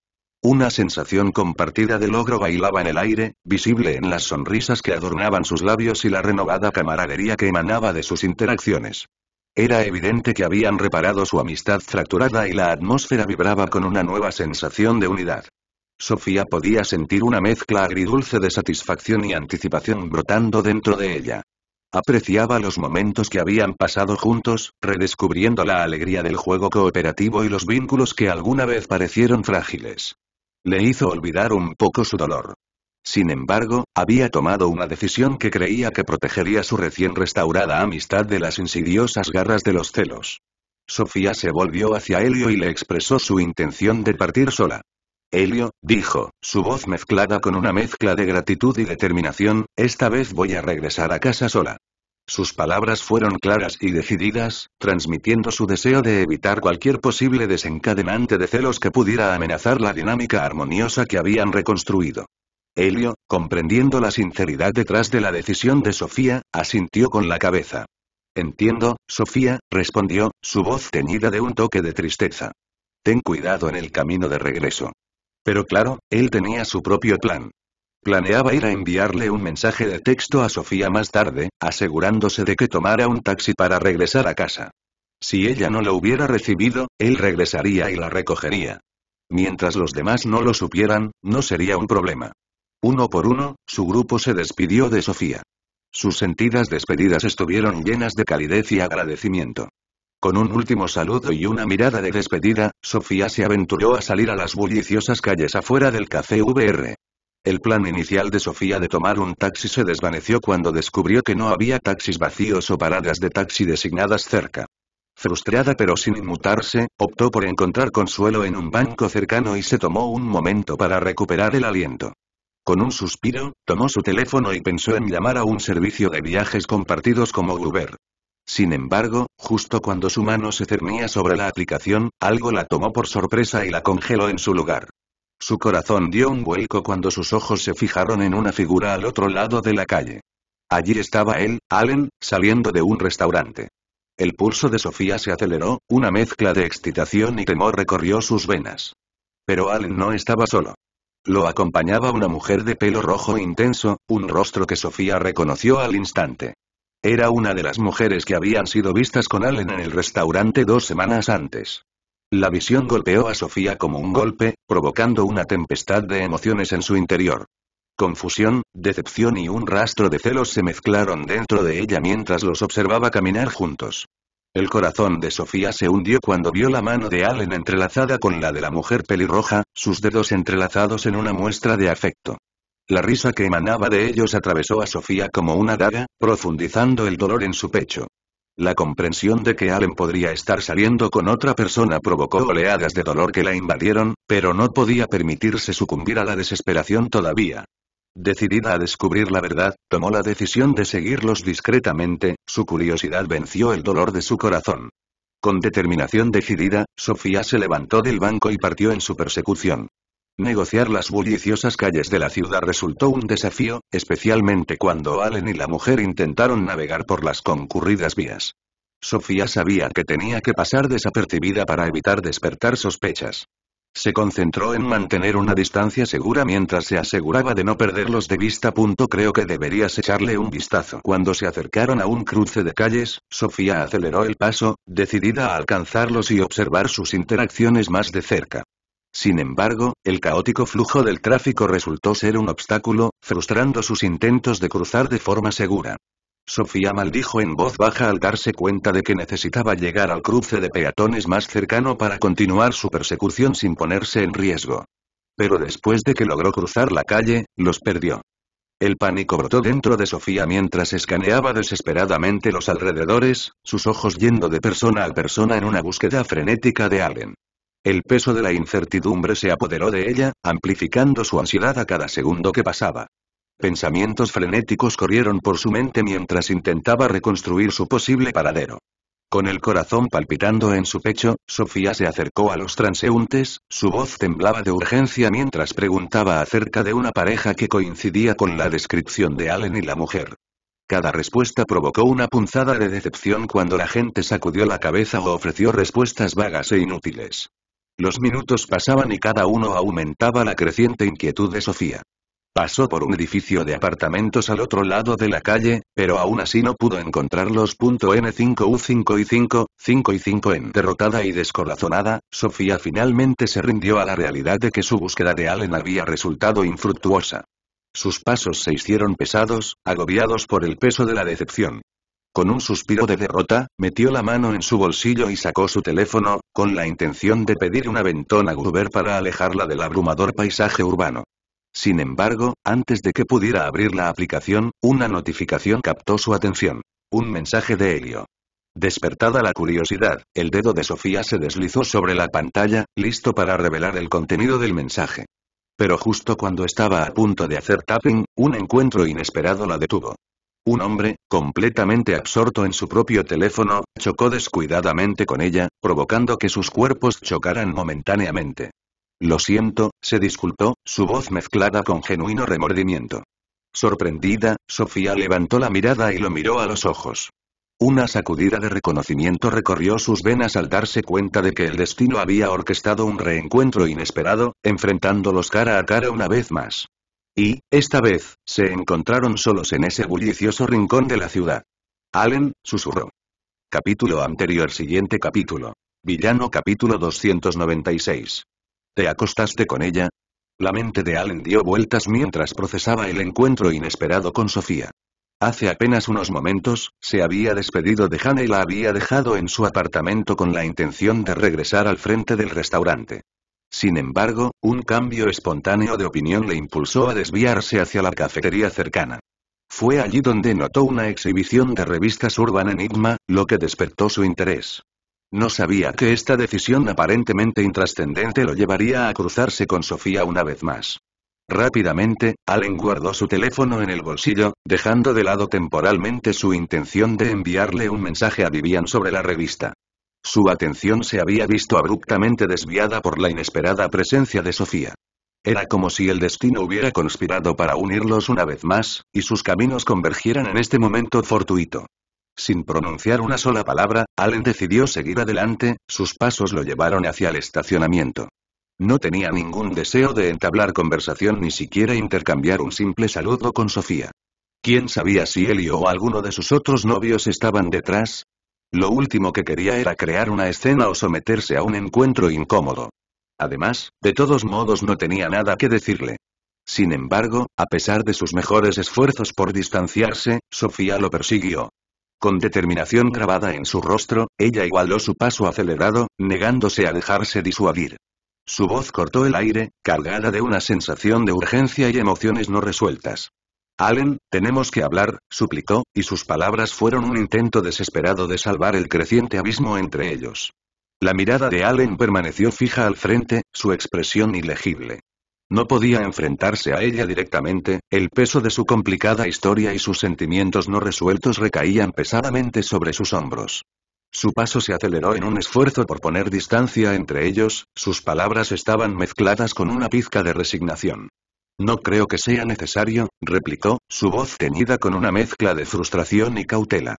Una sensación compartida de logro bailaba en el aire, visible en las sonrisas que adornaban sus labios y la renovada camaradería que emanaba de sus interacciones. Era evidente que habían reparado su amistad fracturada y la atmósfera vibraba con una nueva sensación de unidad. Sofía podía sentir una mezcla agridulce de satisfacción y anticipación brotando dentro de ella. Apreciaba los momentos que habían pasado juntos, redescubriendo la alegría del juego cooperativo y los vínculos que alguna vez parecieron frágiles. Le hizo olvidar un poco su dolor. Sin embargo, había tomado una decisión que creía que protegería su recién restaurada amistad de las insidiosas garras de los celos. Sofía se volvió hacia Helio y le expresó su intención de partir sola. Helio, dijo, su voz mezclada con una mezcla de gratitud y determinación, esta vez voy a regresar a casa sola. Sus palabras fueron claras y decididas, transmitiendo su deseo de evitar cualquier posible desencadenante de celos que pudiera amenazar la dinámica armoniosa que habían reconstruido. Helio, comprendiendo la sinceridad detrás de la decisión de Sofía, asintió con la cabeza. Entiendo, Sofía, respondió, su voz teñida de un toque de tristeza. Ten cuidado en el camino de regreso. Pero claro, él tenía su propio plan. Planeaba ir a enviarle un mensaje de texto a Sofía más tarde, asegurándose de que tomara un taxi para regresar a casa. Si ella no lo hubiera recibido, él regresaría y la recogería. Mientras los demás no lo supieran, no sería un problema. Uno por uno, su grupo se despidió de Sofía. Sus sentidas despedidas estuvieron llenas de calidez y agradecimiento. Con un último saludo y una mirada de despedida, Sofía se aventuró a salir a las bulliciosas calles afuera del café VR. El plan inicial de Sofía de tomar un taxi se desvaneció cuando descubrió que no había taxis vacíos o paradas de taxi designadas cerca. Frustrada pero sin inmutarse, optó por encontrar consuelo en un banco cercano y se tomó un momento para recuperar el aliento. Con un suspiro, tomó su teléfono y pensó en llamar a un servicio de viajes compartidos como Uber. Sin embargo, justo cuando su mano se cernía sobre la aplicación, algo la tomó por sorpresa y la congeló en su lugar. Su corazón dio un vuelco cuando sus ojos se fijaron en una figura al otro lado de la calle. Allí estaba él, Allen, saliendo de un restaurante. El pulso de Sofía se aceleró, una mezcla de excitación y temor recorrió sus venas. Pero Allen no estaba solo. Lo acompañaba una mujer de pelo rojo intenso, un rostro que Sofía reconoció al instante. Era una de las mujeres que habían sido vistas con Allen en el restaurante dos semanas antes. La visión golpeó a Sofía como un golpe, provocando una tempestad de emociones en su interior. Confusión, decepción y un rastro de celos se mezclaron dentro de ella mientras los observaba caminar juntos. El corazón de Sofía se hundió cuando vio la mano de Allen entrelazada con la de la mujer pelirroja, sus dedos entrelazados en una muestra de afecto. La risa que emanaba de ellos atravesó a Sofía como una daga, profundizando el dolor en su pecho. La comprensión de que Allen podría estar saliendo con otra persona provocó oleadas de dolor que la invadieron, pero no podía permitirse sucumbir a la desesperación todavía. Decidida a descubrir la verdad, tomó la decisión de seguirlos discretamente, su curiosidad venció el dolor de su corazón. Con determinación decidida, Sofía se levantó del banco y partió en su persecución. Negociar las bulliciosas calles de la ciudad resultó un desafío, especialmente cuando Allen y la mujer intentaron navegar por las concurridas vías. Sofía sabía que tenía que pasar desapercibida para evitar despertar sospechas. Se concentró en mantener una distancia segura mientras se aseguraba de no perderlos de vista. Creo que deberías echarle un vistazo. Cuando se acercaron a un cruce de calles, Sofía aceleró el paso, decidida a alcanzarlos y observar sus interacciones más de cerca. Sin embargo, el caótico flujo del tráfico resultó ser un obstáculo, frustrando sus intentos de cruzar de forma segura. Sofía maldijo en voz baja al darse cuenta de que necesitaba llegar al cruce de peatones más cercano para continuar su persecución sin ponerse en riesgo. Pero después de que logró cruzar la calle, los perdió. El pánico brotó dentro de Sofía mientras escaneaba desesperadamente los alrededores, sus ojos yendo de persona a persona en una búsqueda frenética de Allen. El peso de la incertidumbre se apoderó de ella, amplificando su ansiedad a cada segundo que pasaba. Pensamientos frenéticos corrieron por su mente mientras intentaba reconstruir su posible paradero. Con el corazón palpitando en su pecho, Sofía se acercó a los transeúntes, su voz temblaba de urgencia mientras preguntaba acerca de una pareja que coincidía con la descripción de Allen y la mujer. Cada respuesta provocó una punzada de decepción cuando la gente sacudió la cabeza o ofreció respuestas vagas e inútiles. Los minutos pasaban y cada uno aumentaba la creciente inquietud de Sofía. Pasó por un edificio de apartamentos al otro lado de la calle, pero aún así no pudo encontrarlos. N5U5 y 5, 5 y 5 en derrotada y descorazonada, Sofía finalmente se rindió a la realidad de que su búsqueda de Allen había resultado infructuosa. Sus pasos se hicieron pesados, agobiados por el peso de la decepción. Con un suspiro de derrota, metió la mano en su bolsillo y sacó su teléfono, con la intención de pedir una a Gruber para alejarla del abrumador paisaje urbano. Sin embargo, antes de que pudiera abrir la aplicación, una notificación captó su atención. Un mensaje de Helio. Despertada la curiosidad, el dedo de Sofía se deslizó sobre la pantalla, listo para revelar el contenido del mensaje. Pero justo cuando estaba a punto de hacer tapping, un encuentro inesperado la detuvo. Un hombre, completamente absorto en su propio teléfono, chocó descuidadamente con ella, provocando que sus cuerpos chocaran momentáneamente. Lo siento, se disculpó, su voz mezclada con genuino remordimiento. Sorprendida, Sofía levantó la mirada y lo miró a los ojos. Una sacudida de reconocimiento recorrió sus venas al darse cuenta de que el destino había orquestado un reencuentro inesperado, enfrentándolos cara a cara una vez más. Y, esta vez, se encontraron solos en ese bullicioso rincón de la ciudad. Allen, susurró. Capítulo anterior Siguiente capítulo. Villano capítulo 296. ¿Te acostaste con ella? La mente de Allen dio vueltas mientras procesaba el encuentro inesperado con Sofía. Hace apenas unos momentos, se había despedido de Hannah y la había dejado en su apartamento con la intención de regresar al frente del restaurante. Sin embargo, un cambio espontáneo de opinión le impulsó a desviarse hacia la cafetería cercana. Fue allí donde notó una exhibición de revistas Urban Enigma, lo que despertó su interés. No sabía que esta decisión aparentemente intrascendente lo llevaría a cruzarse con Sofía una vez más. Rápidamente, Allen guardó su teléfono en el bolsillo, dejando de lado temporalmente su intención de enviarle un mensaje a Vivian sobre la revista. Su atención se había visto abruptamente desviada por la inesperada presencia de Sofía. Era como si el destino hubiera conspirado para unirlos una vez más, y sus caminos convergieran en este momento fortuito. Sin pronunciar una sola palabra, Allen decidió seguir adelante, sus pasos lo llevaron hacia el estacionamiento. No tenía ningún deseo de entablar conversación ni siquiera intercambiar un simple saludo con Sofía. ¿Quién sabía si Elio o alguno de sus otros novios estaban detrás? Lo último que quería era crear una escena o someterse a un encuentro incómodo. Además, de todos modos no tenía nada que decirle. Sin embargo, a pesar de sus mejores esfuerzos por distanciarse, Sofía lo persiguió. Con determinación grabada en su rostro, ella igualó su paso acelerado, negándose a dejarse disuadir. Su voz cortó el aire, cargada de una sensación de urgencia y emociones no resueltas. Allen, tenemos que hablar, suplicó, y sus palabras fueron un intento desesperado de salvar el creciente abismo entre ellos. La mirada de Allen permaneció fija al frente, su expresión ilegible. No podía enfrentarse a ella directamente, el peso de su complicada historia y sus sentimientos no resueltos recaían pesadamente sobre sus hombros. Su paso se aceleró en un esfuerzo por poner distancia entre ellos, sus palabras estaban mezcladas con una pizca de resignación. No creo que sea necesario, replicó, su voz teñida con una mezcla de frustración y cautela.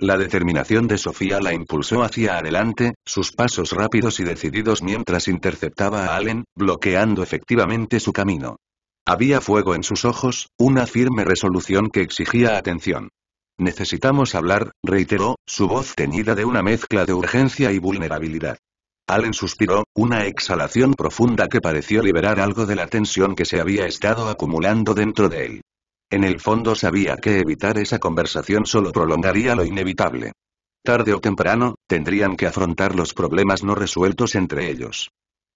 La determinación de Sofía la impulsó hacia adelante, sus pasos rápidos y decididos mientras interceptaba a Allen, bloqueando efectivamente su camino. Había fuego en sus ojos, una firme resolución que exigía atención. Necesitamos hablar, reiteró, su voz teñida de una mezcla de urgencia y vulnerabilidad. Allen suspiró, una exhalación profunda que pareció liberar algo de la tensión que se había estado acumulando dentro de él. En el fondo sabía que evitar esa conversación solo prolongaría lo inevitable. Tarde o temprano, tendrían que afrontar los problemas no resueltos entre ellos.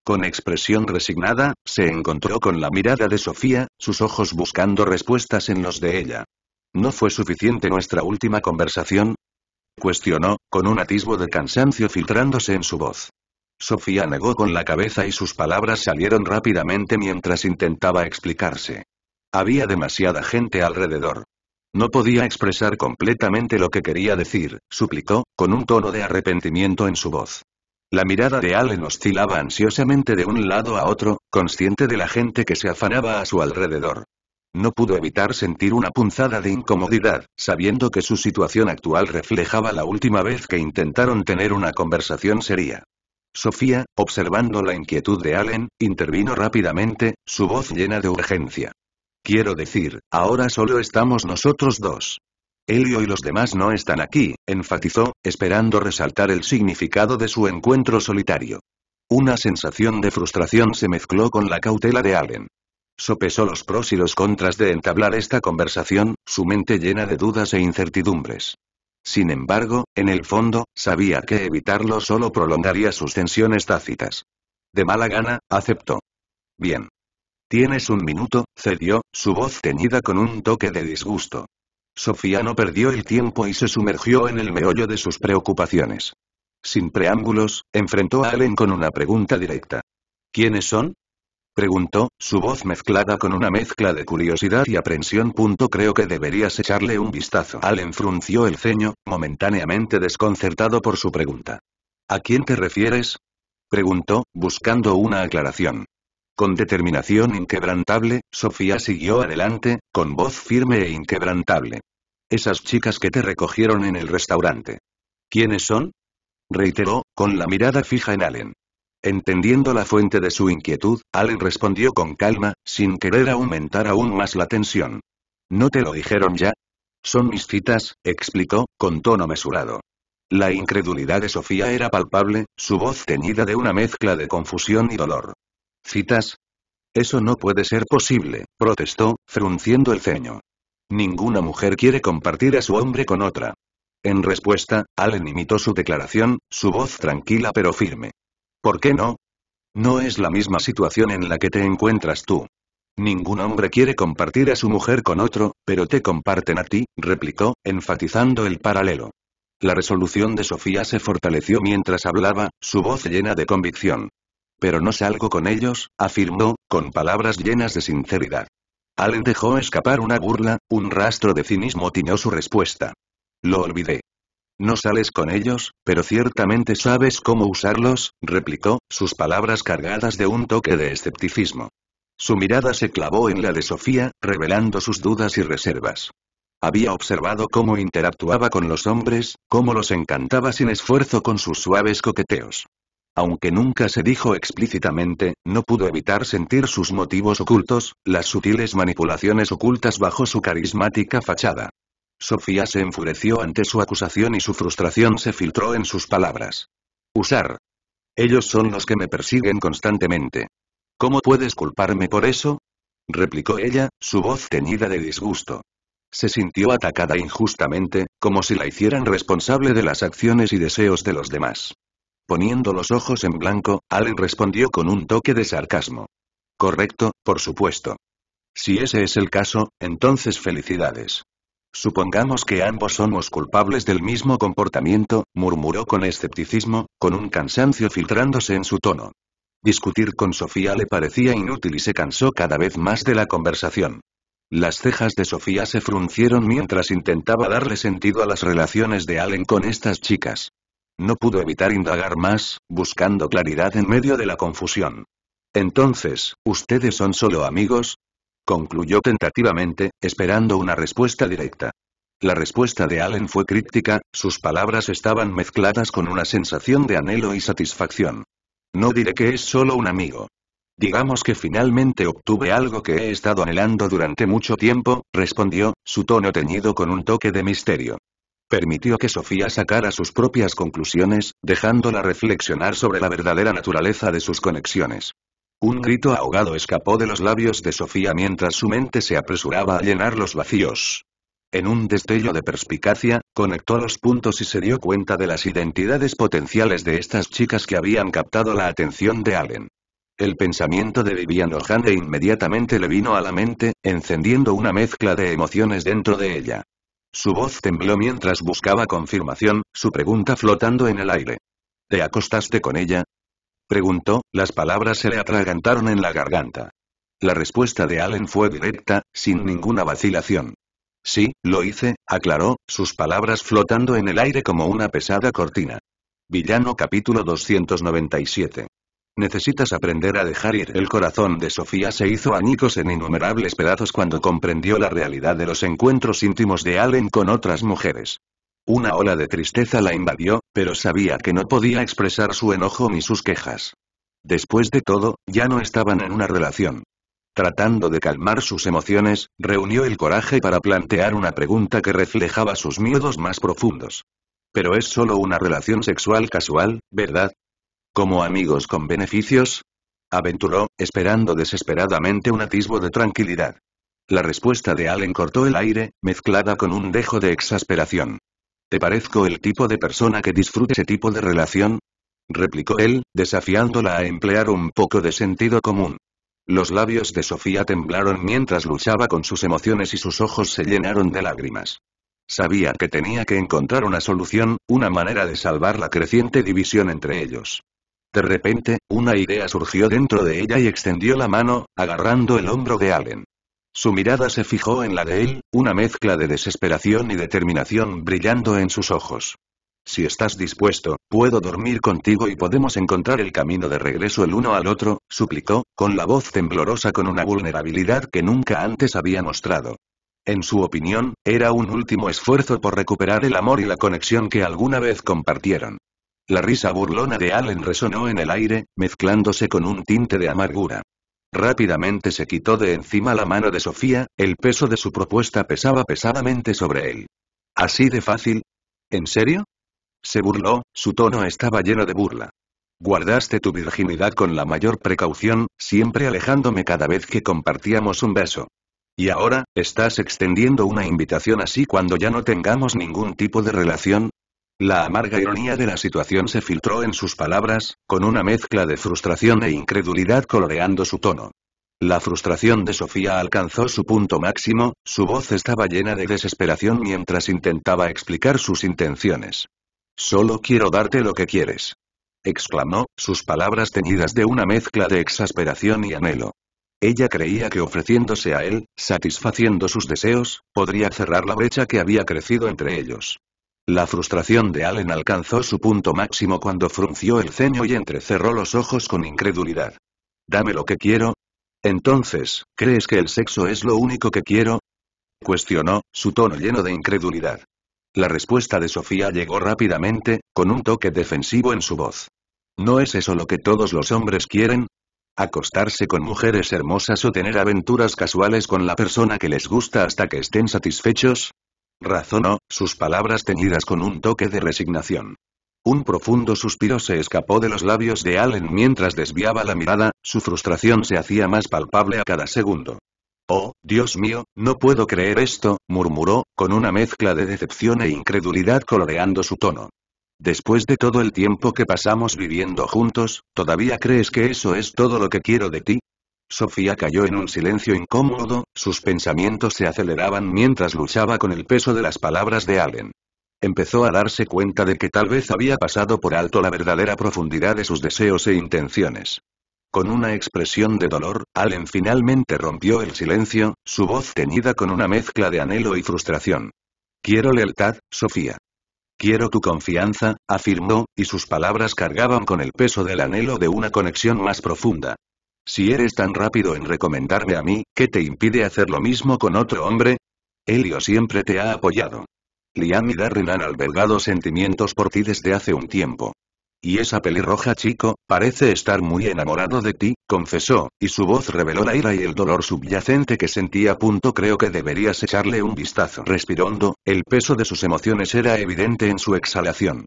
Con expresión resignada, se encontró con la mirada de Sofía, sus ojos buscando respuestas en los de ella. ¿No fue suficiente nuestra última conversación? Cuestionó, con un atisbo de cansancio filtrándose en su voz. Sofía negó con la cabeza y sus palabras salieron rápidamente mientras intentaba explicarse. Había demasiada gente alrededor. No podía expresar completamente lo que quería decir, suplicó, con un tono de arrepentimiento en su voz. La mirada de Allen oscilaba ansiosamente de un lado a otro, consciente de la gente que se afanaba a su alrededor. No pudo evitar sentir una punzada de incomodidad, sabiendo que su situación actual reflejaba la última vez que intentaron tener una conversación seria. Sofía, observando la inquietud de Allen, intervino rápidamente, su voz llena de urgencia. Quiero decir, ahora solo estamos nosotros dos. Helio y los demás no están aquí, enfatizó, esperando resaltar el significado de su encuentro solitario. Una sensación de frustración se mezcló con la cautela de Allen. Sopesó los pros y los contras de entablar esta conversación, su mente llena de dudas e incertidumbres. Sin embargo, en el fondo, sabía que evitarlo solo prolongaría sus tensiones tácitas. De mala gana, aceptó. Bien. Tienes un minuto, cedió, su voz teñida con un toque de disgusto. Sofía no perdió el tiempo y se sumergió en el meollo de sus preocupaciones. Sin preámbulos, enfrentó a Allen con una pregunta directa. ¿Quiénes son? Preguntó, su voz mezclada con una mezcla de curiosidad y aprensión. «Punto Creo que deberías echarle un vistazo. Allen frunció el ceño, momentáneamente desconcertado por su pregunta. ¿A quién te refieres? Preguntó, buscando una aclaración. Con determinación inquebrantable, Sofía siguió adelante, con voz firme e inquebrantable. Esas chicas que te recogieron en el restaurante. ¿Quiénes son? reiteró, con la mirada fija en Allen. Entendiendo la fuente de su inquietud, Allen respondió con calma, sin querer aumentar aún más la tensión. ¿No te lo dijeron ya? Son mis citas, explicó, con tono mesurado. La incredulidad de Sofía era palpable, su voz teñida de una mezcla de confusión y dolor. ¿Citas? Eso no puede ser posible, protestó, frunciendo el ceño. Ninguna mujer quiere compartir a su hombre con otra. En respuesta, Allen imitó su declaración, su voz tranquila pero firme. ¿Por qué no? No es la misma situación en la que te encuentras tú. Ningún hombre quiere compartir a su mujer con otro, pero te comparten a ti, replicó, enfatizando el paralelo. La resolución de Sofía se fortaleció mientras hablaba, su voz llena de convicción. Pero no salgo con ellos, afirmó, con palabras llenas de sinceridad. Allen dejó escapar una burla, un rastro de cinismo tiñó su respuesta. Lo olvidé. No sales con ellos, pero ciertamente sabes cómo usarlos, replicó, sus palabras cargadas de un toque de escepticismo. Su mirada se clavó en la de Sofía, revelando sus dudas y reservas. Había observado cómo interactuaba con los hombres, cómo los encantaba sin esfuerzo con sus suaves coqueteos. Aunque nunca se dijo explícitamente, no pudo evitar sentir sus motivos ocultos, las sutiles manipulaciones ocultas bajo su carismática fachada. Sofía se enfureció ante su acusación y su frustración se filtró en sus palabras. Usar. Ellos son los que me persiguen constantemente. ¿Cómo puedes culparme por eso? replicó ella, su voz teñida de disgusto. Se sintió atacada injustamente, como si la hicieran responsable de las acciones y deseos de los demás. Poniendo los ojos en blanco, Allen respondió con un toque de sarcasmo. Correcto, por supuesto. Si ese es el caso, entonces felicidades. Supongamos que ambos somos culpables del mismo comportamiento, murmuró con escepticismo, con un cansancio filtrándose en su tono. Discutir con Sofía le parecía inútil y se cansó cada vez más de la conversación. Las cejas de Sofía se fruncieron mientras intentaba darle sentido a las relaciones de Allen con estas chicas. No pudo evitar indagar más, buscando claridad en medio de la confusión. Entonces, ¿ustedes son solo amigos? Concluyó tentativamente, esperando una respuesta directa. La respuesta de Allen fue críptica, sus palabras estaban mezcladas con una sensación de anhelo y satisfacción. No diré que es solo un amigo. Digamos que finalmente obtuve algo que he estado anhelando durante mucho tiempo, respondió, su tono teñido con un toque de misterio. Permitió que Sofía sacara sus propias conclusiones, dejándola reflexionar sobre la verdadera naturaleza de sus conexiones. Un grito ahogado escapó de los labios de Sofía mientras su mente se apresuraba a llenar los vacíos. En un destello de perspicacia, conectó los puntos y se dio cuenta de las identidades potenciales de estas chicas que habían captado la atención de Allen. El pensamiento de Vivian O'Hanley inmediatamente le vino a la mente, encendiendo una mezcla de emociones dentro de ella. Su voz tembló mientras buscaba confirmación, su pregunta flotando en el aire. ¿Te acostaste con ella? Preguntó, las palabras se le atragantaron en la garganta. La respuesta de Allen fue directa, sin ninguna vacilación. Sí, lo hice, aclaró, sus palabras flotando en el aire como una pesada cortina. Villano capítulo 297. Necesitas aprender a dejar ir. El corazón de Sofía se hizo añicos en innumerables pedazos cuando comprendió la realidad de los encuentros íntimos de Allen con otras mujeres. Una ola de tristeza la invadió, pero sabía que no podía expresar su enojo ni sus quejas. Después de todo, ya no estaban en una relación. Tratando de calmar sus emociones, reunió el coraje para plantear una pregunta que reflejaba sus miedos más profundos. Pero es solo una relación sexual casual, ¿verdad? Como amigos con beneficios? Aventuró, esperando desesperadamente un atisbo de tranquilidad. La respuesta de Allen cortó el aire, mezclada con un dejo de exasperación. ¿Te parezco el tipo de persona que disfrute ese tipo de relación? replicó él, desafiándola a emplear un poco de sentido común. Los labios de Sofía temblaron mientras luchaba con sus emociones y sus ojos se llenaron de lágrimas. Sabía que tenía que encontrar una solución, una manera de salvar la creciente división entre ellos. De repente, una idea surgió dentro de ella y extendió la mano, agarrando el hombro de Allen. Su mirada se fijó en la de él, una mezcla de desesperación y determinación brillando en sus ojos. Si estás dispuesto, puedo dormir contigo y podemos encontrar el camino de regreso el uno al otro, suplicó, con la voz temblorosa con una vulnerabilidad que nunca antes había mostrado. En su opinión, era un último esfuerzo por recuperar el amor y la conexión que alguna vez compartieron. La risa burlona de Allen resonó en el aire, mezclándose con un tinte de amargura. Rápidamente se quitó de encima la mano de Sofía, el peso de su propuesta pesaba pesadamente sobre él. ¿Así de fácil? ¿En serio? Se burló, su tono estaba lleno de burla. Guardaste tu virginidad con la mayor precaución, siempre alejándome cada vez que compartíamos un beso. Y ahora, estás extendiendo una invitación así cuando ya no tengamos ningún tipo de relación, la amarga ironía de la situación se filtró en sus palabras, con una mezcla de frustración e incredulidad coloreando su tono. La frustración de Sofía alcanzó su punto máximo, su voz estaba llena de desesperación mientras intentaba explicar sus intenciones. Solo quiero darte lo que quieres. exclamó, sus palabras teñidas de una mezcla de exasperación y anhelo. Ella creía que ofreciéndose a él, satisfaciendo sus deseos, podría cerrar la brecha que había crecido entre ellos. La frustración de Allen alcanzó su punto máximo cuando frunció el ceño y entrecerró los ojos con incredulidad. ¿Dame lo que quiero? Entonces, ¿crees que el sexo es lo único que quiero? Cuestionó, su tono lleno de incredulidad. La respuesta de Sofía llegó rápidamente, con un toque defensivo en su voz. ¿No es eso lo que todos los hombres quieren? acostarse con mujeres hermosas o tener aventuras casuales con la persona que les gusta hasta que estén satisfechos? razonó, sus palabras teñidas con un toque de resignación. Un profundo suspiro se escapó de los labios de Allen mientras desviaba la mirada, su frustración se hacía más palpable a cada segundo. Oh, Dios mío, no puedo creer esto, murmuró, con una mezcla de decepción e incredulidad coloreando su tono. Después de todo el tiempo que pasamos viviendo juntos, ¿todavía crees que eso es todo lo que quiero de ti? Sofía cayó en un silencio incómodo, sus pensamientos se aceleraban mientras luchaba con el peso de las palabras de Allen. Empezó a darse cuenta de que tal vez había pasado por alto la verdadera profundidad de sus deseos e intenciones. Con una expresión de dolor, Allen finalmente rompió el silencio, su voz teñida con una mezcla de anhelo y frustración. Quiero lealtad, Sofía. Quiero tu confianza, afirmó, y sus palabras cargaban con el peso del anhelo de una conexión más profunda. Si eres tan rápido en recomendarme a mí, ¿qué te impide hacer lo mismo con otro hombre? Helio siempre te ha apoyado. Liam y Darren han albergado sentimientos por ti desde hace un tiempo. Y esa pelirroja chico, parece estar muy enamorado de ti, confesó, y su voz reveló la ira y el dolor subyacente que sentía. Punto creo que deberías echarle un vistazo. Respirando, el peso de sus emociones era evidente en su exhalación.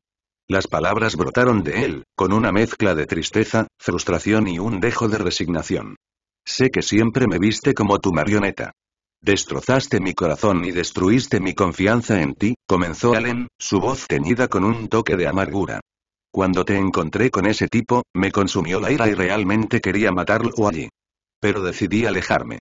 Las palabras brotaron de él, con una mezcla de tristeza, frustración y un dejo de resignación. Sé que siempre me viste como tu marioneta. Destrozaste mi corazón y destruiste mi confianza en ti, comenzó Allen, su voz teñida con un toque de amargura. Cuando te encontré con ese tipo, me consumió la ira y realmente quería matarlo allí. Pero decidí alejarme.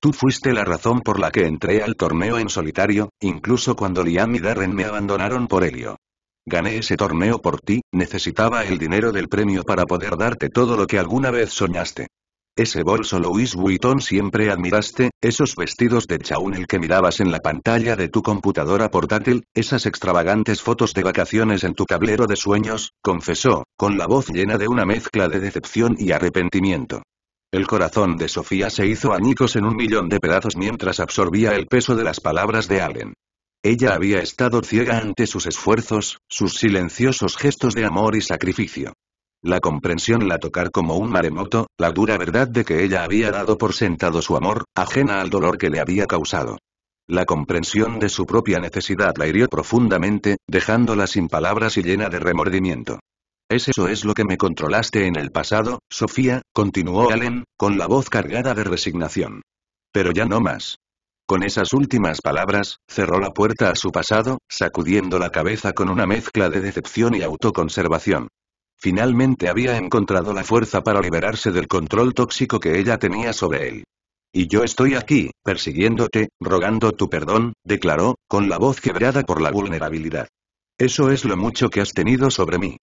Tú fuiste la razón por la que entré al torneo en solitario, incluso cuando Liam y Darren me abandonaron por Helio. Gané ese torneo por ti, necesitaba el dinero del premio para poder darte todo lo que alguna vez soñaste. Ese bolso Louis Vuitton siempre admiraste, esos vestidos de Chaunel que mirabas en la pantalla de tu computadora portátil, esas extravagantes fotos de vacaciones en tu tablero de sueños, confesó, con la voz llena de una mezcla de decepción y arrepentimiento. El corazón de Sofía se hizo añicos en un millón de pedazos mientras absorbía el peso de las palabras de Allen. Ella había estado ciega ante sus esfuerzos, sus silenciosos gestos de amor y sacrificio. La comprensión la tocar como un maremoto, la dura verdad de que ella había dado por sentado su amor, ajena al dolor que le había causado. La comprensión de su propia necesidad la hirió profundamente, dejándola sin palabras y llena de remordimiento. ¿Es eso es lo que me controlaste en el pasado, Sofía? continuó Allen, con la voz cargada de resignación. Pero ya no más. Con esas últimas palabras, cerró la puerta a su pasado, sacudiendo la cabeza con una mezcla de decepción y autoconservación. Finalmente había encontrado la fuerza para liberarse del control tóxico que ella tenía sobre él. Y yo estoy aquí, persiguiéndote, rogando tu perdón, declaró, con la voz quebrada por la vulnerabilidad. Eso es lo mucho que has tenido sobre mí.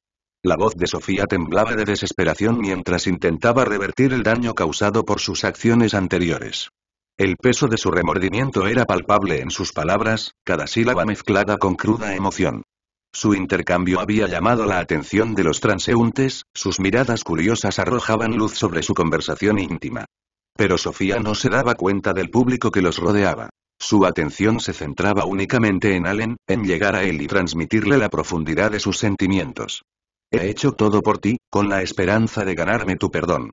La voz de Sofía temblaba de desesperación mientras intentaba revertir el daño causado por sus acciones anteriores. El peso de su remordimiento era palpable en sus palabras, cada sílaba mezclada con cruda emoción. Su intercambio había llamado la atención de los transeúntes, sus miradas curiosas arrojaban luz sobre su conversación íntima. Pero Sofía no se daba cuenta del público que los rodeaba. Su atención se centraba únicamente en Allen, en llegar a él y transmitirle la profundidad de sus sentimientos. He hecho todo por ti, con la esperanza de ganarme tu perdón.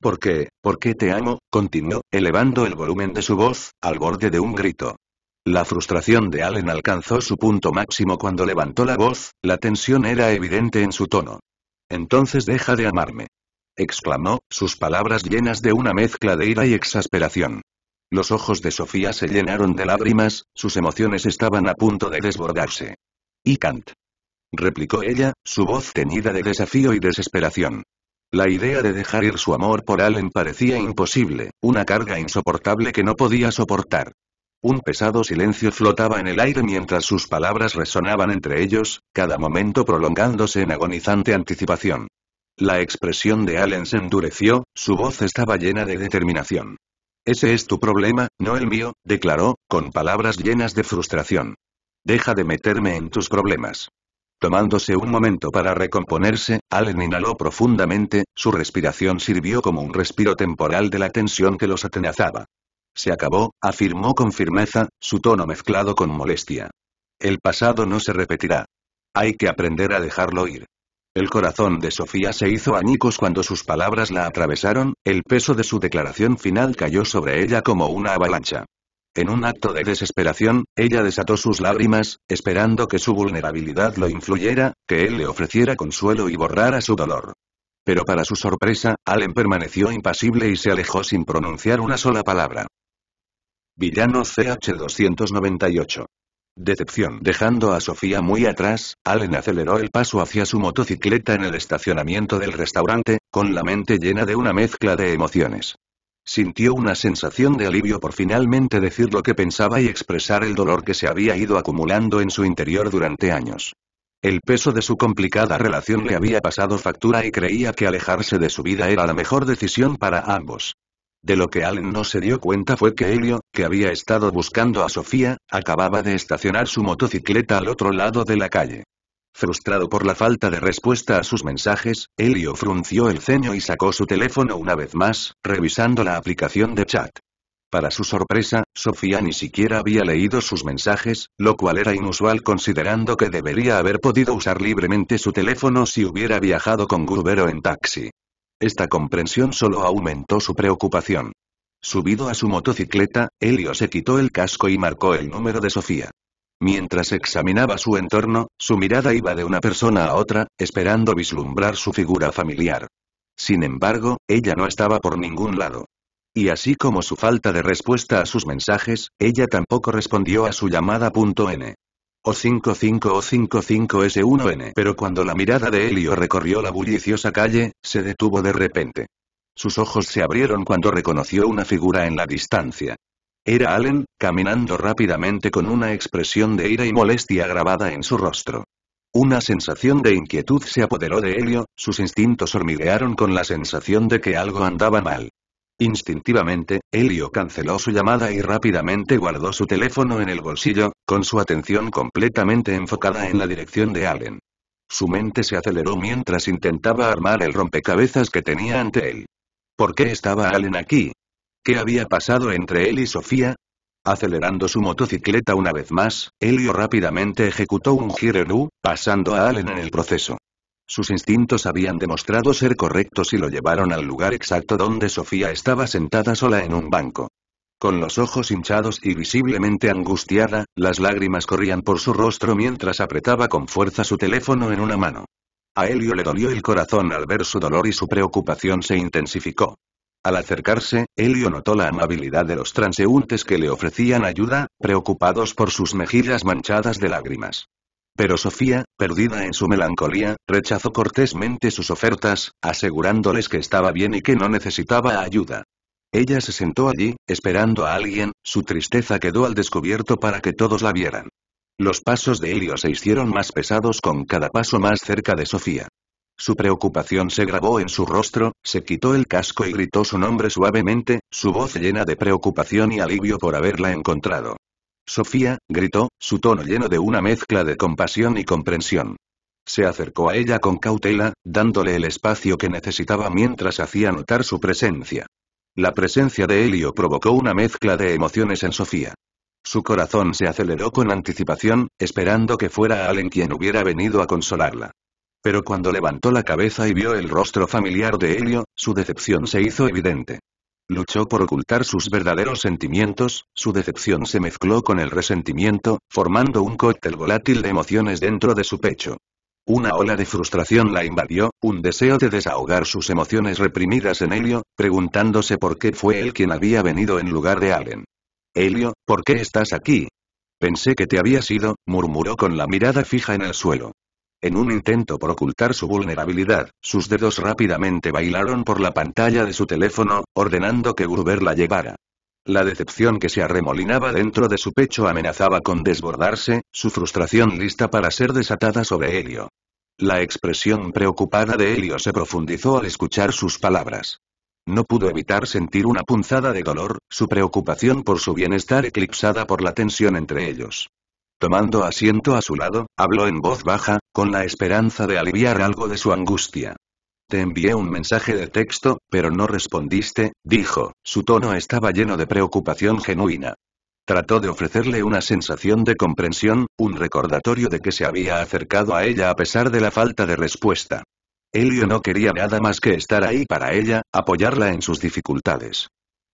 «¿Por qué, por qué te amo, continuó, elevando el volumen de su voz, al borde de un grito. La frustración de Allen alcanzó su punto máximo cuando levantó la voz, la tensión era evidente en su tono. Entonces deja de amarme. exclamó, sus palabras llenas de una mezcla de ira y exasperación. Los ojos de Sofía se llenaron de lágrimas, sus emociones estaban a punto de desbordarse. Y Kant. replicó ella, su voz teñida de desafío y desesperación. La idea de dejar ir su amor por Allen parecía imposible, una carga insoportable que no podía soportar. Un pesado silencio flotaba en el aire mientras sus palabras resonaban entre ellos, cada momento prolongándose en agonizante anticipación. La expresión de Allen se endureció, su voz estaba llena de determinación. Ese es tu problema, no el mío, declaró, con palabras llenas de frustración. Deja de meterme en tus problemas. Tomándose un momento para recomponerse, Allen inhaló profundamente, su respiración sirvió como un respiro temporal de la tensión que los atenazaba. Se acabó, afirmó con firmeza, su tono mezclado con molestia. El pasado no se repetirá. Hay que aprender a dejarlo ir. El corazón de Sofía se hizo añicos cuando sus palabras la atravesaron, el peso de su declaración final cayó sobre ella como una avalancha. En un acto de desesperación, ella desató sus lágrimas, esperando que su vulnerabilidad lo influyera, que él le ofreciera consuelo y borrara su dolor. Pero para su sorpresa, Allen permaneció impasible y se alejó sin pronunciar una sola palabra. Villano CH-298. Decepción. Dejando a Sofía muy atrás, Allen aceleró el paso hacia su motocicleta en el estacionamiento del restaurante, con la mente llena de una mezcla de emociones. Sintió una sensación de alivio por finalmente decir lo que pensaba y expresar el dolor que se había ido acumulando en su interior durante años. El peso de su complicada relación le había pasado factura y creía que alejarse de su vida era la mejor decisión para ambos. De lo que Allen no se dio cuenta fue que Helio, que había estado buscando a Sofía, acababa de estacionar su motocicleta al otro lado de la calle. Frustrado por la falta de respuesta a sus mensajes, Elio frunció el ceño y sacó su teléfono una vez más, revisando la aplicación de chat. Para su sorpresa, Sofía ni siquiera había leído sus mensajes, lo cual era inusual considerando que debería haber podido usar libremente su teléfono si hubiera viajado con Grubero en taxi. Esta comprensión solo aumentó su preocupación. Subido a su motocicleta, Elio se quitó el casco y marcó el número de Sofía. Mientras examinaba su entorno, su mirada iba de una persona a otra, esperando vislumbrar su figura familiar. Sin embargo, ella no estaba por ningún lado. Y así como su falta de respuesta a sus mensajes, ella tampoco respondió a su llamada. N. O 55 o 55 S1N. Pero cuando la mirada de Helio recorrió la bulliciosa calle, se detuvo de repente. Sus ojos se abrieron cuando reconoció una figura en la distancia. Era Allen, caminando rápidamente con una expresión de ira y molestia grabada en su rostro. Una sensación de inquietud se apoderó de Helio, sus instintos hormiguearon con la sensación de que algo andaba mal. Instintivamente, Helio canceló su llamada y rápidamente guardó su teléfono en el bolsillo, con su atención completamente enfocada en la dirección de Allen. Su mente se aceleró mientras intentaba armar el rompecabezas que tenía ante él. ¿Por qué estaba Allen aquí? ¿Qué había pasado entre él y Sofía? Acelerando su motocicleta una vez más, Helio rápidamente ejecutó un giro en U, pasando a Allen en el proceso. Sus instintos habían demostrado ser correctos y lo llevaron al lugar exacto donde Sofía estaba sentada sola en un banco. Con los ojos hinchados y visiblemente angustiada, las lágrimas corrían por su rostro mientras apretaba con fuerza su teléfono en una mano. A Helio le dolió el corazón al ver su dolor y su preocupación se intensificó. Al acercarse, Helio notó la amabilidad de los transeúntes que le ofrecían ayuda, preocupados por sus mejillas manchadas de lágrimas. Pero Sofía, perdida en su melancolía, rechazó cortésmente sus ofertas, asegurándoles que estaba bien y que no necesitaba ayuda. Ella se sentó allí, esperando a alguien, su tristeza quedó al descubierto para que todos la vieran. Los pasos de Helio se hicieron más pesados con cada paso más cerca de Sofía. Su preocupación se grabó en su rostro, se quitó el casco y gritó su nombre suavemente, su voz llena de preocupación y alivio por haberla encontrado. Sofía, gritó, su tono lleno de una mezcla de compasión y comprensión. Se acercó a ella con cautela, dándole el espacio que necesitaba mientras hacía notar su presencia. La presencia de Helio provocó una mezcla de emociones en Sofía. Su corazón se aceleró con anticipación, esperando que fuera alguien quien hubiera venido a consolarla. Pero cuando levantó la cabeza y vio el rostro familiar de Helio, su decepción se hizo evidente. Luchó por ocultar sus verdaderos sentimientos, su decepción se mezcló con el resentimiento, formando un cóctel volátil de emociones dentro de su pecho. Una ola de frustración la invadió, un deseo de desahogar sus emociones reprimidas en Helio, preguntándose por qué fue él quien había venido en lugar de Allen. Helio, ¿por qué estás aquí? Pensé que te había ido», murmuró con la mirada fija en el suelo. En un intento por ocultar su vulnerabilidad, sus dedos rápidamente bailaron por la pantalla de su teléfono, ordenando que Gruber la llevara. La decepción que se arremolinaba dentro de su pecho amenazaba con desbordarse, su frustración lista para ser desatada sobre Helio. La expresión preocupada de Helio se profundizó al escuchar sus palabras. No pudo evitar sentir una punzada de dolor, su preocupación por su bienestar eclipsada por la tensión entre ellos. Tomando asiento a su lado, habló en voz baja, con la esperanza de aliviar algo de su angustia. Te envié un mensaje de texto, pero no respondiste, dijo, su tono estaba lleno de preocupación genuina. Trató de ofrecerle una sensación de comprensión, un recordatorio de que se había acercado a ella a pesar de la falta de respuesta. Helio no quería nada más que estar ahí para ella, apoyarla en sus dificultades.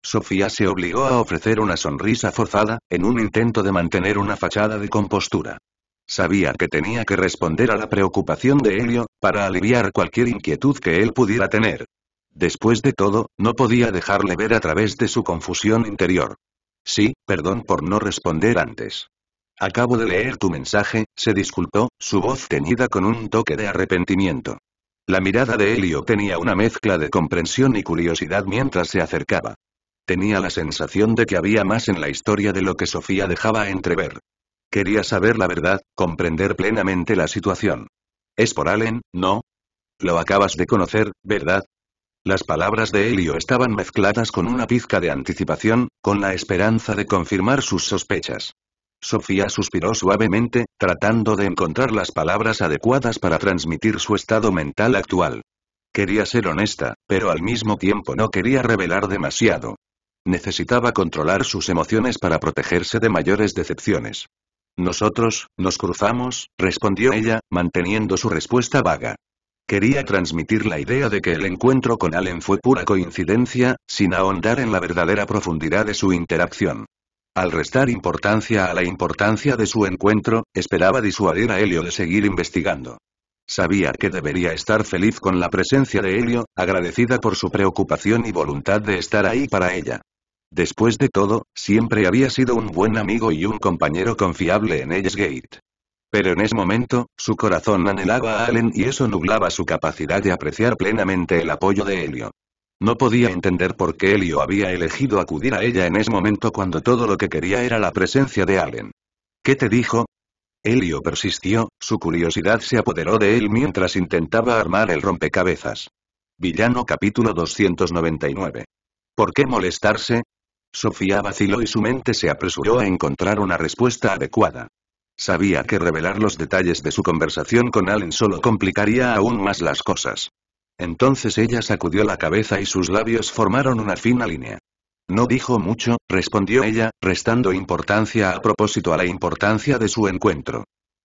Sofía se obligó a ofrecer una sonrisa forzada, en un intento de mantener una fachada de compostura. Sabía que tenía que responder a la preocupación de Helio, para aliviar cualquier inquietud que él pudiera tener. Después de todo, no podía dejarle ver a través de su confusión interior. Sí, perdón por no responder antes. Acabo de leer tu mensaje, se disculpó, su voz teñida con un toque de arrepentimiento. La mirada de Helio tenía una mezcla de comprensión y curiosidad mientras se acercaba. Tenía la sensación de que había más en la historia de lo que Sofía dejaba entrever. Quería saber la verdad, comprender plenamente la situación. Es por Allen, ¿no? Lo acabas de conocer, ¿verdad? Las palabras de Helio estaban mezcladas con una pizca de anticipación, con la esperanza de confirmar sus sospechas. Sofía suspiró suavemente, tratando de encontrar las palabras adecuadas para transmitir su estado mental actual. Quería ser honesta, pero al mismo tiempo no quería revelar demasiado. Necesitaba controlar sus emociones para protegerse de mayores decepciones. Nosotros, nos cruzamos, respondió ella, manteniendo su respuesta vaga. Quería transmitir la idea de que el encuentro con Allen fue pura coincidencia, sin ahondar en la verdadera profundidad de su interacción. Al restar importancia a la importancia de su encuentro, esperaba disuadir a Helio de seguir investigando. Sabía que debería estar feliz con la presencia de Helio, agradecida por su preocupación y voluntad de estar ahí para ella. Después de todo, siempre había sido un buen amigo y un compañero confiable en Gate. Pero en ese momento, su corazón anhelaba a Allen y eso nublaba su capacidad de apreciar plenamente el apoyo de Helio. No podía entender por qué Helio había elegido acudir a ella en ese momento cuando todo lo que quería era la presencia de Allen. ¿Qué te dijo? Helio persistió, su curiosidad se apoderó de él mientras intentaba armar el rompecabezas. Villano capítulo 299. ¿Por qué molestarse? Sofía vaciló y su mente se apresuró a encontrar una respuesta adecuada. Sabía que revelar los detalles de su conversación con Allen solo complicaría aún más las cosas. Entonces ella sacudió la cabeza y sus labios formaron una fina línea. No dijo mucho, respondió ella, restando importancia a propósito a la importancia de su encuentro.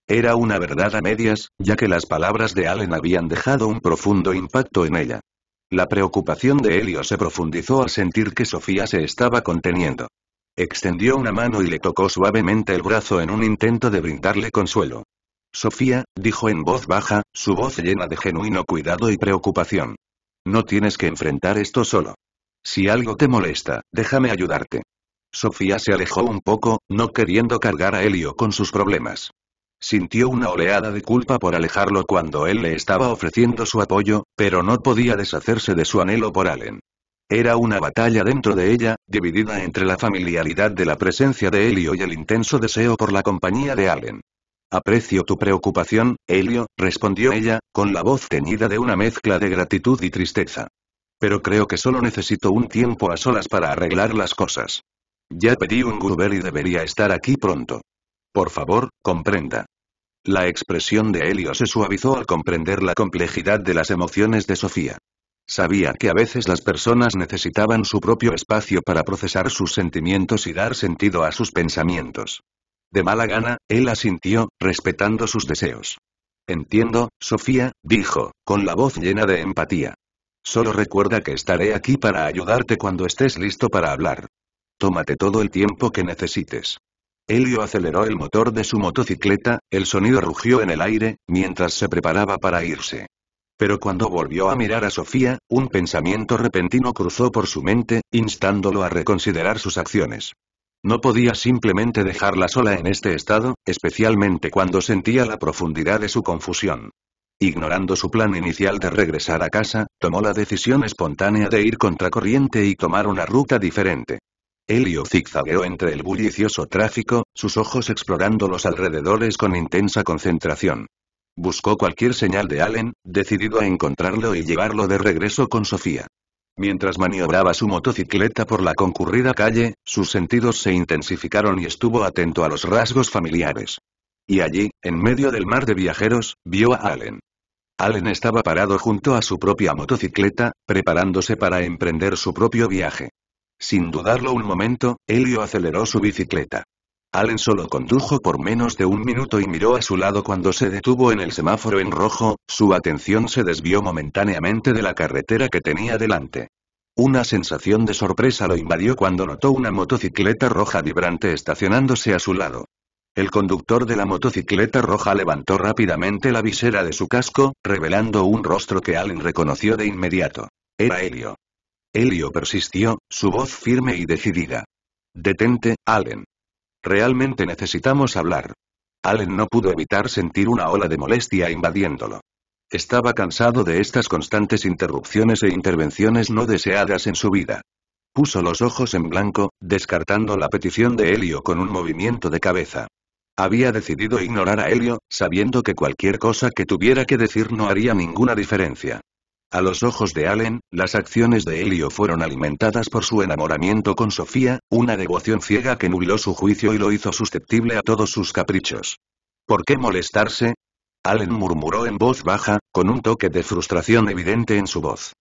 Era una verdad a medias, ya que las palabras de Allen habían dejado un profundo impacto en ella. La preocupación de Helio se profundizó al sentir que Sofía se estaba conteniendo. Extendió una mano y le tocó suavemente el brazo en un intento de brindarle consuelo. Sofía, dijo en voz baja, su voz llena de genuino cuidado y preocupación. No tienes que enfrentar esto solo. Si algo te molesta, déjame ayudarte. Sofía se alejó un poco, no queriendo cargar a Helio con sus problemas. Sintió una oleada de culpa por alejarlo cuando él le estaba ofreciendo su apoyo, pero no podía deshacerse de su anhelo por Allen. Era una batalla dentro de ella, dividida entre la familiaridad de la presencia de Helio y el intenso deseo por la compañía de Allen. Aprecio tu preocupación, Helio, respondió ella, con la voz teñida de una mezcla de gratitud y tristeza. Pero creo que solo necesito un tiempo a solas para arreglar las cosas. Ya pedí un Gruber y debería estar aquí pronto. Por favor, comprenda. La expresión de Helio se suavizó al comprender la complejidad de las emociones de Sofía. Sabía que a veces las personas necesitaban su propio espacio para procesar sus sentimientos y dar sentido a sus pensamientos. De mala gana, él asintió, respetando sus deseos. Entiendo, Sofía, dijo, con la voz llena de empatía. Solo recuerda que estaré aquí para ayudarte cuando estés listo para hablar. Tómate todo el tiempo que necesites. Helio aceleró el motor de su motocicleta, el sonido rugió en el aire, mientras se preparaba para irse. Pero cuando volvió a mirar a Sofía, un pensamiento repentino cruzó por su mente, instándolo a reconsiderar sus acciones. No podía simplemente dejarla sola en este estado, especialmente cuando sentía la profundidad de su confusión. Ignorando su plan inicial de regresar a casa, tomó la decisión espontánea de ir contracorriente y tomar una ruta diferente. Elio zigzagueó entre el bullicioso tráfico, sus ojos explorando los alrededores con intensa concentración. Buscó cualquier señal de Allen, decidido a encontrarlo y llevarlo de regreso con Sofía. Mientras maniobraba su motocicleta por la concurrida calle, sus sentidos se intensificaron y estuvo atento a los rasgos familiares. Y allí, en medio del mar de viajeros, vio a Allen. Allen estaba parado junto a su propia motocicleta, preparándose para emprender su propio viaje. Sin dudarlo un momento, Helio aceleró su bicicleta. Allen solo condujo por menos de un minuto y miró a su lado cuando se detuvo en el semáforo en rojo, su atención se desvió momentáneamente de la carretera que tenía delante. Una sensación de sorpresa lo invadió cuando notó una motocicleta roja vibrante estacionándose a su lado. El conductor de la motocicleta roja levantó rápidamente la visera de su casco, revelando un rostro que Allen reconoció de inmediato. Era Helio. Helio persistió, su voz firme y decidida. Detente, Allen. Realmente necesitamos hablar. Allen no pudo evitar sentir una ola de molestia invadiéndolo. Estaba cansado de estas constantes interrupciones e intervenciones no deseadas en su vida. Puso los ojos en blanco, descartando la petición de Helio con un movimiento de cabeza. Había decidido ignorar a Helio, sabiendo que cualquier cosa que tuviera que decir no haría ninguna diferencia. A los ojos de Allen, las acciones de Helio fueron alimentadas por su enamoramiento con Sofía, una devoción ciega que nubló su juicio y lo hizo susceptible a todos sus caprichos. ¿Por qué molestarse? Allen murmuró en voz baja, con un toque de frustración evidente en su voz.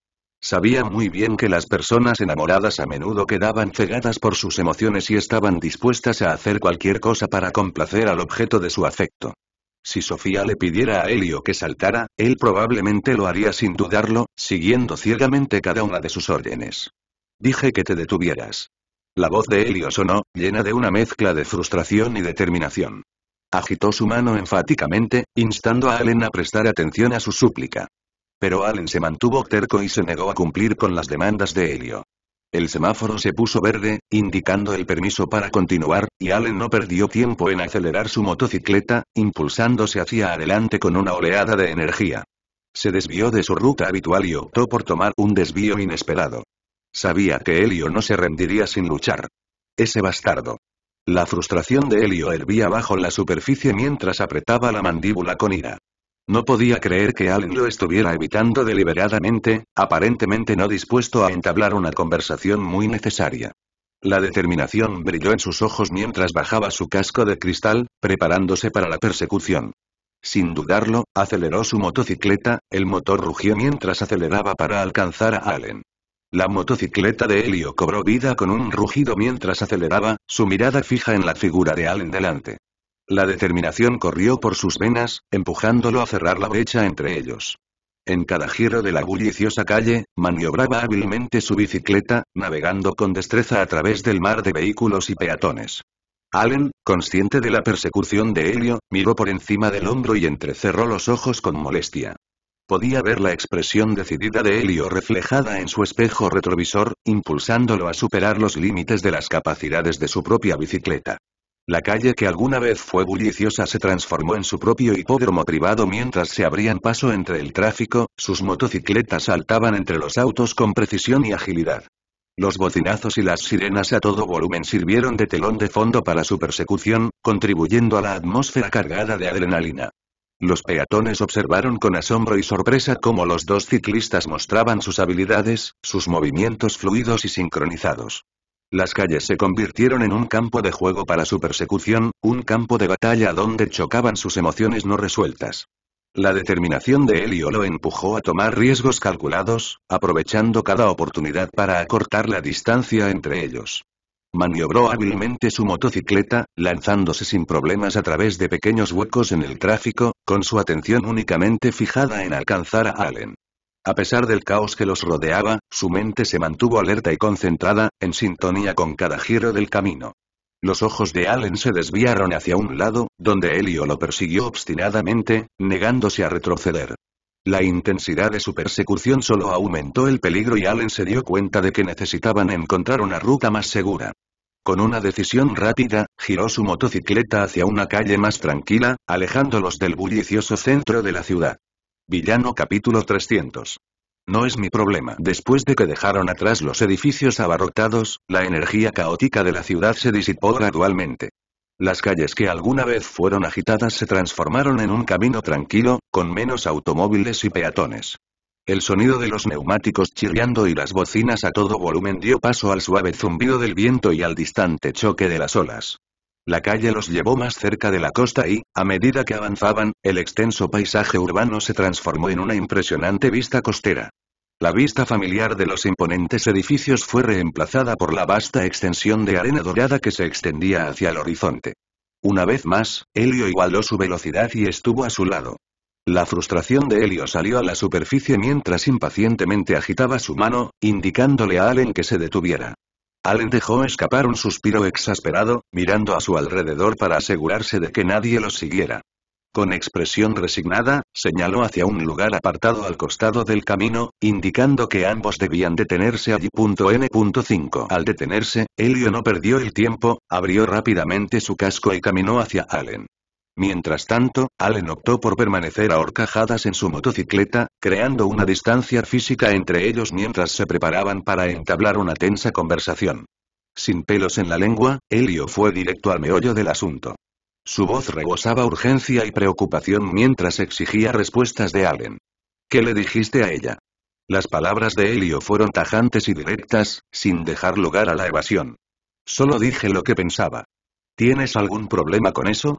Sabía muy bien que las personas enamoradas a menudo quedaban cegadas por sus emociones y estaban dispuestas a hacer cualquier cosa para complacer al objeto de su afecto. Si Sofía le pidiera a Helio que saltara, él probablemente lo haría sin dudarlo, siguiendo ciegamente cada una de sus órdenes. Dije que te detuvieras. La voz de Helio sonó, llena de una mezcla de frustración y determinación. Agitó su mano enfáticamente, instando a Allen a prestar atención a su súplica. Pero Allen se mantuvo terco y se negó a cumplir con las demandas de Helio. El semáforo se puso verde, indicando el permiso para continuar, y Allen no perdió tiempo en acelerar su motocicleta, impulsándose hacia adelante con una oleada de energía. Se desvió de su ruta habitual y optó por tomar un desvío inesperado. Sabía que Helio no se rendiría sin luchar. Ese bastardo. La frustración de Helio hervía bajo la superficie mientras apretaba la mandíbula con ira. No podía creer que Allen lo estuviera evitando deliberadamente, aparentemente no dispuesto a entablar una conversación muy necesaria. La determinación brilló en sus ojos mientras bajaba su casco de cristal, preparándose para la persecución. Sin dudarlo, aceleró su motocicleta, el motor rugió mientras aceleraba para alcanzar a Allen. La motocicleta de Helio cobró vida con un rugido mientras aceleraba, su mirada fija en la figura de Allen delante. La determinación corrió por sus venas, empujándolo a cerrar la brecha entre ellos. En cada giro de la bulliciosa calle, maniobraba hábilmente su bicicleta, navegando con destreza a través del mar de vehículos y peatones. Allen, consciente de la persecución de Helio, miró por encima del hombro y entrecerró los ojos con molestia. Podía ver la expresión decidida de Helio reflejada en su espejo retrovisor, impulsándolo a superar los límites de las capacidades de su propia bicicleta. La calle que alguna vez fue bulliciosa se transformó en su propio hipódromo privado mientras se abrían paso entre el tráfico, sus motocicletas saltaban entre los autos con precisión y agilidad. Los bocinazos y las sirenas a todo volumen sirvieron de telón de fondo para su persecución, contribuyendo a la atmósfera cargada de adrenalina. Los peatones observaron con asombro y sorpresa cómo los dos ciclistas mostraban sus habilidades, sus movimientos fluidos y sincronizados. Las calles se convirtieron en un campo de juego para su persecución, un campo de batalla donde chocaban sus emociones no resueltas. La determinación de Helio lo empujó a tomar riesgos calculados, aprovechando cada oportunidad para acortar la distancia entre ellos. Maniobró hábilmente su motocicleta, lanzándose sin problemas a través de pequeños huecos en el tráfico, con su atención únicamente fijada en alcanzar a Allen. A pesar del caos que los rodeaba, su mente se mantuvo alerta y concentrada, en sintonía con cada giro del camino. Los ojos de Allen se desviaron hacia un lado, donde Helio lo persiguió obstinadamente, negándose a retroceder. La intensidad de su persecución solo aumentó el peligro y Allen se dio cuenta de que necesitaban encontrar una ruta más segura. Con una decisión rápida, giró su motocicleta hacia una calle más tranquila, alejándolos del bullicioso centro de la ciudad. Villano capítulo 300. No es mi problema. Después de que dejaron atrás los edificios abarrotados, la energía caótica de la ciudad se disipó gradualmente. Las calles que alguna vez fueron agitadas se transformaron en un camino tranquilo, con menos automóviles y peatones. El sonido de los neumáticos chirriando y las bocinas a todo volumen dio paso al suave zumbido del viento y al distante choque de las olas. La calle los llevó más cerca de la costa y, a medida que avanzaban, el extenso paisaje urbano se transformó en una impresionante vista costera. La vista familiar de los imponentes edificios fue reemplazada por la vasta extensión de arena dorada que se extendía hacia el horizonte. Una vez más, Helio igualó su velocidad y estuvo a su lado. La frustración de Helio salió a la superficie mientras impacientemente agitaba su mano, indicándole a Allen que se detuviera. Allen dejó escapar un suspiro exasperado, mirando a su alrededor para asegurarse de que nadie lo siguiera. Con expresión resignada, señaló hacia un lugar apartado al costado del camino, indicando que ambos debían detenerse allí. N.5 Al detenerse, Helio no perdió el tiempo, abrió rápidamente su casco y caminó hacia Allen. Mientras tanto, Allen optó por permanecer ahorcajadas en su motocicleta, creando una distancia física entre ellos mientras se preparaban para entablar una tensa conversación. Sin pelos en la lengua, Helio fue directo al meollo del asunto. Su voz rebosaba urgencia y preocupación mientras exigía respuestas de Allen. ¿Qué le dijiste a ella? Las palabras de Helio fueron tajantes y directas, sin dejar lugar a la evasión. Solo dije lo que pensaba. ¿Tienes algún problema con eso?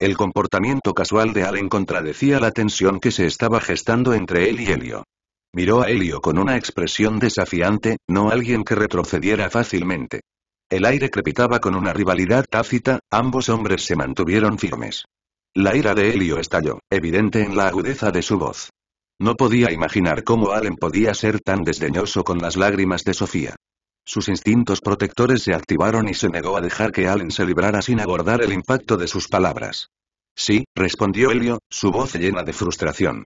El comportamiento casual de Allen contradecía la tensión que se estaba gestando entre él y Helio. Miró a Helio con una expresión desafiante, no alguien que retrocediera fácilmente. El aire crepitaba con una rivalidad tácita, ambos hombres se mantuvieron firmes. La ira de Helio estalló, evidente en la agudeza de su voz. No podía imaginar cómo Allen podía ser tan desdeñoso con las lágrimas de Sofía. Sus instintos protectores se activaron y se negó a dejar que Allen se librara sin abordar el impacto de sus palabras. Sí, respondió Helio, su voz llena de frustración.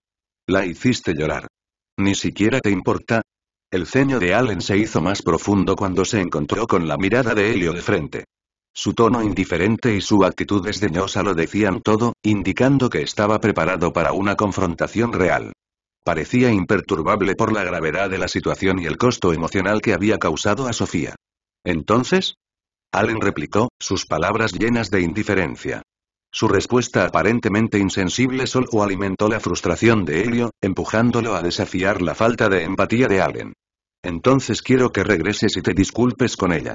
La hiciste llorar. ¿Ni siquiera te importa? El ceño de Allen se hizo más profundo cuando se encontró con la mirada de Helio de frente. Su tono indiferente y su actitud desdeñosa lo decían todo, indicando que estaba preparado para una confrontación real. Parecía imperturbable por la gravedad de la situación y el costo emocional que había causado a Sofía. ¿Entonces? Allen replicó, sus palabras llenas de indiferencia. Su respuesta aparentemente insensible solo alimentó la frustración de Helio, empujándolo a desafiar la falta de empatía de Allen. Entonces quiero que regreses y te disculpes con ella.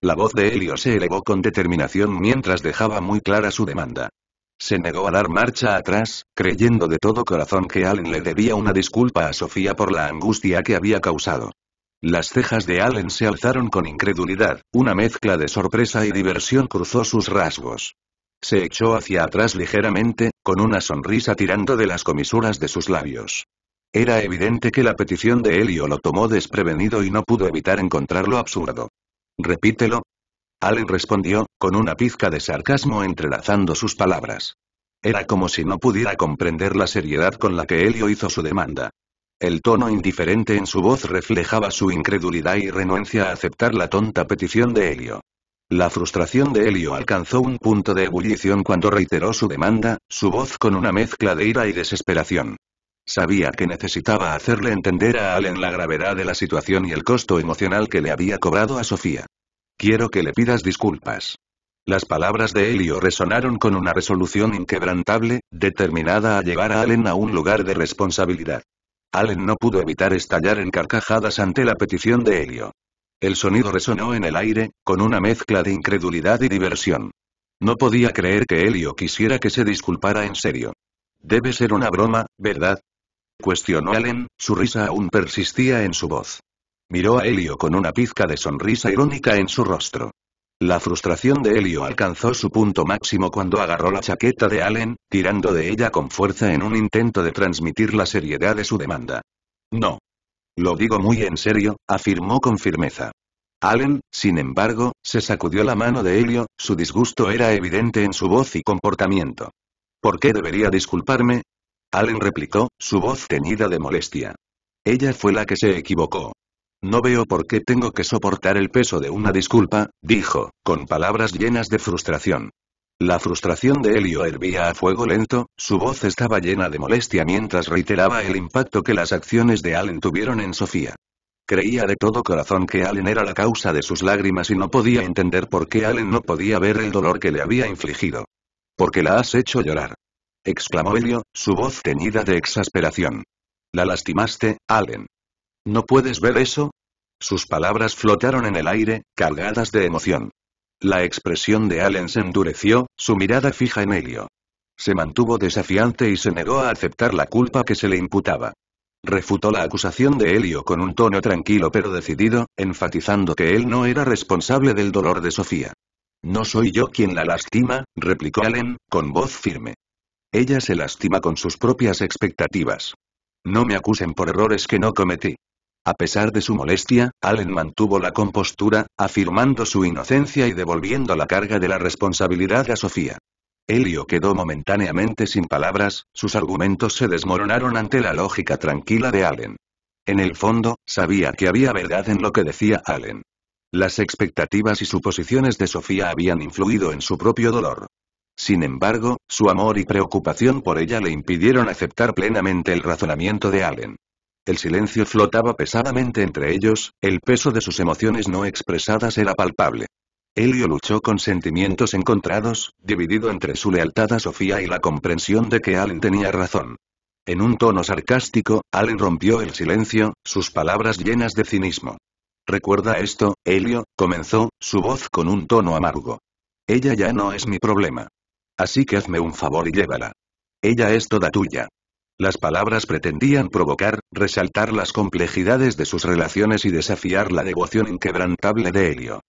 La voz de Helio se elevó con determinación mientras dejaba muy clara su demanda. Se negó a dar marcha atrás, creyendo de todo corazón que Allen le debía una disculpa a Sofía por la angustia que había causado. Las cejas de Allen se alzaron con incredulidad, una mezcla de sorpresa y diversión cruzó sus rasgos. Se echó hacia atrás ligeramente, con una sonrisa tirando de las comisuras de sus labios. Era evidente que la petición de Helio lo tomó desprevenido y no pudo evitar encontrarlo absurdo. Repítelo. Allen respondió, con una pizca de sarcasmo entrelazando sus palabras. Era como si no pudiera comprender la seriedad con la que Helio hizo su demanda. El tono indiferente en su voz reflejaba su incredulidad y renuencia a aceptar la tonta petición de Helio. La frustración de Helio alcanzó un punto de ebullición cuando reiteró su demanda, su voz con una mezcla de ira y desesperación. Sabía que necesitaba hacerle entender a Allen la gravedad de la situación y el costo emocional que le había cobrado a Sofía. Quiero que le pidas disculpas. Las palabras de Helio resonaron con una resolución inquebrantable, determinada a llevar a Allen a un lugar de responsabilidad. Allen no pudo evitar estallar en carcajadas ante la petición de Helio. El sonido resonó en el aire, con una mezcla de incredulidad y diversión. No podía creer que Helio quisiera que se disculpara en serio. Debe ser una broma, ¿verdad? Cuestionó Allen, su risa aún persistía en su voz. Miró a Helio con una pizca de sonrisa irónica en su rostro. La frustración de Helio alcanzó su punto máximo cuando agarró la chaqueta de Allen, tirando de ella con fuerza en un intento de transmitir la seriedad de su demanda. No. Lo digo muy en serio, afirmó con firmeza. Allen, sin embargo, se sacudió la mano de Helio, su disgusto era evidente en su voz y comportamiento. ¿Por qué debería disculparme? Allen replicó, su voz teñida de molestia. Ella fue la que se equivocó. No veo por qué tengo que soportar el peso de una disculpa, dijo, con palabras llenas de frustración. La frustración de Helio hervía a fuego lento, su voz estaba llena de molestia mientras reiteraba el impacto que las acciones de Allen tuvieron en Sofía. Creía de todo corazón que Allen era la causa de sus lágrimas y no podía entender por qué Allen no podía ver el dolor que le había infligido. Porque la has hecho llorar. exclamó Helio, su voz teñida de exasperación. La lastimaste, Allen. ¿No puedes ver eso? Sus palabras flotaron en el aire, cargadas de emoción. La expresión de Allen se endureció, su mirada fija en Helio. Se mantuvo desafiante y se negó a aceptar la culpa que se le imputaba. Refutó la acusación de Helio con un tono tranquilo pero decidido, enfatizando que él no era responsable del dolor de Sofía. No soy yo quien la lastima, replicó Allen, con voz firme. Ella se lastima con sus propias expectativas. No me acusen por errores que no cometí. A pesar de su molestia, Allen mantuvo la compostura, afirmando su inocencia y devolviendo la carga de la responsabilidad a Sofía. Elio quedó momentáneamente sin palabras, sus argumentos se desmoronaron ante la lógica tranquila de Allen. En el fondo, sabía que había verdad en lo que decía Allen. Las expectativas y suposiciones de Sofía habían influido en su propio dolor. Sin embargo, su amor y preocupación por ella le impidieron aceptar plenamente el razonamiento de Allen. El silencio flotaba pesadamente entre ellos, el peso de sus emociones no expresadas era palpable. Helio luchó con sentimientos encontrados, dividido entre su lealtad a Sofía y la comprensión de que Allen tenía razón. En un tono sarcástico, Allen rompió el silencio, sus palabras llenas de cinismo. Recuerda esto, Helio, comenzó, su voz con un tono amargo. Ella ya no es mi problema. Así que hazme un favor y llévala. Ella es toda tuya. Las palabras pretendían provocar, resaltar las complejidades de sus relaciones y desafiar la devoción inquebrantable de Helio.